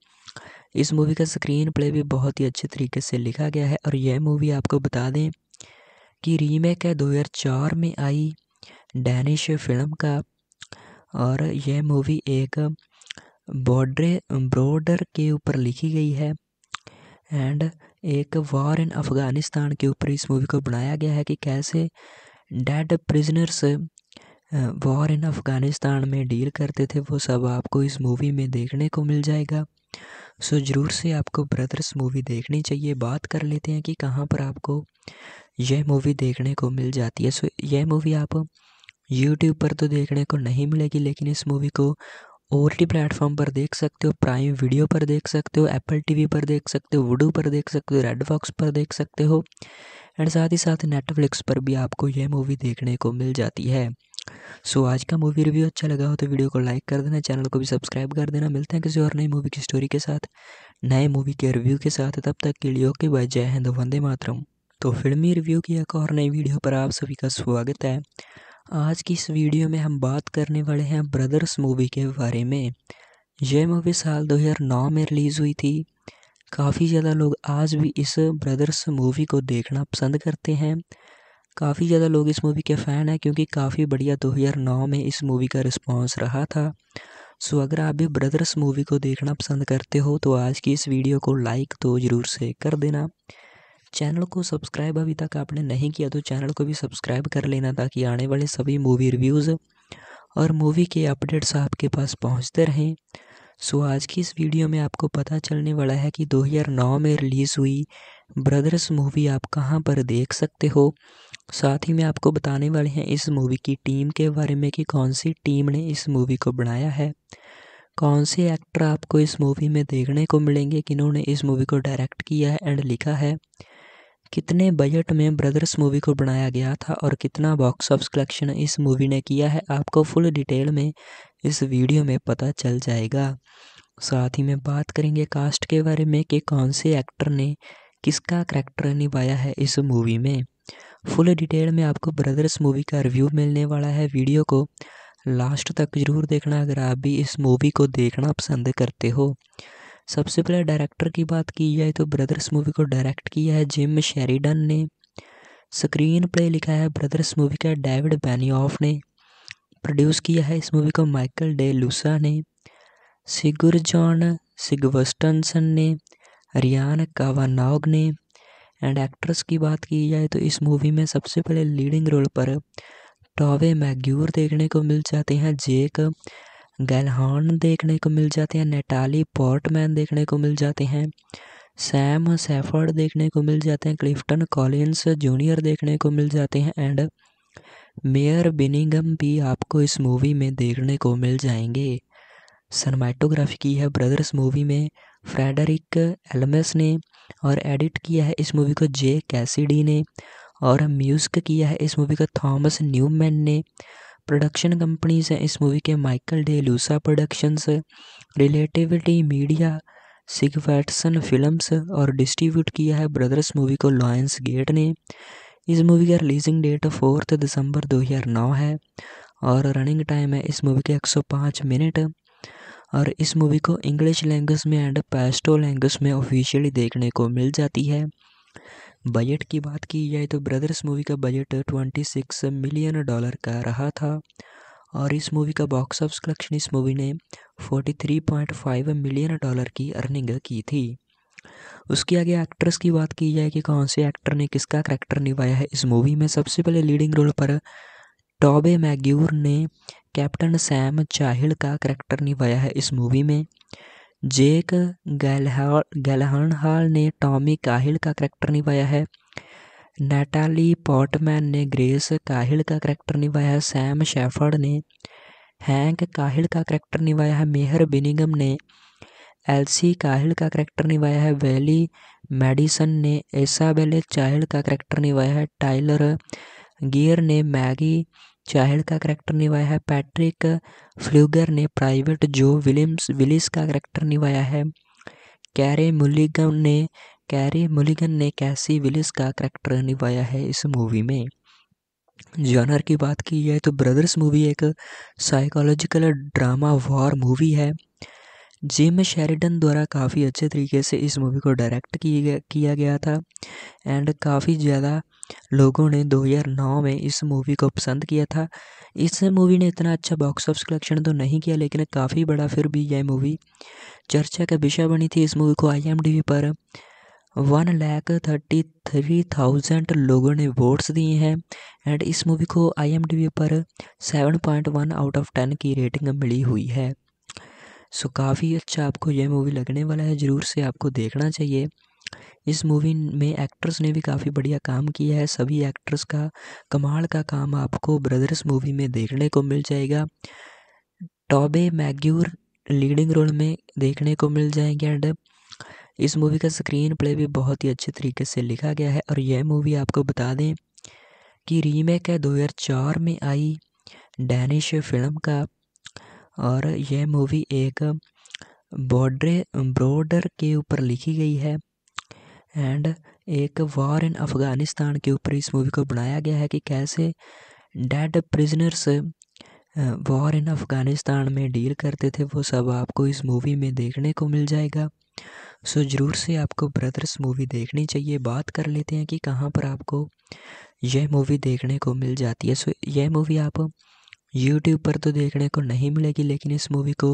इस मूवी का स्क्रीन प्ले भी बहुत ही अच्छे तरीके से लिखा गया है और यह मूवी आपको बता दें कि रीमेक है चार में आई डैनिश फिल्म का और यह मूवी एक बॉर्डर ब्रॉडर के ऊपर लिखी गई है एंड एक वॉर इन अफ़गानिस्तान के ऊपर इस मूवी को बनाया गया है कि कैसे dead prisoners war in Afghanistan में डील करते थे वो सब आपको इस मूवी में देखने को मिल जाएगा सो ज़रूर से आपको ब्रदर्स मूवी देखनी चाहिए बात कर लेते हैं कि कहाँ पर आपको यह मूवी देखने को मिल जाती है सो यह मूवी आप यूट्यूब पर तो देखने को नहीं मिलेगी लेकिन इस मूवी को ओ प्लेटफॉर्म पर देख सकते हो प्राइम वीडियो पर देख सकते हो एप्पल टीवी पर देख सकते हो वुडू पर देख सकते हो रेड बॉक्स पर देख सकते हो एंड साथ ही साथ नेटफ्लिक्स पर भी आपको यह मूवी देखने को मिल जाती है सो so, आज का मूवी रिव्यू अच्छा लगा हो तो वीडियो को लाइक कर देना चैनल को भी सब्सक्राइब कर देना मिलते हैं किसी और नई मूवी की स्टोरी के साथ नए मूवी के रिव्यू के साथ तब तक के लिए ओके बाय जय हिंद वंदे मातरम तो फिल्मी रिव्यू की एक और नई वीडियो पर आप सभी का स्वागत है आज की इस वीडियो में हम बात करने वाले हैं ब्रदर्स मूवी के बारे में यह मूवी साल 2009 में रिलीज़ हुई थी काफ़ी ज़्यादा लोग आज भी इस ब्रदर्स मूवी को देखना पसंद करते हैं काफ़ी ज़्यादा लोग इस मूवी के फ़ैन हैं क्योंकि काफ़ी बढ़िया 2009 में इस मूवी का रिस्पांस रहा था सो अगर आप भी ब्रदर्स मूवी को देखना पसंद करते हो तो आज की इस वीडियो को लाइक तो ज़रूर से कर देना चैनल को सब्सक्राइब अभी तक आपने नहीं किया तो चैनल को भी सब्सक्राइब कर लेना ताकि आने वाले सभी मूवी रिव्यूज़ और मूवी के अपडेट्स आपके पास पहुंचते रहें सो आज की इस वीडियो में आपको पता चलने वाला है कि 2009 में रिलीज़ हुई ब्रदर्स मूवी आप कहाँ पर देख सकते हो साथ ही मैं आपको बताने वाले हैं इस मूवी की टीम के बारे में कि कौन सी टीम ने इस मूवी को बनाया है कौन से एक्टर आपको इस मूवी में देखने को मिलेंगे किन्होंने इस मूवी को डायरेक्ट किया है एंड लिखा है कितने बजट में ब्रदर्स मूवी को बनाया गया था और कितना बॉक्स ऑफिस कलेक्शन इस मूवी ने किया है आपको फुल डिटेल में इस वीडियो में पता चल जाएगा साथ ही में बात करेंगे कास्ट के बारे में कि कौन से एक्टर ने किसका करैक्टर निभाया है इस मूवी में फुल डिटेल में आपको ब्रदर्स मूवी का रिव्यू मिलने वाला है वीडियो को लास्ट तक ज़रूर देखना अगर आप भी इस मूवी को देखना पसंद करते हो सबसे पहले डायरेक्टर की बात की जाए तो ब्रदर्स मूवी को डायरेक्ट किया है जिम शेरिडन ने स्क्रीन प्ले लिखा है ब्रदर्स मूवी का डेविड बैनियॉफ ने प्रोड्यूस किया है इस मूवी को माइकल डे लूसा ने सिगुर जॉन सिगवस्टनसन ने रियान कावानाग ने एंड एक्ट्रेस की बात की जाए तो इस मूवी में सबसे पहले लीडिंग रोल पर टॉवे मैग्यूर देखने को मिल जाते हैं जेक गैलहॉर्न देखने को मिल जाते हैं नेटाली पोर्टमैन देखने को मिल जाते हैं सैम सेफर्ड देखने को मिल जाते हैं क्लिफ्टन कॉलिन्स जूनियर देखने को मिल जाते हैं एंड मेयर बिनिंगम भी आपको इस मूवी में देखने को मिल जाएंगे सनमैटोग्राफी की है ब्रदर्स मूवी में फ्रेडरिक एलमेस ने और एडिट किया है इस मूवी को जे कैसिडी ने और म्यूज़िक किया है इस मूवी को थॉमस न्यूमैन ने प्रोडक्शन कंपनीज हैं इस मूवी के Michael De Luca productions relativity media Sighvatsson films और डिस्ट्रीब्यूट किया है ब्रदर्स मूवी को लॉयंस गेट ने इस मूवी का रिलीजिंग डेट फोर्थ दिसंबर 2009 है और रनिंग टाइम है इस मूवी के 105 मिनट और इस मूवी को इंग्लिश लैंग्वेज में एंड पैस्टो लैंग्वेज में ऑफिशियली देखने को मिल जाती है बजट की बात की जाए तो ब्रदर्स मूवी का budget twenty six million dollar का रहा था और इस मूवी का बॉक्स ऑफिस कलेक्शन इस मूवी ने 43.5 मिलियन डॉलर की अर्निंग की थी उसके आगे एक्ट्रेस की बात की जाए कि कौन से एक्टर ने किसका करैक्टर निभाया है इस मूवी में सबसे पहले लीडिंग रोल पर टॉबे मैग्यूर ने कैप्टन सैम चाहिल का करैक्टर निभाया है इस मूवी में जेक गैलहर गैलहर्नहाल ने टॉमी काहिल का करैक्टर निभाया है नैटाली पॉटमैन ने ग्रेस काहिल का करैक्टर निभाया है सैम शेफर्ड ने हैंक काहिल का करैक्टर निभाया है मेहर बिनिगम ने एलसी काहिल का करैक्टर निभाया है वैली मेडिसन ने एसाबेले चाहिल का करैक्टर निभाया है टाइलर गियर ने मैगी चाइल्ड का करैक्टर निभाया है पैट्रिक फ्लूगर ने प्राइवेट जो विलियम्स विलिस का करैक्टर निभाया है कैरे मुलिगन ने कैरे मुलिगन ने कैसी विलिस का करैक्टर निभाया है इस मूवी में जॉनर की बात की जाए तो ब्रदर्स मूवी एक साइकोलॉजिकल ड्रामा वॉर मूवी है जिम शेरिडन द्वारा काफ़ी अच्छे तरीके से इस मूवी को डायरेक्ट किया गया था एंड काफ़ी ज़्यादा लोगों ने 2009 में इस मूवी को पसंद किया था इस मूवी ने इतना अच्छा बॉक्स ऑफिस कलेक्शन तो नहीं किया लेकिन काफ़ी बड़ा फिर भी यह मूवी चर्चा का विषय बनी थी इस मूवी को आई पर one lakh thirty three thousand लोगों ने वोट्स दिए हैं एंड इस मूवी को आई पर seven point one out of ten की रेटिंग मिली हुई है सो काफ़ी अच्छा आपको यह मूवी लगने वाला है ज़रूर से आपको देखना चाहिए इस मूवी में एक्टर्स ने भी काफ़ी बढ़िया काम किया है सभी एक्टर्स का कमाल का काम आपको ब्रदर्स मूवी में देखने को मिल जाएगा टॉबे मैग्यूर लीडिंग रोल में देखने को मिल जाएंगे एंड इस मूवी का स्क्रीन प्ले भी बहुत ही अच्छे तरीके से लिखा गया है और यह मूवी आपको बता दें कि रीमेक है दो में आई डैनिश फिल्म का और यह मूवी एक बॉर्डर बॉर्डर के ऊपर लिखी गई है एंड एक वॉर इन अफगानिस्तान के ऊपर इस मूवी को बनाया गया है कि कैसे dead prisoners war in Afghanistan में डील करते थे वो सब आपको इस मूवी में देखने को मिल जाएगा सो ज़रूर से आपको ब्रदर्स मूवी देखनी चाहिए बात कर लेते हैं कि कहाँ पर आपको यह मूवी देखने को मिल जाती है सो यह मूवी आप यूट्यूब पर तो देखने को नहीं मिलेगी लेकिन इस मूवी को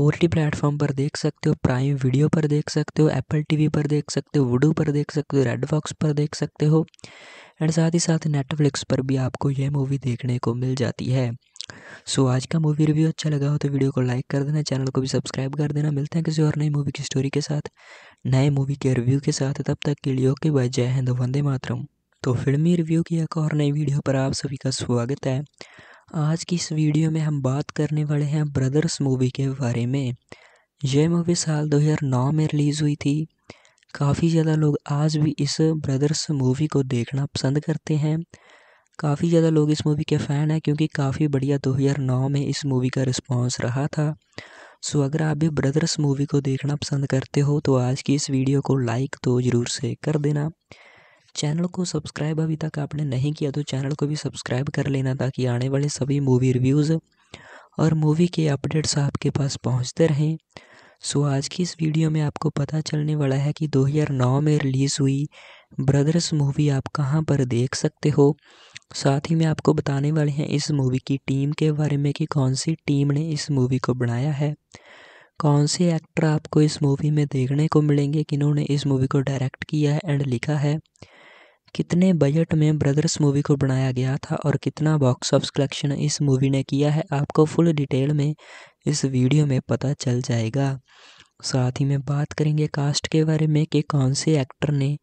और टी प्लेटफॉर्म पर देख सकते हो प्राइम वीडियो पर देख सकते हो एप्पल टीवी पर देख सकते हो वुडू पर देख सकते हो रेड बॉक्स पर देख सकते हो एंड साथ ही साथ नेटफ्लिक्स पर भी आपको यह मूवी देखने को मिल जाती है सो so, आज का मूवी रिव्यू अच्छा लगा हो तो वीडियो को लाइक कर देना चैनल को भी सब्सक्राइब कर देना मिलते हैं किसी और नई मूवी की स्टोरी के साथ नए मूवी के रिव्यू के साथ तब तक के लिए ओके बाय जय हिंद वंदे मातरम तो फिल्मी रिव्यू की एक और नई वीडियो पर आप सभी का स्वागत है आज की इस वीडियो में हम बात करने वाले हैं ब्रदर्स मूवी के बारे में यह मूवी साल 2009 में रिलीज़ हुई थी काफ़ी ज़्यादा लोग आज भी इस ब्रदर्स मूवी को देखना पसंद करते हैं काफ़ी ज़्यादा लोग इस मूवी के फ़ैन हैं क्योंकि काफ़ी बढ़िया 2009 में इस मूवी का रिस्पांस रहा था सो अगर आप भी ब्रदर्स मूवी को देखना पसंद करते हो तो आज की इस वीडियो को लाइक तो ज़रूर से कर देना चैनल को सब्सक्राइब अभी तक आपने नहीं किया तो चैनल को भी सब्सक्राइब कर लेना ताकि आने वाले सभी मूवी रिव्यूज़ और मूवी के अपडेट्स आपके पास पहुंचते रहें सो आज की इस वीडियो में आपको पता चलने वाला है कि 2009 में रिलीज़ हुई ब्रदर्स मूवी आप कहाँ पर देख सकते हो साथ ही मैं आपको बताने वाले हैं इस मूवी की टीम के बारे में कि कौन सी टीम ने इस मूवी को बनाया है कौन से एक्टर आपको इस मूवी में देखने को मिलेंगे किन्होंने इस मूवी को डायरेक्ट किया है एंड लिखा है कितने बजट में ब्रदर्स मूवी को बनाया गया था और कितना बॉक्स ऑफिस कलेक्शन इस मूवी ने किया है आपको फुल डिटेल में इस वीडियो में पता चल जाएगा साथ ही में बात करेंगे कास्ट के बारे में कि कौन से एक्टर ने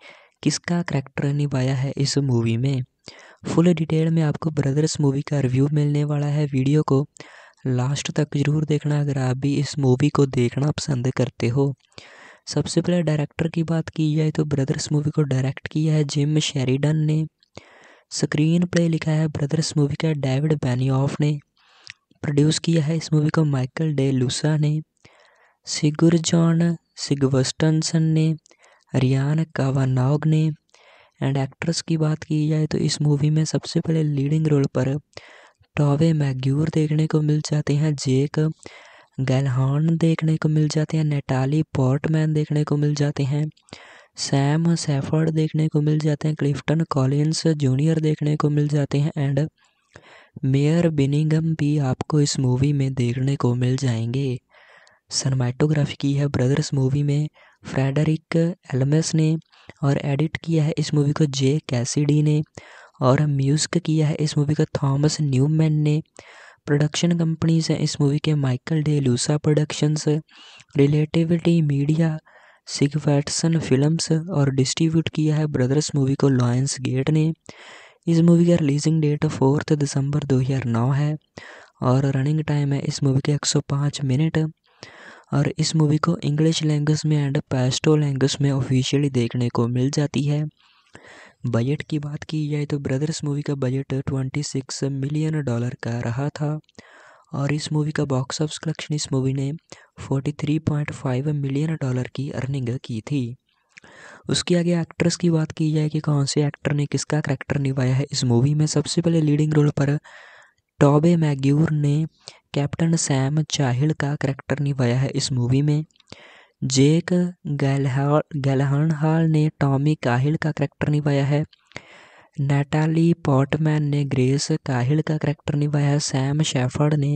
किसका करैक्टर निभाया है इस मूवी में फुल डिटेल में आपको ब्रदर्स मूवी का रिव्यू मिलने वाला है वीडियो को लास्ट तक ज़रूर देखना अगर आप भी इस मूवी को देखना पसंद करते हो सबसे पहले डायरेक्टर की बात की जाए तो ब्रदर्स मूवी को डायरेक्ट किया है जिम शेरिडन ने स्क्रीन प्ले लिखा है ब्रदर्स मूवी का डेविड बैनियॉफ ने प्रोड्यूस किया है इस मूवी को माइकल डे लूसा ने सिगुर जॉन सिगवस्टनसन ने रियान कावानाग ने एंड एक्ट्रेस की बात की जाए तो इस मूवी में सबसे पहले लीडिंग रोल पर टॉवे मैग्यूर देखने को मिल जाते हैं जेक गैलहॉर्न देखने को मिल जाते हैं नेटाली पोर्टमैन देखने को मिल जाते हैं सैम सेफर्ड देखने को मिल जाते हैं क्लिफ्टन कॉलिन्स जूनियर देखने को मिल जाते हैं एंड मेयर बिनिंगम भी आपको इस मूवी में देखने को मिल जाएंगे सनमैटोग्राफी की है ब्रदर्स मूवी में फ्रेडरिक एलमेस ने और एडिट किया है इस मूवी को जे कैसीडी ने और म्यूज़िक किया है इस मूवी का थॉमस न्यूमैन ने प्रोडक्शन कंपनीज हैं इस मूवी के Michael De Luca productions relativity media Sighvatsson films और डिस्ट्रीब्यूट किया है ब्रदर्स मूवी को लॉयंस गेट ने इस मूवी का रिलीजिंग डेट फोर्थ दिसंबर 2009 है और रनिंग टाइम है इस मूवी के 105 मिनट और इस मूवी को इंग्लिश लैंग्वेज में एंड पैस्टो लैंग्वेज में ऑफिशियली देखने को मिल जाती है बजट की बात की जाए तो ब्रदर्स मूवी का budget twenty six million dollar का रहा था और इस मूवी का बॉक्स ऑफिस कलेक्शन इस मूवी ने forty three point five million dollar की अर्निंग की थी उसके आगे एक्ट्रेस की बात की जाए कि कौन से एक्टर ने किसका करैक्टर निभाया है इस मूवी में सबसे पहले लीडिंग रोल पर टॉबे मैग्यूर ने कैप्टन सैम चाहिल का करैक्टर निभाया है इस मूवी में जेक गैलहर्नहाल ने टॉमी काहिल का करैक्टर निभाया है नेटाली पॉटमैन ने ग्रेस काहिल का करैक्टर निभाया है सैम शेफर्ड ने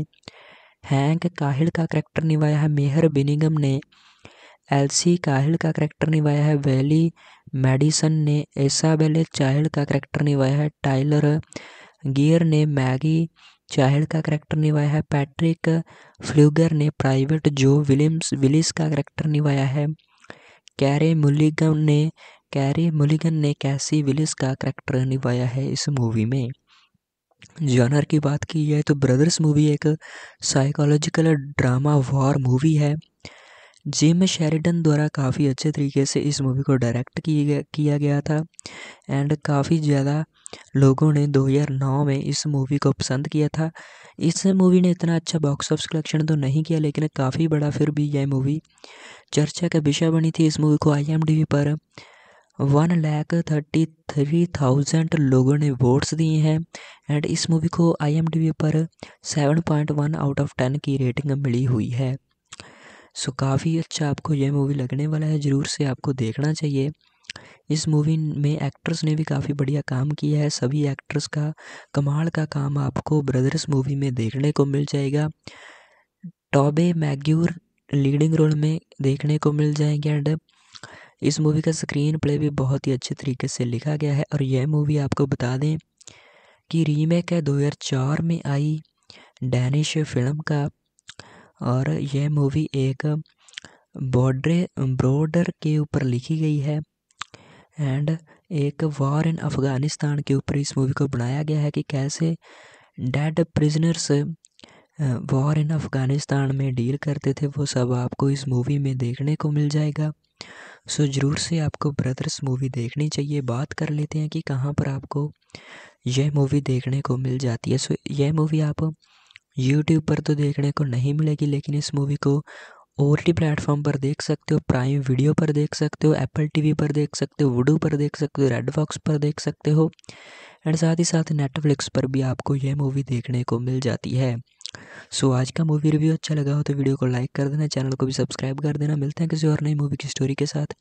हैंक काहिल का करैक्टर निभाया है मेहर बिनिगम ने एलसी काहिल का करैक्टर निभाया है वैली मेडिसन ने एसाबेले चाहिल का करैक्टर निभाया है टाइलर गियर ने मैगी चाइल्ड का करैक्टर निभाया है पैट्रिक फ्लूगर ने प्राइवेट जो विलियम्स विलिस का करैक्टर निभाया है कैरे मुलिगन ने कैरी मुलिगन ने कैसी विलिस का करैक्टर निभाया है इस मूवी में जॉनर की बात की जाए तो ब्रदर्स मूवी एक साइकोलॉजिकल ड्रामा वॉर मूवी है जिम शेरिडन द्वारा काफ़ी अच्छे तरीके से इस मूवी को डायरेक्ट किया गया था एंड काफ़ी ज़्यादा लोगों ने दो हज़ार नौ में इस मूवी को पसंद किया था इस मूवी ने इतना अच्छा बॉक्स ऑफिस कलेक्शन तो नहीं किया लेकिन काफ़ी बड़ा फिर भी यह मूवी चर्चा का विषय बनी थी इस मूवी को आई पर one lakh thirty three thousand लोगों ने वोट्स दिए हैं एंड इस मूवी को आई पर seven point one out of ten की रेटिंग मिली हुई है सो काफ़ी अच्छा आपको यह मूवी लगने वाला है ज़रूर से आपको देखना चाहिए इस मूवी में एक्ट्रेस ने भी काफ़ी बढ़िया काम किया है सभी एक्ट्रेस का कमाल का काम आपको ब्रदर्स मूवी में देखने को मिल जाएगा टॉबे मैग्यूर लीडिंग रोल में देखने को मिल जाएंगे एंड इस मूवी का स्क्रीन प्ले भी बहुत ही अच्छे तरीके से लिखा गया है और यह मूवी आपको बता दें कि रीमेक है दो में आई डैनिश फिल्म का और यह मूवी एक बॉर्डर ब्रॉडर के ऊपर लिखी गई है एंड एक वॉर इन अफ़गानिस्तान के ऊपर इस मूवी को बनाया गया है कि कैसे dead prisoners war in Afghanistan में डील करते थे वो सब आपको इस मूवी में देखने को मिल जाएगा सो so, ज़रूर से आपको ब्रदर्स मूवी देखनी चाहिए बात कर लेते हैं कि कहाँ पर आपको यह मूवी देखने को मिल जाती है सो so, यह मूवी आप यूट्यूब पर तो देखने को नहीं मिलेगी लेकिन इस मूवी को ओ टी प्लेटफॉर्म पर देख सकते हो प्राइम वीडियो पर देख सकते हो एप्पल टीवी पर देख सकते हो वुडू पर देख सकते हो रेड बॉक्स पर देख सकते हो एंड साथ ही साथ नेटफ्लिक्स पर भी आपको यह मूवी देखने को मिल जाती है सो so, आज का मूवी रिव्यू अच्छा लगा हो तो वीडियो को लाइक कर देना चैनल को भी सब्सक्राइब कर देना मिलते हैं किसी और नई मूवी की स्टोरी के साथ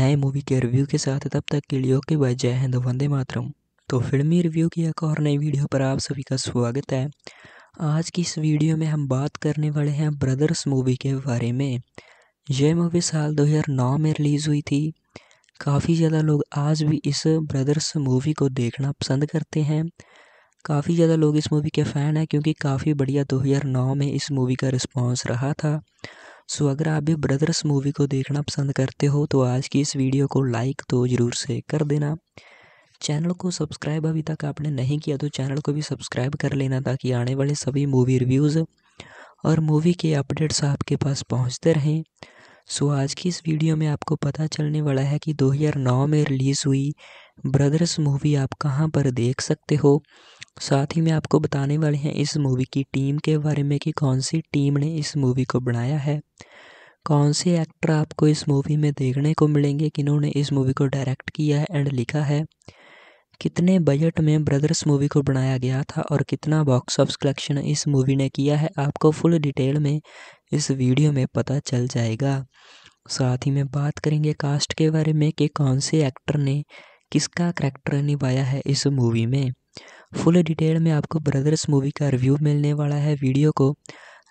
नए मूवी के रिव्यू के साथ तब तक के लिए ओके बाय जय हिंद वंदे मातरम तो फिल्मी रिव्यू की एक और नई वीडियो पर आप सभी का स्वागत है आज की इस वीडियो में हम बात करने वाले हैं ब्रदर्स मूवी के बारे में यह मूवी साल 2009 में रिलीज़ हुई थी काफ़ी ज़्यादा लोग आज भी इस ब्रदर्स मूवी को देखना पसंद करते हैं काफ़ी ज़्यादा लोग इस मूवी के फ़ैन हैं क्योंकि काफ़ी बढ़िया 2009 में इस मूवी का रिस्पांस रहा था सो अगर आप भी ब्रदर्स मूवी को देखना पसंद करते हो तो आज की इस वीडियो को लाइक तो ज़रूर से कर देना चैनल को सब्सक्राइब अभी तक आपने नहीं किया तो चैनल को भी सब्सक्राइब कर लेना ताकि आने वाले सभी मूवी रिव्यूज़ और मूवी के अपडेट्स आपके पास पहुंचते रहें सो आज की इस वीडियो में आपको पता चलने वाला है कि 2009 में रिलीज़ हुई ब्रदर्स मूवी आप कहाँ पर देख सकते हो साथ ही में आपको बताने वाले हैं इस मूवी की टीम के बारे में कि कौन सी टीम ने इस मूवी को बनाया है कौन से एक्टर आपको इस मूवी में देखने को मिलेंगे किन्होंने इस मूवी को डायरेक्ट किया है एंड लिखा है कितने बजट में ब्रदर्स मूवी को बनाया गया था और कितना बॉक्स ऑफिस कलेक्शन इस मूवी ने किया है आपको फुल डिटेल में इस वीडियो में पता चल जाएगा साथ ही में बात करेंगे कास्ट के बारे में कि कौन से एक्टर ने किसका करैक्टर निभाया है इस मूवी में फुल डिटेल में आपको ब्रदर्स मूवी का रिव्यू मिलने वाला है वीडियो को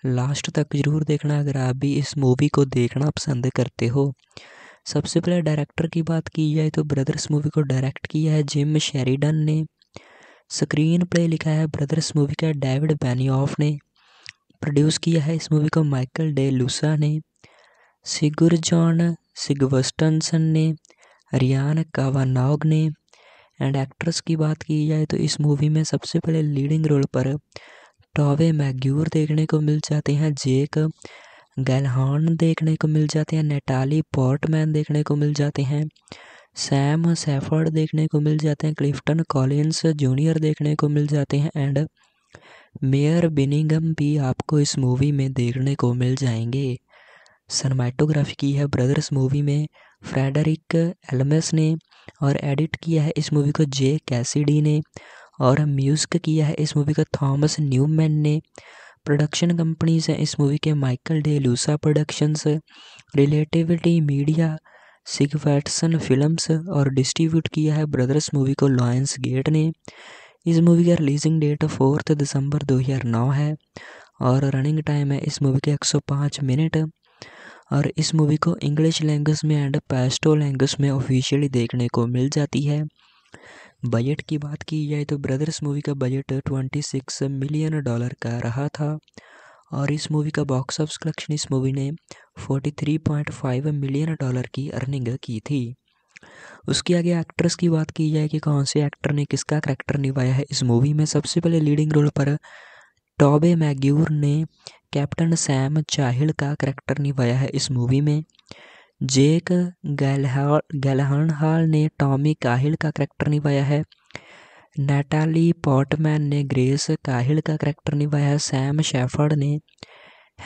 लास्ट तक जरूर देखना अगर आप भी इस मूवी को देखना पसंद करते हो सबसे पहले डायरेक्टर की बात की जाए तो ब्रदर्स मूवी को डायरेक्ट किया है जिम शेरिडन ने स्क्रीन प्ले लिखा है ब्रदर्स मूवी का डेविड बैनियॉफ ने प्रोड्यूस किया है इस मूवी को माइकल डे लूसा ने सिगुर जॉन सिगवस्टनसन ने रियान कावानाग ने एंड एक्ट्रेस की बात की जाए तो इस मूवी में सबसे पहले लीडिंग रोल पर टॉवे मैग्यूर देखने को मिल जाते हैं जेक गैलहॉर्न देखने को मिल जाते हैं नेटाली पोर्टमैन देखने को मिल जाते हैं सैम सेफर्ड देखने को मिल जाते हैं क्लिफ्टन कॉलिन्स जूनियर देखने को मिल जाते हैं एंड मेयर बिनिंगम भी आपको इस मूवी में देखने को मिल जाएंगे सनमैटोग्राफी की है ब्रदर्स मूवी में फ्रेडरिक एलमेस ने और एडिट किया है इस मूवी को जे कैसीडी ने और म्यूज़िक किया है इस मूवी को थॉमस न्यूमैन ने प्रोडक्शन कंपनीज हैं इस मूवी के Michael De Luca productions relativity media Sighvatsson films और डिस्ट्रीब्यूट किया है ब्रदर्स मूवी को लॉयंस गेट ने इस मूवी का रिलीजिंग डेट फोर्थ दिसंबर 2009 है और रनिंग टाइम है इस मूवी के 105 मिनट और इस मूवी को इंग्लिश लैंग्वेज में एंड पैस्टो लैंग्वेज में ऑफिशियली देखने को मिल जाती है बजट की बात की जाए तो ब्रदर्स मूवी का budget twenty six million dollar का रहा था और इस मूवी का बॉक्स ऑफिस कलेक्शन इस मूवी ने 43.5 मिलियन डॉलर की अर्निंग की थी उसके आगे एक्ट्रेस की बात की जाए कि कौन से एक्टर ने किसका करैक्टर निभाया है इस मूवी में सबसे पहले लीडिंग रोल पर टॉबे मैग्यूर ने कैप्टन सैम चाहिल का करैक्टर निभाया है इस मूवी में जेक गैलह गैलहर्नहाल ने टॉमी काहिल का करैक्टर निभाया है नैटाली पॉटमैन ने ग्रेस काहिल का करैक्टर निभाया है सैम शेफर्ड ने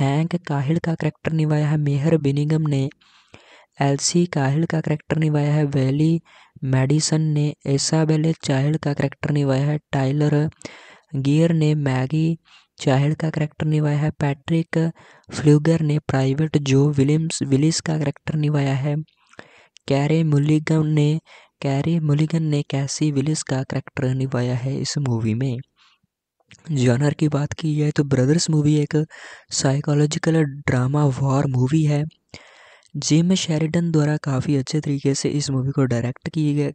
हैंक काहिल का करैक्टर निभाया है मेहर बिनिंगम ने एलसी काहिल का करैक्टर निभाया है वैली मेडिसन ने एसाबेले चाहिल का करैक्टर निभाया है टाइलर गियर ने मैगी चाइल्ड का करैक्टर निभाया है पैट्रिक फ्लूगर ने प्राइवेट जो विलियम्स विलिस का करैक्टर निभाया है कैरे मुलिगन ने कैरे मुलिगन ने कैसी विलिस का करैक्टर निभाया है इस मूवी में जॉनर की बात की जाए तो ब्रदर्स मूवी एक साइकोलॉजिकल ड्रामा वॉर मूवी है जिम शेरिडन द्वारा काफ़ी अच्छे तरीके से इस मूवी को डायरेक्ट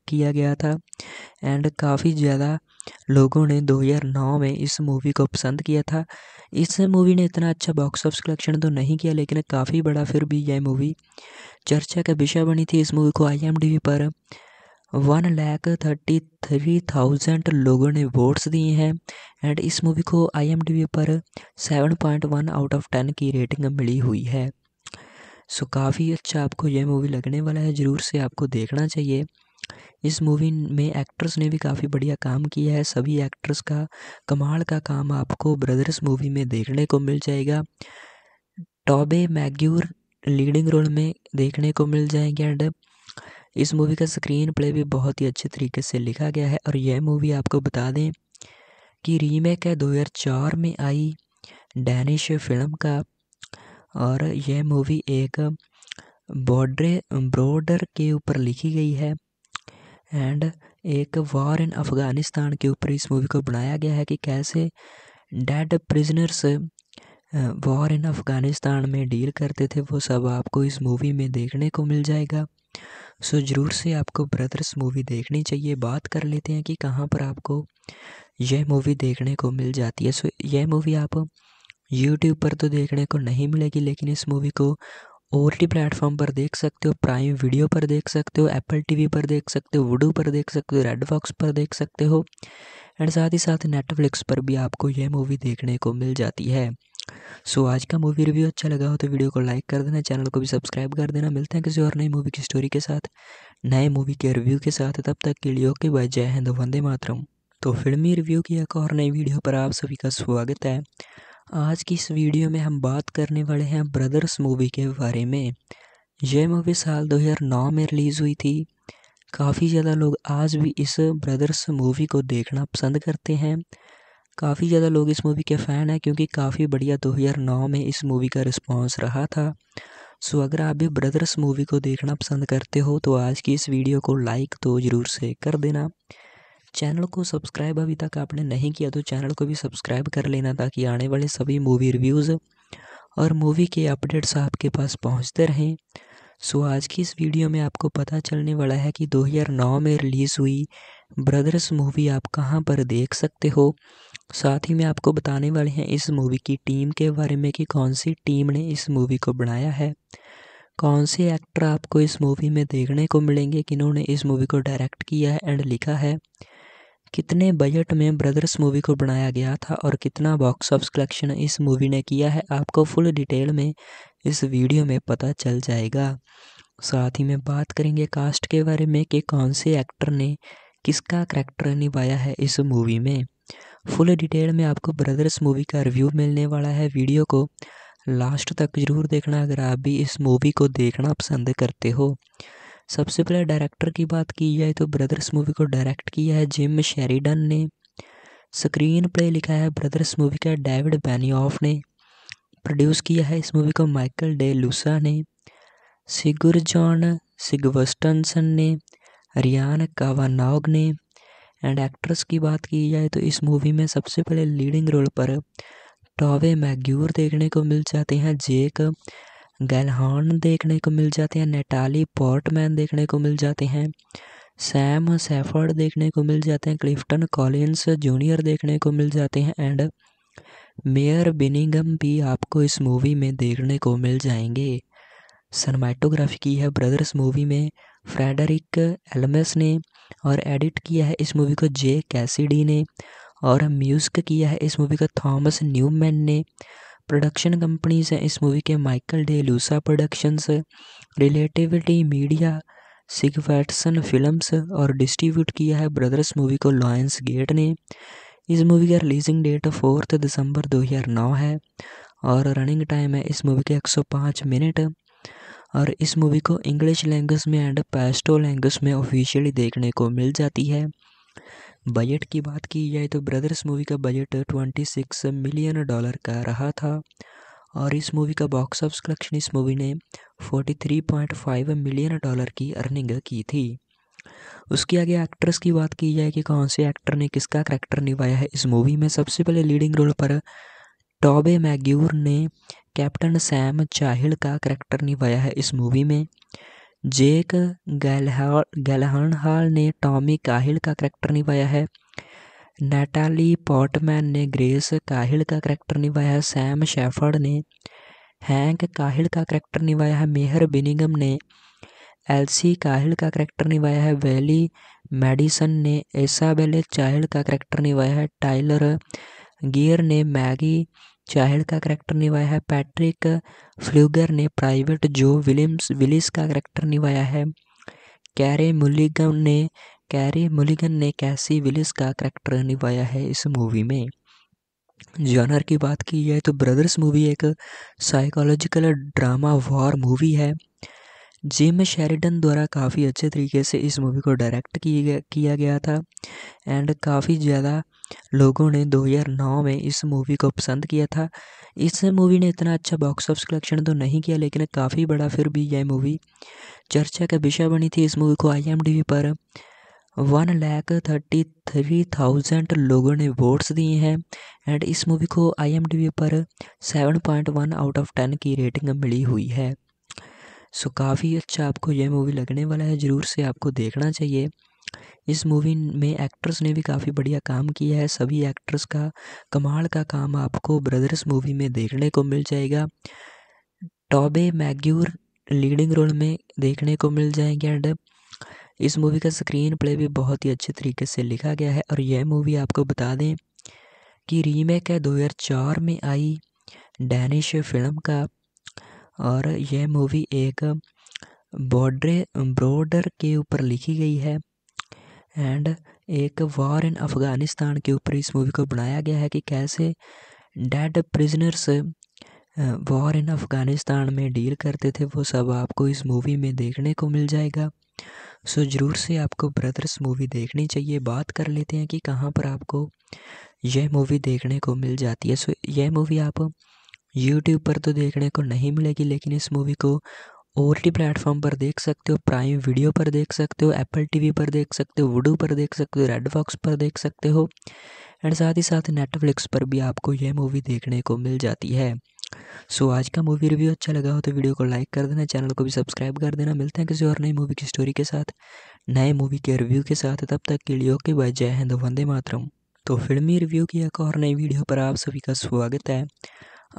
किया गया था एंड काफ़ी ज़्यादा लोगों ने 2009 में इस मूवी को पसंद किया था इस मूवी ने इतना अच्छा बॉक्स ऑफिस कलेक्शन तो नहीं किया लेकिन काफ़ी बड़ा फिर भी यह मूवी चर्चा का विषय बनी थी इस मूवी को आई पर one lakh thirty three thousand लोगों ने वोट्स दिए हैं एंड इस मूवी को आई पर seven point one out of ten की रेटिंग मिली हुई है सो काफ़ी अच्छा आपको यह मूवी लगने वाला है ज़रूर से आपको देखना चाहिए इस मूवी में एक्ट्रेस ने भी काफ़ी बढ़िया काम किया है सभी एक्ट्रेस का कमाल का काम आपको ब्रदर्स मूवी में देखने को मिल जाएगा टॉबे मैग्यूर लीडिंग रोल में देखने को मिल जाएंगे एंड इस मूवी का स्क्रीन प्ले भी बहुत ही अच्छे तरीके से लिखा गया है और यह मूवी आपको बता दें कि रीमेक है दो में आई डैनिश फिल्म का और यह मूवी एक बॉर्डर ब्रॉडर के ऊपर लिखी गई है एंड एक वॉर इन अफ़गानिस्तान के ऊपर इस मूवी को बनाया गया है कि कैसे dead prisoners war in Afghanistan में डील करते थे वो सब आपको इस मूवी में देखने को मिल जाएगा सो ज़रूर से आपको ब्रदर्स मूवी देखनी चाहिए बात कर लेते हैं कि कहाँ पर आपको यह मूवी देखने को मिल जाती है सो यह मूवी आप यूट्यूब पर तो देखने को नहीं मिलेगी लेकिन इस मूवी को ओ प्लेटफॉर्म पर देख सकते हो प्राइम वीडियो पर देख सकते हो एप्पल टीवी पर देख सकते हो वुडू पर देख सकते हो रेड बॉक्स पर देख सकते हो एंड साथ ही साथ नेटफ्लिक्स पर भी आपको यह मूवी देखने को मिल जाती है सो so, आज का मूवी रिव्यू अच्छा लगा हो तो वीडियो को लाइक कर देना चैनल को भी सब्सक्राइब कर देना मिलते हैं किसी और नई मूवी की स्टोरी के साथ नए मूवी के रिव्यू के साथ तब तक के लिए ओके बाय जय हिंद वंदे मातरम तो फिल्मी रिव्यू की एक और नई वीडियो पर आप सभी का स्वागत है आज की इस वीडियो में हम बात करने वाले हैं ब्रदर्स मूवी के बारे में यह मूवी साल 2009 में रिलीज़ हुई थी काफ़ी ज़्यादा लोग आज भी इस ब्रदर्स मूवी को देखना पसंद करते हैं काफ़ी ज़्यादा लोग इस मूवी के फ़ैन हैं क्योंकि काफ़ी बढ़िया 2009 में इस मूवी का रिस्पांस रहा था सो अगर आप भी ब्रदर्स मूवी को देखना पसंद करते हो तो आज की इस वीडियो को लाइक तो ज़रूर से कर देना चैनल को सब्सक्राइब अभी तक आपने नहीं किया तो चैनल को भी सब्सक्राइब कर लेना ताकि आने वाले सभी मूवी रिव्यूज़ और मूवी के अपडेट्स आपके पास पहुंचते रहें सो आज की इस वीडियो में आपको पता चलने वाला है कि 2009 में रिलीज़ हुई ब्रदर्स मूवी आप कहाँ पर देख सकते हो साथ ही मैं आपको बताने वाले हैं इस मूवी की टीम के बारे में कि कौन सी टीम ने इस मूवी को बनाया है कौन से एक्टर आपको इस मूवी में देखने को मिलेंगे किन्होंने इस मूवी को डायरेक्ट किया है एंड लिखा है कितने बजट में ब्रदर्स मूवी को बनाया गया था और कितना बॉक्स ऑफिस कलेक्शन इस मूवी ने किया है आपको फुल डिटेल में इस वीडियो में पता चल जाएगा साथ ही में बात करेंगे कास्ट के बारे में कि कौन से एक्टर ने किसका करैक्टर निभाया है इस मूवी में फुल डिटेल में आपको ब्रदर्स मूवी का रिव्यू मिलने वाला है वीडियो को लास्ट तक ज़रूर देखना अगर आप भी इस मूवी को देखना पसंद करते हो सबसे पहले डायरेक्टर की बात की जाए तो ब्रदर्स मूवी को डायरेक्ट किया है जिम शेरिडन ने स्क्रीन प्ले लिखा है ब्रदर्स मूवी का डेविड बैनियॉफ ने प्रोड्यूस किया है इस मूवी को माइकल डे लूसा ने सिगुर जॉन सिगवस्टनसन ने रियान कावानाग ने एंड एक्ट्रेस की बात की जाए तो इस मूवी में सबसे पहले लीडिंग रोल पर टॉवे मैग्यूर देखने को मिल जाते हैं जेक गैलहॉर्न देखने को मिल जाते हैं नेटाली पोर्टमैन देखने को मिल जाते हैं सैम सेफर्ड देखने को मिल जाते हैं क्लिफ्टन कॉलिन्स जूनियर देखने को मिल जाते हैं एंड मेयर बिनिंगम भी आपको इस मूवी में देखने को मिल जाएंगे सनमैटोग्राफी की है ब्रदर्स मूवी में फ्रेडरिक एलमेस ने और एडिट किया है इस मूवी को जे कैसीडी ने और म्यूजिक किया है इस मूवी को थॉमस न्यूमैन ने प्रोडक्शन कंपनीज हैं इस मूवी के Michael De Luca productions relativity media Sighvatsson films और डिस्ट्रीब्यूट किया है ब्रदर्स मूवी को लॉयंस गेट ने इस मूवी का रिलीजिंग डेट फोर्थ दिसंबर 2009 है और रनिंग टाइम है इस मूवी के 105 मिनट और इस मूवी को इंग्लिश लैंग्वेज में एंड पैस्टो लैंग्वेज में ऑफिशियली देखने को मिल जाती है बजट की बात की जाए तो ब्रदर्स मूवी का budget twenty six million dollar का रहा था और इस मूवी का बॉक्स ऑफिस कलेक्शन इस मूवी ने 43.5 मिलियन डॉलर की अर्निंग की थी उसके आगे एक्ट्रेस की बात की जाए कि कौन से एक्टर ने किसका करैक्टर निभाया है इस मूवी में सबसे पहले लीडिंग रोल पर टॉबे मैग्यूर ने कैप्टन सैम चाहिल का करैक्टर निभाया है इस मूवी में जेक गैलहर्नहाल ने टॉमी काहिल का करैक्टर निभाया है नेटाली पॉटमैन ने ग्रेस काहिल का करैक्टर निभाया है सैम शेफर्ड ने हैंक काहिल का करैक्टर निभाया है मेहर बिनिगम ने एलसी काहिल का करैक्टर निभाया है वैली मेडिसन ने एसाबेले चाहिल का करैक्टर निभाया है टाइलर गियर ने मैगी चाइल्ड का करैक्टर निभाया है पैट्रिक फ्लूगर ने प्राइवेट जो विलियम्स विलिस का करैक्टर निभाया है कैरे मुलिगन ने कैरे मुलिगन ने कैसी विलिस का करैक्टर निभाया है इस मूवी में जॉनर की बात की जाए तो ब्रदर्स मूवी एक साइकोलॉजिकल ड्रामा वॉर मूवी है जिम शेरिडन द्वारा काफ़ी अच्छे तरीके से इस मूवी को डायरेक्ट किया गया था एंड काफ़ी ज़्यादा लोगों ने दो हज़ार नौ में इस मूवी को पसंद किया था इस मूवी ने इतना अच्छा बॉक्स ऑफिस कलेक्शन तो नहीं किया लेकिन काफ़ी बड़ा फिर भी यह मूवी चर्चा का विषय बनी थी इस मूवी को आई पर one lakh thirty three thousand लोगों ने वोट्स दिए हैं एंड इस मूवी को आई पर seven point one out of ten की रेटिंग मिली हुई है सो काफ़ी अच्छा आपको यह मूवी लगने वाला है ज़रूर से आपको देखना चाहिए इस मूवी में एक्टर्स ने भी काफ़ी बढ़िया काम किया है सभी एक्टर्स का कमाल का काम आपको ब्रदर्स मूवी में देखने को मिल जाएगा टॉबे मैग्यूर लीडिंग रोल में देखने को मिल जाएंगे एंड इस मूवी का स्क्रीन प्ले भी बहुत ही अच्छे तरीके से लिखा गया है और यह मूवी आपको बता दें कि रीमेक है दो में आई डैनिश फिल्म का और यह मूवी एक बॉर्डर ब्रॉडर के ऊपर लिखी गई है एंड एक वॉर इन अफ़गानिस्तान के ऊपर इस मूवी को बनाया गया है कि कैसे dead prisoners war in Afghanistan में डील करते थे वो सब आपको इस मूवी में देखने को मिल जाएगा सो ज़रूर से आपको ब्रदर्स मूवी देखनी चाहिए बात कर लेते हैं कि कहाँ पर आपको यह मूवी देखने को मिल जाती है सो यह मूवी आप यूट्यूब पर तो देखने को नहीं मिलेगी लेकिन इस मूवी को ओ टी प्लेटफॉर्म पर देख सकते हो प्राइम वीडियो पर देख सकते हो एप्पल टीवी पर देख सकते हो वुडू पर देख सकते हो रेड बॉक्स पर देख सकते हो एंड साथ ही साथ नेटफ्लिक्स पर भी आपको यह मूवी देखने को मिल जाती है सो so, आज का मूवी रिव्यू अच्छा लगा हो तो वीडियो को लाइक कर देना चैनल को भी सब्सक्राइब कर देना मिलते हैं किसी और नई मूवी की स्टोरी के साथ नए मूवी के रिव्यू के साथ तब तक के लिए ओके बाय जय हिंद वंदे मातरम तो फिल्मी रिव्यू की एक और नई वीडियो पर आप सभी का स्वागत है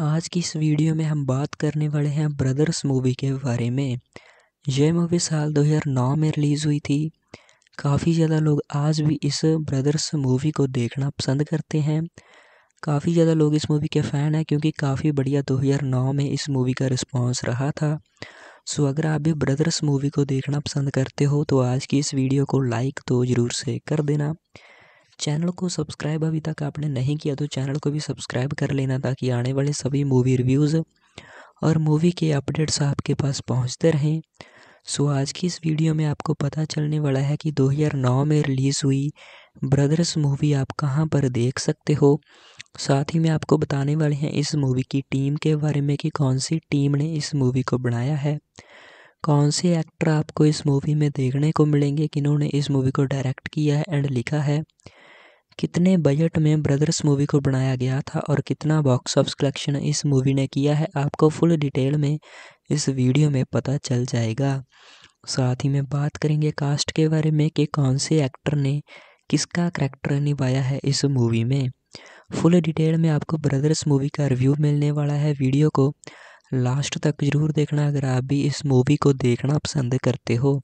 आज की इस वीडियो में हम बात करने वाले हैं ब्रदर्स मूवी के बारे में यह मूवी साल 2009 में रिलीज़ हुई थी काफ़ी ज़्यादा लोग आज भी इस ब्रदर्स मूवी को देखना पसंद करते हैं काफ़ी ज़्यादा लोग इस मूवी के फ़ैन हैं क्योंकि काफ़ी बढ़िया 2009 में इस मूवी का रिस्पांस रहा था सो अगर आप भी ब्रदर्स मूवी को देखना पसंद करते हो तो आज की इस वीडियो को लाइक तो ज़रूर से कर देना चैनल को सब्सक्राइब अभी तक आपने नहीं किया तो चैनल को भी सब्सक्राइब कर लेना ताकि आने वाले सभी मूवी रिव्यूज़ और मूवी के अपडेट्स आपके पास पहुंचते रहें सो आज की इस वीडियो में आपको पता चलने वाला है कि 2009 में रिलीज़ हुई ब्रदर्स मूवी आप कहां पर देख सकते हो साथ ही मैं आपको बताने वाले हैं इस मूवी की टीम के बारे में कि कौन सी टीम ने इस मूवी को बनाया है कौन से एक्टर आपको इस मूवी में देखने को मिलेंगे किन्होंने इस मूवी को डायरेक्ट किया है एंड लिखा है कितने बजट में ब्रदर्स मूवी को बनाया गया था और कितना बॉक्स ऑफिस कलेक्शन इस मूवी ने किया है आपको फुल डिटेल में इस वीडियो में पता चल जाएगा साथ ही में बात करेंगे कास्ट के बारे में कि कौन से एक्टर ने किसका करैक्टर निभाया है इस मूवी में फुल डिटेल में आपको ब्रदर्स मूवी का रिव्यू मिलने वाला है वीडियो को लास्ट तक जरूर देखना अगर आप भी इस मूवी को देखना पसंद करते हो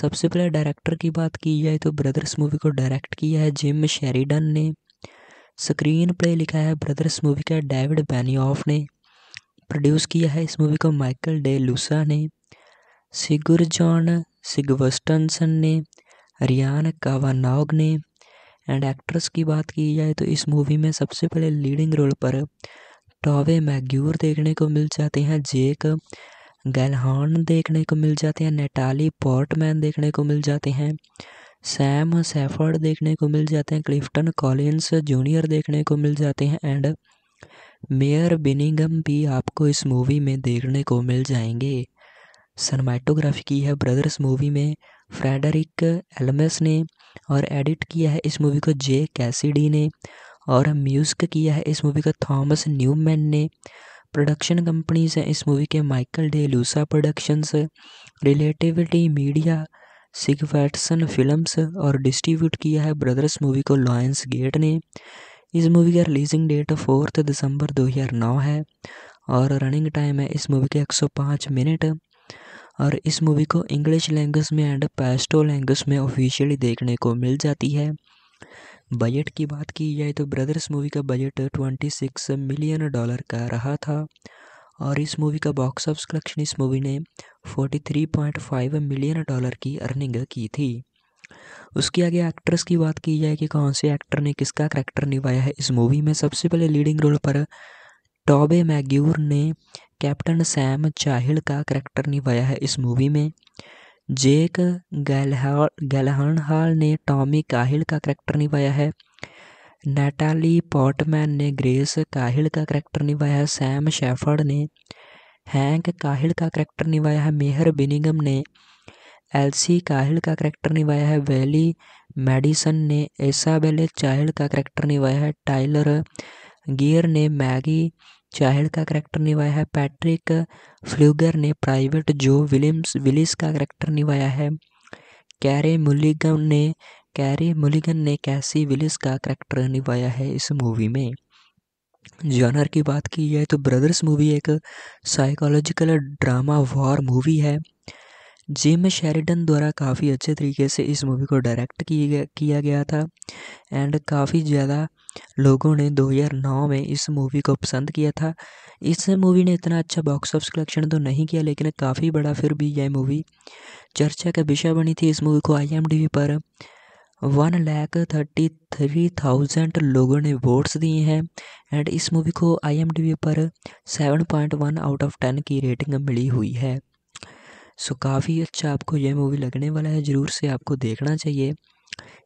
सबसे पहले डायरेक्टर की बात की जाए तो ब्रदर्स मूवी को डायरेक्ट किया है जिम शेरिडन ने स्क्रीन प्ले लिखा है ब्रदर्स मूवी का डेविड बैनियॉफ ने प्रोड्यूस किया है इस मूवी को माइकल डे लूसा ने सिगुर जॉन सिगवस्टनसन ने रियान कावानाग ने एंड एक्ट्रेस की बात की जाए तो इस मूवी में सबसे पहले लीडिंग रोल पर टॉवे मैग्यूर देखने को मिल जाते हैं जेक गैलहान देखने को मिल जाते हैं नेटाली पोर्टमैन देखने को मिल जाते हैं सैम सेफर्ड देखने को मिल जाते हैं क्लिफ्टन कॉलिन्स जूनियर देखने को मिल जाते हैं एंड मेयर बिनिंगम भी आपको इस मूवी में देखने को मिल जाएंगे सनमैटोग्राफी की है ब्रदर्स मूवी में फ्रेडरिक एलमेस ने और एडिट किया है इस मूवी को जे कैसीडी ने और म्यूज़िक किया है इस मूवी को थॉमस न्यूमैन ने प्रोडक्शन कंपनीज हैं इस मूवी के Michael De Luca productions relativity media Sighvatsson films और डिस्ट्रीब्यूट किया है ब्रदर्स मूवी को लॉयंस गेट ने इस मूवी का रिलीजिंग डेट फोर्थ दिसंबर 2009 है और रनिंग टाइम है इस मूवी के 105 मिनट और इस मूवी को इंग्लिश लैंग्वेज में एंड पैस्टो लैंग्वेज में ऑफिशियली देखने को मिल जाती है बजट की बात की जाए तो ब्रदर्स मूवी का budget twenty six million dollar का रहा था और इस मूवी का बॉक्स ऑफिस कलेक्शन इस मूवी ने 43.5 मिलियन डॉलर की अर्निंग की थी उसके आगे एक्ट्रेस की बात की जाए कि कौन से एक्टर ने किसका करैक्टर निभाया है इस मूवी में सबसे पहले लीडिंग रोल पर टॉबे मैग्यूर ने कैप्टन सैम चाहिल का करैक्टर निभाया है इस मूवी में जेक हाल ने टॉमी काहिल का करैक्टर निभाया है नैटाली पॉटमैन ने ग्रेस काहिल का करैक्टर निभाया है सैम शेफर्ड ने हैंक काहिल का करैक्टर निभाया है मेहर बिनिगम ने एलसी काहिल का करैक्टर निभाया है वैली मेडिसन ने एसाबेले चाहिल का करैक्टर निभाया है टाइलर गियर ने मैगी चाइल्ड का करैक्टर निभाया है पैट्रिक फ्लूगर ने प्राइवेट जो विलियम्स विलिस का करैक्टर निभाया है कैरे मुलिगन ने कैरी मुलिगन ने कैसी विलिस का करैक्टर निभाया है इस मूवी में जॉनर की बात की जाए तो ब्रदर्स मूवी एक साइकोलॉजिकल ड्रामा वॉर मूवी है जिम शेरिडन द्वारा काफ़ी अच्छे तरीके से इस मूवी को डायरेक्ट किया गया था एंड काफ़ी ज़्यादा लोगों ने 2009 में इस मूवी को पसंद किया था इस मूवी ने इतना अच्छा बॉक्स ऑफिस कलेक्शन तो नहीं किया लेकिन काफ़ी बड़ा फिर भी यह मूवी चर्चा का विषय बनी थी इस मूवी को आई पर one lakh thirty three thousand लोगों ने वोट्स दिए हैं एंड इस मूवी को आई पर seven point one out of ten की रेटिंग मिली हुई है सो काफ़ी अच्छा आपको यह मूवी लगने वाला है ज़रूर से आपको देखना चाहिए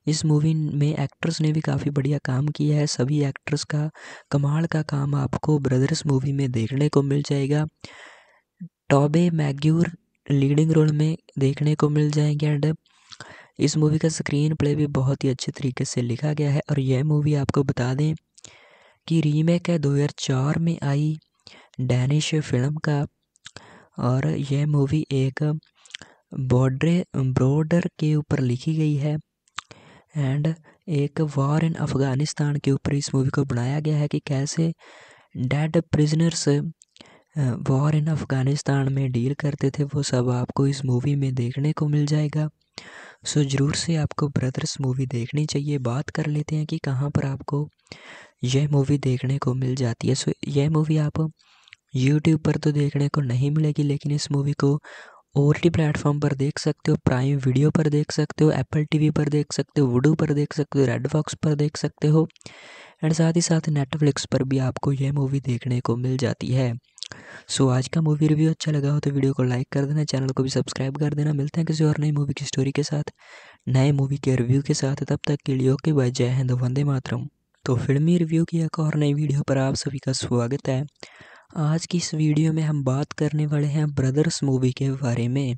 इस मूवी में एक्ट्रेस ने भी काफ़ी बढ़िया काम किया है सभी एक्ट्रेस का कमाल का काम आपको ब्रदर्स मूवी में देखने को मिल जाएगा टॉबे मैग्यूर लीडिंग रोल में देखने को मिल जाएंगे एंड इस मूवी का स्क्रीन प्ले भी बहुत ही अच्छे तरीके से लिखा गया है और यह मूवी आपको बता दें कि रीमेक है दो में आई डैनिश फिल्म का और यह मूवी एक बॉर्डरे बॉर्डर के ऊपर लिखी गई है एंड एक वॉर इन अफगानिस्तान के ऊपर इस मूवी को बनाया गया है कि कैसे dead prisoners war in Afghanistan में डील करते थे वो सब आपको इस मूवी में देखने को मिल जाएगा सो ज़रूर से आपको ब्रदर्स मूवी देखनी चाहिए बात कर लेते हैं कि कहाँ पर आपको यह मूवी देखने को मिल जाती है सो यह मूवी आप यूट्यूब पर तो देखने को नहीं मिलेगी लेकिन इस मूवी को ओर टी प्लेटफॉर्म पर देख सकते हो प्राइम वीडियो पर देख सकते हो एप्पल टीवी पर देख सकते हो वुडू पर देख सकते हो रेड बॉक्स पर देख सकते हो एंड साथ ही साथ नेटफ्लिक्स पर भी आपको यह मूवी देखने को मिल जाती है सो so, आज का मूवी रिव्यू अच्छा लगा हो तो वीडियो को लाइक कर देना चैनल को भी सब्सक्राइब कर देना मिलते हैं किसी और नई मूवी की स्टोरी के साथ नए मूवी के रिव्यू के साथ तब तक के लिए ओके बाय जय हिंद वंदे मातरम तो फिल्मी रिव्यू की एक और नई वीडियो पर आप सभी का स्वागत है आज की इस वीडियो में हम बात करने वाले हैं ब्रदर्स मूवी के बारे में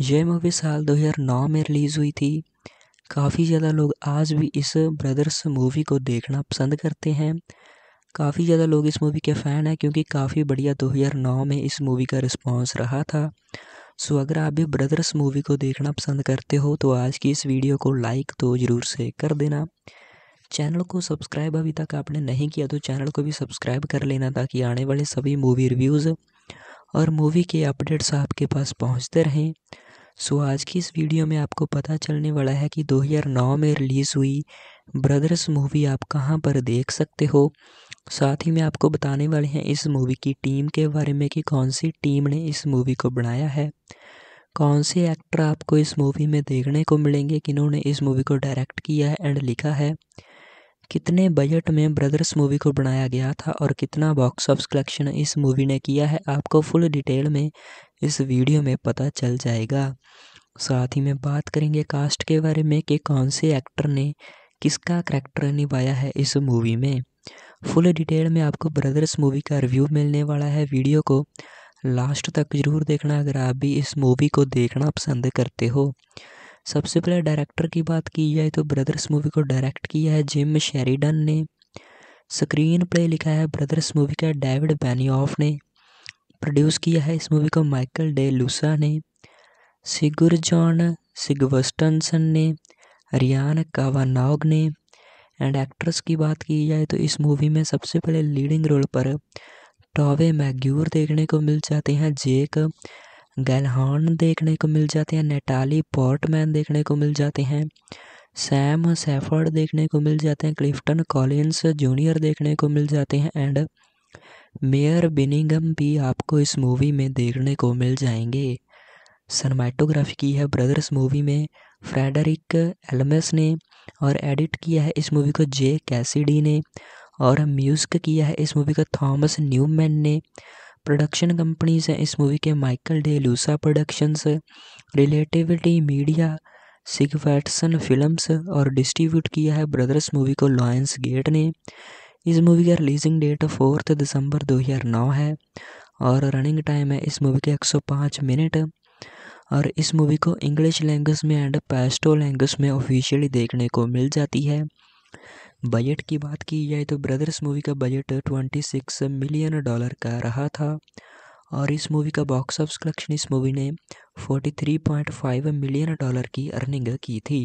यह मूवी साल 2009 में रिलीज़ हुई थी काफ़ी ज़्यादा लोग आज भी इस ब्रदर्स मूवी को देखना पसंद करते हैं काफ़ी ज़्यादा लोग इस मूवी के फ़ैन हैं क्योंकि काफ़ी बढ़िया 2009 में इस मूवी का रिस्पांस रहा था सो अगर आप भी ब्रदर्स मूवी को देखना पसंद करते हो तो आज की इस वीडियो को लाइक तो ज़रूर से कर देना चैनल को सब्सक्राइब अभी तक आपने नहीं किया तो चैनल को भी सब्सक्राइब कर लेना ताकि आने वाले सभी मूवी रिव्यूज़ और मूवी के अपडेट्स आपके पास पहुंचते रहें सो आज की इस वीडियो में आपको पता चलने वाला है कि 2009 में रिलीज़ हुई ब्रदर्स मूवी आप कहाँ पर देख सकते हो साथ ही में आपको बताने वाले हैं इस मूवी की टीम के बारे में कि कौन सी टीम ने इस मूवी को बनाया है कौन से एक्टर आपको इस मूवी में देखने को मिलेंगे किन्होंने इस मूवी को डायरेक्ट किया है एंड लिखा है कितने बजट में ब्रदर्स मूवी को बनाया गया था और कितना बॉक्स ऑफिस कलेक्शन इस मूवी ने किया है आपको फुल डिटेल में इस वीडियो में पता चल जाएगा साथ ही में बात करेंगे कास्ट के बारे में कि कौन से एक्टर ने किसका करैक्टर निभाया है इस मूवी में फुल डिटेल में आपको ब्रदर्स मूवी का रिव्यू मिलने वाला है वीडियो को लास्ट तक ज़रूर देखना अगर आप भी इस मूवी को देखना पसंद करते हो सबसे पहले डायरेक्टर की बात की जाए तो ब्रदर्स मूवी को डायरेक्ट किया है जिम शेरिडन ने स्क्रीन प्ले लिखा है ब्रदर्स मूवी का डेविड बैनियॉफ ने प्रोड्यूस किया है इस मूवी को माइकल डे लूसा ने सिगुर जॉन सिगवस्टनसन ने रियान कावानाग ने एंड एक्ट्रेस की बात की जाए तो इस मूवी में सबसे पहले लीडिंग रोल पर टॉवे मैग्यूर देखने को मिल जाते हैं जेक गैलहान देखने को मिल जाते हैं नेटाली पोर्टमैन देखने को मिल जाते हैं सैम सेफर्ड देखने को मिल जाते हैं क्लिफ्टन कॉलिन्स जूनियर देखने को मिल जाते हैं एंड मेयर बिनिंगम भी आपको इस मूवी में देखने को मिल जाएंगे सनमैटोग्राफी की है ब्रदर्स मूवी में फ्रेडरिक एलमेस ने और एडिट किया है इस मूवी को जे कैसिडी ने और म्यूज़िक किया है इस मूवी को थॉमस न्यूमैन ने प्रोडक्शन कंपनीज हैं इस मूवी के Michael De Luca productions relativity media Sighvatsson films और डिस्ट्रीब्यूट किया है ब्रदर्स मूवी को लॉयंस गेट ने इस मूवी का रिलीजिंग डेट फोर्थ दिसंबर 2009 है और रनिंग टाइम है इस मूवी के 105 मिनट और इस मूवी को इंग्लिश लैंग्वेज में एंड पैस्टो लैंग्वेज में ऑफिशियली देखने को मिल जाती है बजट की बात की जाए तो ब्रदर्स मूवी का budget twenty six million dollar का रहा था और इस मूवी का बॉक्स ऑफिस कलेक्शन इस मूवी ने 43.5 मिलियन डॉलर की अर्निंग की थी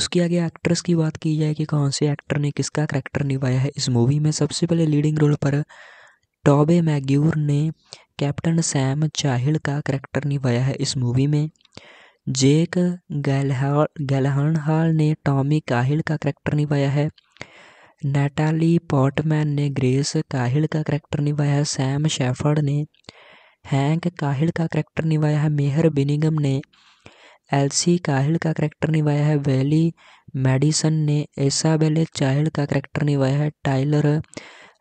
उसके आगे एक्ट्रेस की बात की जाए कि कौन से एक्टर ने किसका करैक्टर निभाया है इस मूवी में सबसे पहले लीडिंग रोल पर टॉबे मैग्यूर ने कैप्टन सैम चाहिल का करैक्टर निभाया है इस मूवी में जेक गैलहर गैलहर्नहाल ने टॉमी काहिल का करैक्टर निभाया है नैटाली पॉटमैन ने ग्रेस काहिल का करैक्टर निभाया है सैम शेफर्ड ने हैंक काहिल का करैक्टर निभाया है मेहर बिनिगम ने एलसी काहिल का करैक्टर निभाया है वैली मेडिसन ने एसाबेले चाहिल का करैक्टर निभाया है टाइलर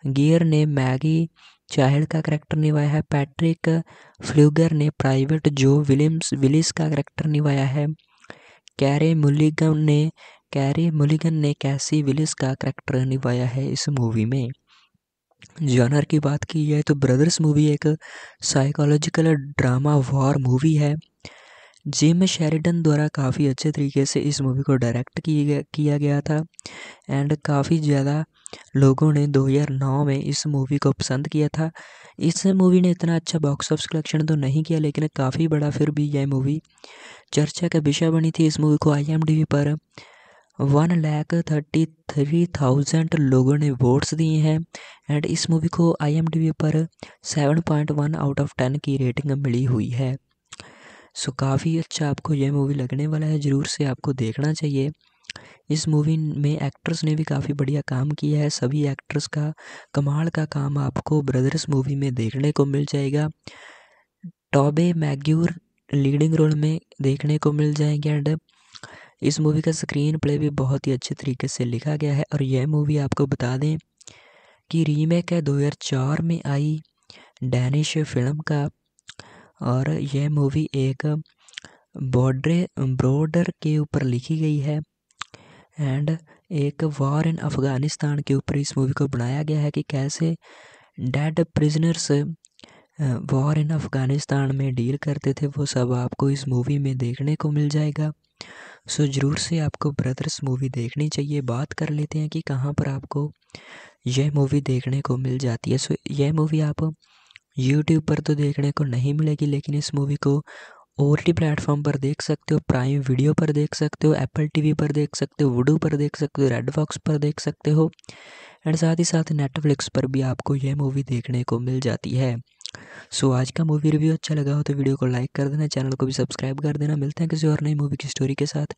गियर ने मैगी चाइल्ड का करैक्टर निभाया है पैट्रिक फ्लूगर ने प्राइवेट जो विलियम्स विलिस का करैक्टर निभाया है कैरे मुलिगन ने कैरे मुलिगन ने कैसी विलिस का करैक्टर निभाया है इस मूवी में जॉनर की बात की जाए तो ब्रदर्स मूवी एक साइकोलॉजिकल ड्रामा वॉर मूवी है जिम शेरिडन द्वारा काफ़ी अच्छे तरीके से इस मूवी को डायरेक्ट किया गया था एंड काफ़ी ज़्यादा लोगों ने दो हज़ार नौ में इस मूवी को पसंद किया था इस मूवी ने इतना अच्छा बॉक्स ऑफिस कलेक्शन तो नहीं किया लेकिन काफ़ी बड़ा फिर भी यह मूवी चर्चा का विषय बनी थी इस मूवी को आई पर one lakh thirty three thousand लोगों ने वोट्स दिए हैं एंड इस मूवी को आई पर seven point one out of ten की रेटिंग मिली हुई है सो काफ़ी अच्छा आपको यह मूवी लगने वाला है ज़रूर से आपको देखना चाहिए इस मूवी में एक्ट्रेस ने भी काफ़ी बढ़िया काम किया है सभी एक्ट्रेस का कमाल का काम आपको ब्रदर्स मूवी में देखने को मिल जाएगा टॉबे मैग्यूर लीडिंग रोल में देखने को मिल जाएंगे एंड इस मूवी का स्क्रीन प्ले भी बहुत ही अच्छे तरीके से लिखा गया है और यह मूवी आपको बता दें कि रीमेक है दो में आई डैनिश फिल्म का और यह मूवी एक बॉर्डर ब्रॉडर के ऊपर लिखी गई है एंड एक वॉर इन अफ़गानिस्तान के ऊपर इस मूवी को बनाया गया है कि कैसे dead prisoners war in Afghanistan में डील करते थे वो सब आपको इस मूवी में देखने को मिल जाएगा सो ज़रूर से आपको ब्रदर्स मूवी देखनी चाहिए बात कर लेते हैं कि कहाँ पर आपको यह मूवी देखने को मिल जाती है सो यह मूवी आप यूट्यूब पर तो देखने को नहीं मिलेगी लेकिन इस मूवी को ओ टी प्लेटफॉर्म पर देख सकते हो प्राइम वीडियो पर देख सकते हो एप्पल टीवी पर देख सकते हो वुडू पर देख सकते हो रेड बॉक्स पर देख सकते हो एंड साथ ही साथ नेटफ्लिक्स पर भी आपको यह मूवी देखने को मिल जाती है सो so, आज का मूवी रिव्यू अच्छा लगा हो तो वीडियो को लाइक कर देना चैनल को भी सब्सक्राइब कर देना मिलते हैं किसी और नई मूवी की स्टोरी के साथ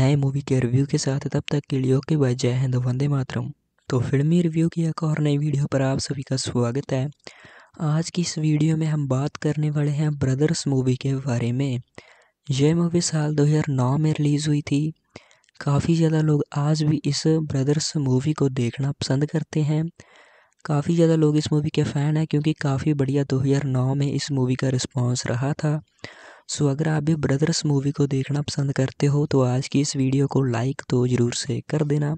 नए मूवी के रिव्यू के साथ तब तक के लिए ओके बाय जय हिंद वंदे मातरम तो फिल्मी रिव्यू की एक और नई वीडियो पर आप सभी का स्वागत है आज की इस वीडियो में हम बात करने वाले हैं ब्रदर्स मूवी के बारे में यह मूवी साल 2009 में रिलीज़ हुई थी काफ़ी ज़्यादा लोग आज भी इस ब्रदर्स मूवी को देखना पसंद करते हैं काफ़ी ज़्यादा लोग इस मूवी के फ़ैन हैं क्योंकि काफ़ी बढ़िया 2009 में इस मूवी का रिस्पांस रहा था सो अगर आप भी ब्रदर्स मूवी को देखना पसंद करते हो तो आज की इस वीडियो को लाइक तो ज़रूर से कर देना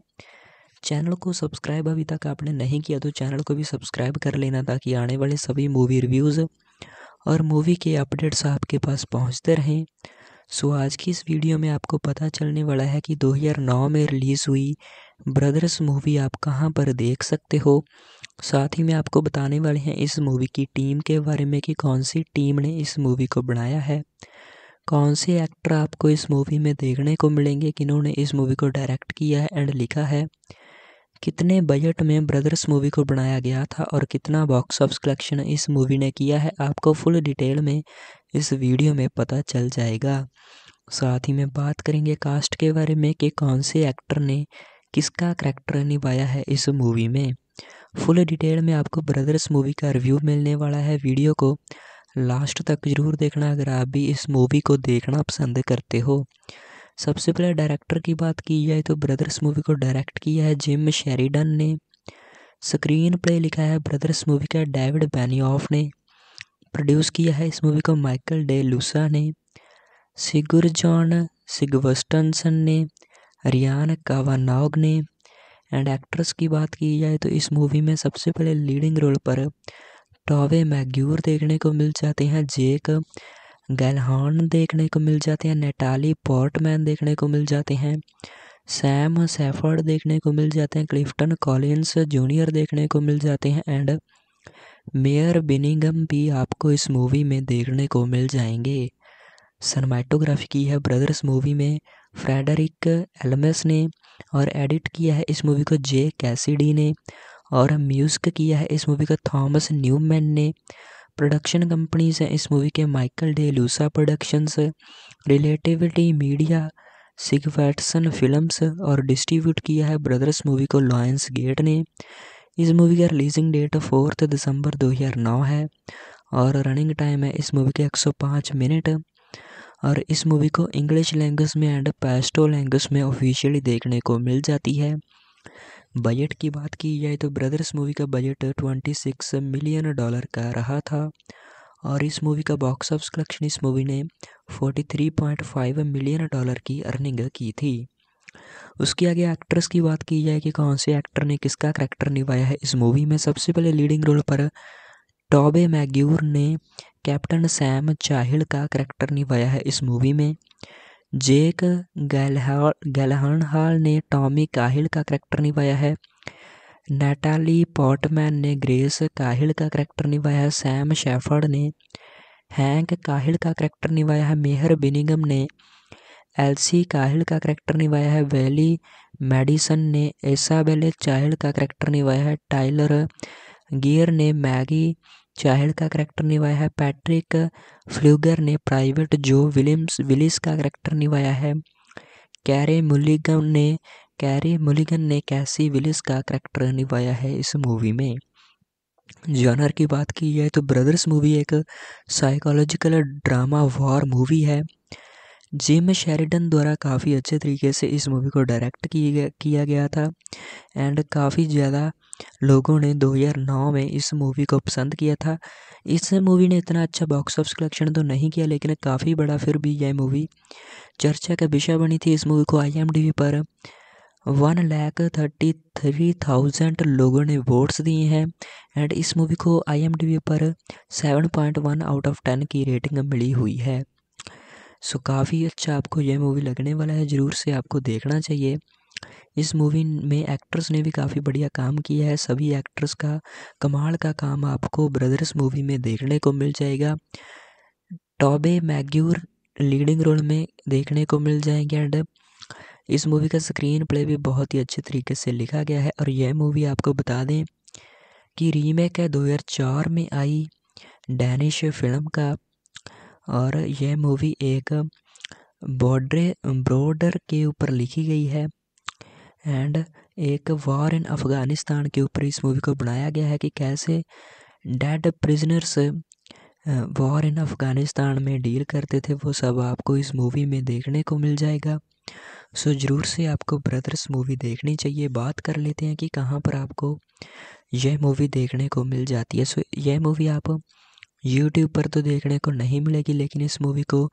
चैनल को सब्सक्राइब अभी तक आपने नहीं किया तो चैनल को भी सब्सक्राइब कर लेना ताकि आने वाले सभी मूवी रिव्यूज़ और मूवी के अपडेट्स आपके पास पहुंचते रहें सो आज की इस वीडियो में आपको पता चलने वाला है कि 2009 में रिलीज़ हुई ब्रदर्स मूवी आप कहाँ पर देख सकते हो साथ ही मैं आपको बताने वाले हैं इस मूवी की टीम के बारे में कि कौन सी टीम ने इस मूवी को बनाया है कौन से एक्टर आपको इस मूवी में देखने को मिलेंगे किन्होंने इस मूवी को डायरेक्ट किया है एंड लिखा है कितने बजट में ब्रदर्स मूवी को बनाया गया था और कितना बॉक्स ऑफिस कलेक्शन इस मूवी ने किया है आपको फुल डिटेल में इस वीडियो में पता चल जाएगा साथ ही में बात करेंगे कास्ट के बारे में कि कौन से एक्टर ने किसका करैक्टर निभाया है इस मूवी में फुल डिटेल में आपको ब्रदर्स मूवी का रिव्यू मिलने वाला है वीडियो को लास्ट तक ज़रूर देखना अगर आप भी इस मूवी को देखना पसंद करते हो सबसे पहले डायरेक्टर की बात की जाए तो ब्रदर्स मूवी को डायरेक्ट किया है जिम शेरिडन ने स्क्रीन प्ले लिखा है ब्रदर्स मूवी का डेविड बैनियॉफ ने प्रोड्यूस किया है इस मूवी को माइकल डे लूसा ने सिगुर जॉन सिगवस्टनसन ने रियान कावानाग ने एंड एक्ट्रेस की बात की जाए तो इस मूवी में सबसे पहले लीडिंग रोल पर टॉवे मैग्यूर देखने को मिल जाते हैं जेक गैलहॉर्न देखने को मिल जाते हैं नेटाली पोर्टमैन देखने को मिल जाते हैं सैम सेफर्ड देखने को मिल जाते हैं क्लिफ्टन कॉलिन्स जूनियर देखने को मिल जाते हैं एंड मेयर बिनिंगम भी आपको इस मूवी में देखने को मिल जाएंगे सनमैटोग्राफी की है ब्रदर्स मूवी में फ्रेडरिक एलमेस ने और एडिट किया है इस मूवी को जे कैसीडी ने और म्यूज़िक किया है इस मूवी को थॉमस न्यूमैन ने प्रोडक्शन कंपनीज हैं इस मूवी के Michael De Luca productions relativity media Sighvatsson films और डिस्ट्रीब्यूट किया है ब्रदर्स मूवी को लॉयंस गेट ने इस मूवी का रिलीजिंग डेट फोर्थ दिसंबर 2009 है और रनिंग टाइम है इस मूवी के 105 मिनट और इस मूवी को इंग्लिश लैंग्वेज में एंड पैस्टो लैंग्वेज में ऑफिशियली देखने को मिल जाती है बजट की बात की जाए तो ब्रदर्स मूवी का budget twenty six million dollar का रहा था और इस मूवी का बॉक्स ऑफिस कलेक्शन इस मूवी ने forty three point five million dollar की अर्निंग की थी उसके आगे एक्ट्रेस की बात की जाए कि कौन से एक्टर ने किसका करैक्टर निभाया है इस मूवी में सबसे पहले लीडिंग रोल पर टॉबे मैग्यूर ने कैप्टन सैम चाहिल का करैक्टर निभाया है इस मूवी में जेक गैलहर्नहाल ने टॉमी काहिल का करैक्टर निभाया है नेटाली पॉटमैन ने ग्रेस काहिल का करैक्टर निभाया है सैम शेफर्ड ने हैंक काहिल का करैक्टर निभाया है मेहर बिनिगम ने एलसी काहिल का करैक्टर निभाया है वैली मेडिसन ने एसाबेले चाहिल का करैक्टर निभाया है टाइलर गियर ने मैगी चाइल्ड का करैक्टर निभाया है पैट्रिक फ्लूगर ने प्राइवेट जो विलियम्स विलिस का करैक्टर निभाया है कैरे मुलिगन ने कैरी मुलिगन ने कैसी विलिस का करैक्टर निभाया है इस मूवी में जॉनर की बात की जाए तो ब्रदर्स मूवी एक साइकोलॉजिकल ड्रामा वॉर मूवी है जिम शेरिडन द्वारा काफ़ी अच्छे तरीके से इस मूवी को डायरेक्ट किया गया था एंड काफ़ी ज़्यादा लोगों ने दो हज़ार नौ में इस मूवी को पसंद किया था इस मूवी ने इतना अच्छा बॉक्स ऑफिस कलेक्शन तो नहीं किया लेकिन काफ़ी बड़ा फिर भी यह मूवी चर्चा का विषय बनी थी इस मूवी को आई पर one lakh thirty three thousand लोगों ने वोट्स दिए हैं एंड इस मूवी को आई पर seven point one out of ten की रेटिंग मिली हुई है सो काफ़ी अच्छा आपको यह मूवी लगने वाला है ज़रूर से आपको देखना चाहिए इस मूवी में एक्ट्रेस ने भी काफ़ी बढ़िया काम किया है सभी एक्टर्स का कमाल का काम आपको ब्रदर्स मूवी में देखने को मिल जाएगा टॉबे मैग्यूर लीडिंग रोल में देखने को मिल जाएंगे एंड इस मूवी का स्क्रीन प्ले भी बहुत ही अच्छे तरीके से लिखा गया है और यह मूवी आपको बता दें कि रीमेक है दो में आई डैनिश फिल्म का और यह मूवी एक बॉर्डर ब्रॉडर के ऊपर लिखी गई है एंड एक वॉर इन अफ़गानिस्तान के ऊपर इस मूवी को बनाया गया है कि कैसे dead prisoners war in Afghanistan में डील करते थे वो सब आपको इस मूवी में देखने को मिल जाएगा सो ज़रूर से आपको ब्रदर्स मूवी देखनी चाहिए बात कर लेते हैं कि कहाँ पर आपको यह मूवी देखने को मिल जाती है सो यह मूवी आप यूट्यूब पर तो देखने को नहीं मिलेगी लेकिन इस मूवी को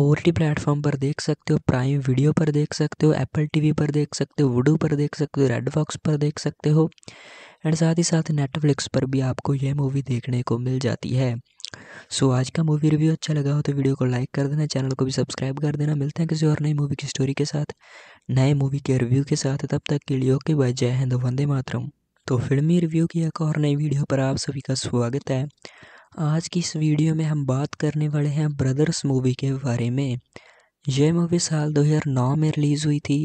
ओ टी प्लेटफॉर्म पर देख सकते हो प्राइम वीडियो पर देख सकते हो एप्पल टीवी पर देख सकते हो वुडू पर देख सकते हो रेड बॉक्स पर देख सकते हो एंड साथ ही साथ नेटफ्लिक्स पर भी आपको यह मूवी देखने को मिल जाती है सो so, आज का मूवी रिव्यू अच्छा लगा हो तो वीडियो को लाइक कर देना चैनल को भी सब्सक्राइब कर देना मिलते हैं किसी और नई मूवी की स्टोरी के साथ नए मूवी के रिव्यू के साथ तब तक के लिए ओके बाय जय हिंद वंदे मातरम तो फिल्मी रिव्यू की एक और नई वीडियो पर आप सभी का स्वागत है आज की इस वीडियो में हम बात करने वाले हैं ब्रदर्स मूवी के बारे में यह मूवी साल 2009 में रिलीज़ हुई थी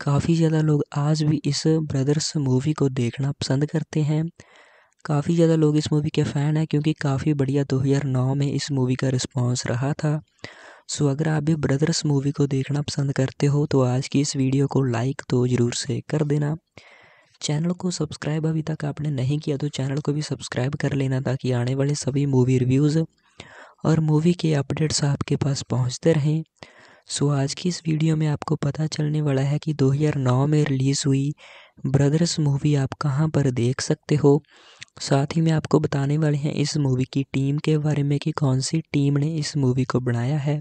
काफ़ी ज़्यादा लोग आज भी इस ब्रदर्स मूवी को देखना पसंद करते हैं काफ़ी ज़्यादा लोग इस मूवी के फ़ैन हैं क्योंकि काफ़ी बढ़िया 2009 में इस मूवी का रिस्पांस रहा था सो अगर आप भी ब्रदर्स मूवी को देखना पसंद करते हो तो आज की इस वीडियो को लाइक तो ज़रूर से कर देना चैनल को सब्सक्राइब अभी तक आपने नहीं किया तो चैनल को भी सब्सक्राइब कर लेना ताकि आने वाले सभी मूवी रिव्यूज़ और मूवी के अपडेट्स आपके पास पहुंचते रहें सो आज की इस वीडियो में आपको पता चलने वाला है कि 2009 में रिलीज़ हुई ब्रदर्स मूवी आप कहाँ पर देख सकते हो साथ ही में आपको बताने वाले हैं इस मूवी की टीम के बारे में कि कौन सी टीम ने इस मूवी को बनाया है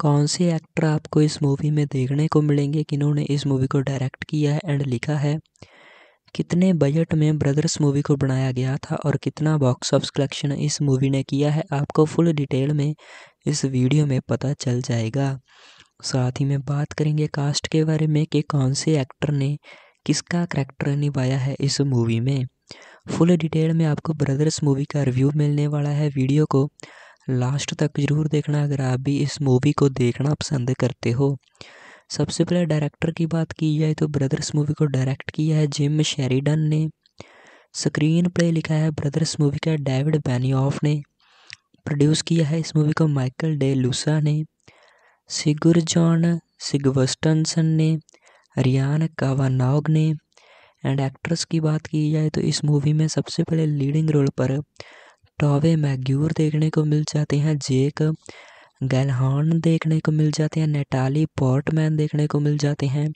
कौन से एक्टर आपको इस मूवी में देखने को मिलेंगे किन्होंने इस मूवी को डायरेक्ट किया है एंड लिखा है कितने बजट में ब्रदर्स मूवी को बनाया गया था और कितना बॉक्स ऑफिस कलेक्शन इस मूवी ने किया है आपको फुल डिटेल में इस वीडियो में पता चल जाएगा साथ ही में बात करेंगे कास्ट के बारे में कि कौन से एक्टर ने किसका करैक्टर निभाया है इस मूवी में फुल डिटेल में आपको ब्रदर्स मूवी का रिव्यू मिलने वाला है वीडियो को लास्ट तक जरूर देखना अगर आप भी इस मूवी को देखना पसंद करते हो सबसे पहले डायरेक्टर की बात की जाए तो ब्रदर्स मूवी को डायरेक्ट किया है जिम शेरिडन ने स्क्रीन प्ले लिखा है ब्रदर्स मूवी का डेविड बैनियॉफ ने प्रोड्यूस किया है इस मूवी को माइकल डे लूसा ने सिगुर जॉन सिगवस्टनसन ने रियान कावानाग ने एंड एक्ट्रेस की बात की जाए तो इस मूवी में सबसे पहले लीडिंग रोल पर टॉवे मैग्यूर देखने को मिल जाते हैं जेक गैलहॉर्न देखने को मिल जाते हैं नेटाली पोर्टमैन देखने को मिल जाते हैं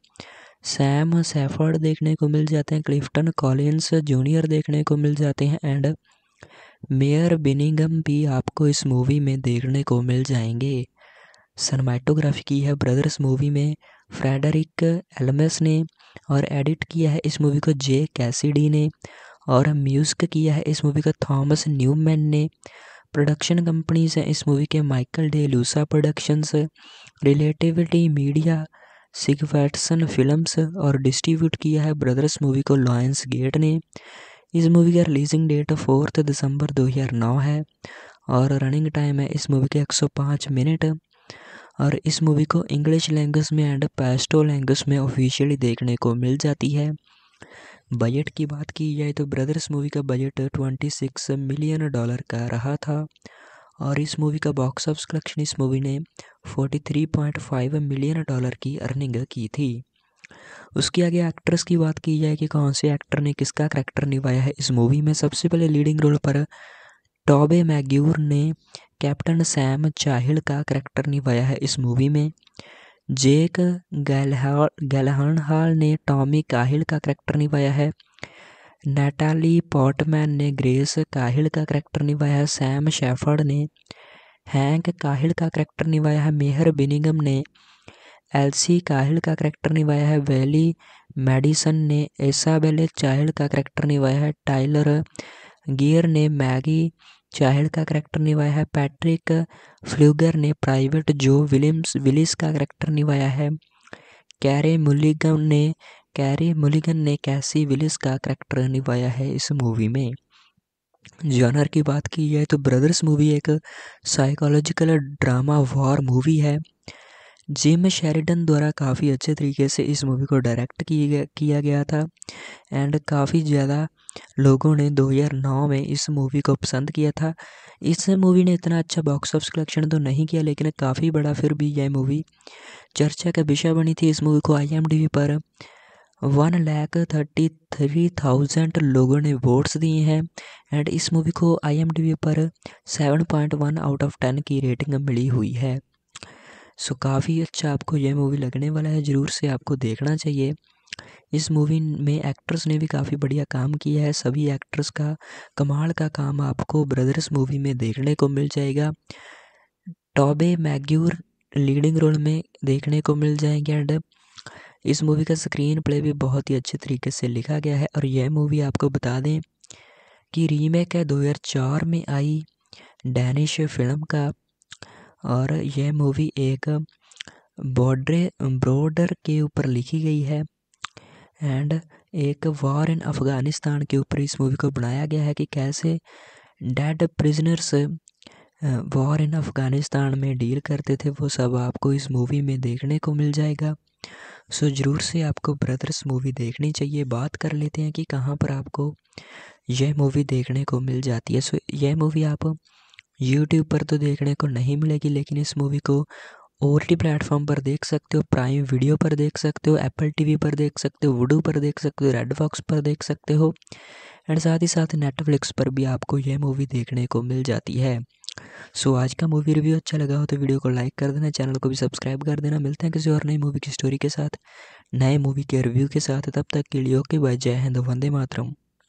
सैम सेफर्ड देखने को मिल जाते हैं क्लिफ्टन कॉलिन्स जूनियर देखने को मिल जाते हैं एंड मेयर बिनिंगम भी आपको इस मूवी में देखने को मिल जाएंगे सनमैटोग्राफी की है ब्रदर्स मूवी में फ्रेडरिक एलमेस ने और एडिट किया है इस मूवी को जे कैसीडी ने और म्यूज़िक किया है इस मूवी को थॉमस न्यूमैन ने प्रोडक्शन कंपनीज हैं इस मूवी के Michael De Luca productions relativity media Sighvatsson films और डिस्ट्रीब्यूट किया है ब्रदर्स मूवी को लॉयंस गेट ने इस मूवी का रिलीजिंग डेट फोर्थ दिसंबर 2009 है और रनिंग टाइम है इस मूवी के 105 मिनट और इस मूवी को इंग्लिश लैंग्वेज में एंड पैस्टो लैंग्वेज में ऑफिशियली देखने को मिल जाती है बजट की बात की जाए तो ब्रदर्स मूवी का budget twenty six million dollar का रहा था और इस मूवी का बॉक्स ऑफिस कलेक्शन इस मूवी ने 43.5 मिलियन डॉलर की अर्निंग की थी उसके आगे एक्ट्रेस की बात की जाए कि कौन से एक्टर ने किसका करैक्टर निभाया है इस मूवी में सबसे पहले लीडिंग रोल पर टॉबे मैग्यूर ने कैप्टन सैम चाहिल का करैक्टर निभाया है इस मूवी में जेक गैलह गैलहर्नहाल ने टॉमी काहिल का करैक्टर निभाया है नैटाली पॉटमैन ने ग्रेस काहिल का करैक्टर निभाया है सैम शेफर्ड ने हैंक काहिल का करैक्टर निभाया है मेहर बिनिंगम ने एलसी काहिल का करैक्टर निभाया है वैली मेडिसन ने एसाबेले चाहिल का करैक्टर निभाया है टाइलर गियर ने मैगी चाइल्ड का करैक्टर निभाया है पैट्रिक फ्लूगर ने प्राइवेट जो विलियम्स विलिस का करैक्टर निभाया है कैरे मुलिगन ने कैरे मुलिगन ने कैसी विलिस का करैक्टर निभाया है इस मूवी में जॉनर की बात की जाए तो ब्रदर्स मूवी एक साइकोलॉजिकल ड्रामा वॉर मूवी है जिम शेरिडन द्वारा काफ़ी अच्छे तरीके से इस मूवी को डायरेक्ट किया गया था एंड काफ़ी ज़्यादा लोगों ने 2009 में इस मूवी को पसंद किया था इस मूवी ने इतना अच्छा बॉक्स ऑफिस कलेक्शन तो नहीं किया लेकिन काफ़ी बड़ा फिर भी यह मूवी चर्चा का विषय बनी थी इस मूवी को आई पर one lakh thirty three thousand लोगों ने वोट्स दिए हैं एंड इस मूवी को आई पर seven point one out of ten की रेटिंग मिली हुई है सो काफ़ी अच्छा आपको यह मूवी लगने वाला है ज़रूर से आपको देखना चाहिए इस मूवी में एक्ट्रेस ने भी काफ़ी बढ़िया काम किया है सभी एक्ट्रेस का कमाल का काम आपको ब्रदर्स मूवी में देखने को मिल जाएगा टॉबे मैग्यूर लीडिंग रोल में देखने को मिल जाएंगे एंड इस मूवी का स्क्रीन प्ले भी बहुत ही अच्छे तरीके से लिखा गया है और यह मूवी आपको बता दें कि रीमेक है दो में आई डैनिश फिल्म का और यह मूवी एक बॉर्डर ब्रॉडर के ऊपर लिखी गई है एंड एक वॉर इन अफ़गानिस्तान के ऊपर इस मूवी को बनाया गया है कि कैसे dead prisoners war in Afghanistan में डील करते थे वो सब आपको इस मूवी में देखने को मिल जाएगा सो ज़रूर से आपको ब्रदर्स मूवी देखनी चाहिए बात कर लेते हैं कि कहाँ पर आपको यह मूवी देखने को मिल जाती है सो यह मूवी आप यूट्यूब पर तो देखने को नहीं मिलेगी लेकिन इस मूवी को ओ प्लेटफॉर्म पर देख सकते हो प्राइम वीडियो पर देख सकते हो एप्पल टीवी पर देख सकते हो वुडू पर देख सकते हो रेड बॉक्स पर देख सकते हो एंड साथ ही साथ नेटफ्लिक्स पर भी आपको यह मूवी देखने को मिल जाती है सो so, आज का मूवी रिव्यू अच्छा लगा हो तो वीडियो को लाइक कर देना चैनल को भी सब्सक्राइब कर देना मिलते हैं किसी और नई मूवी की स्टोरी के साथ नए मूवी के रिव्यू के साथ तब तक के लिए ओके बाय जय हिंद वंदे मातरम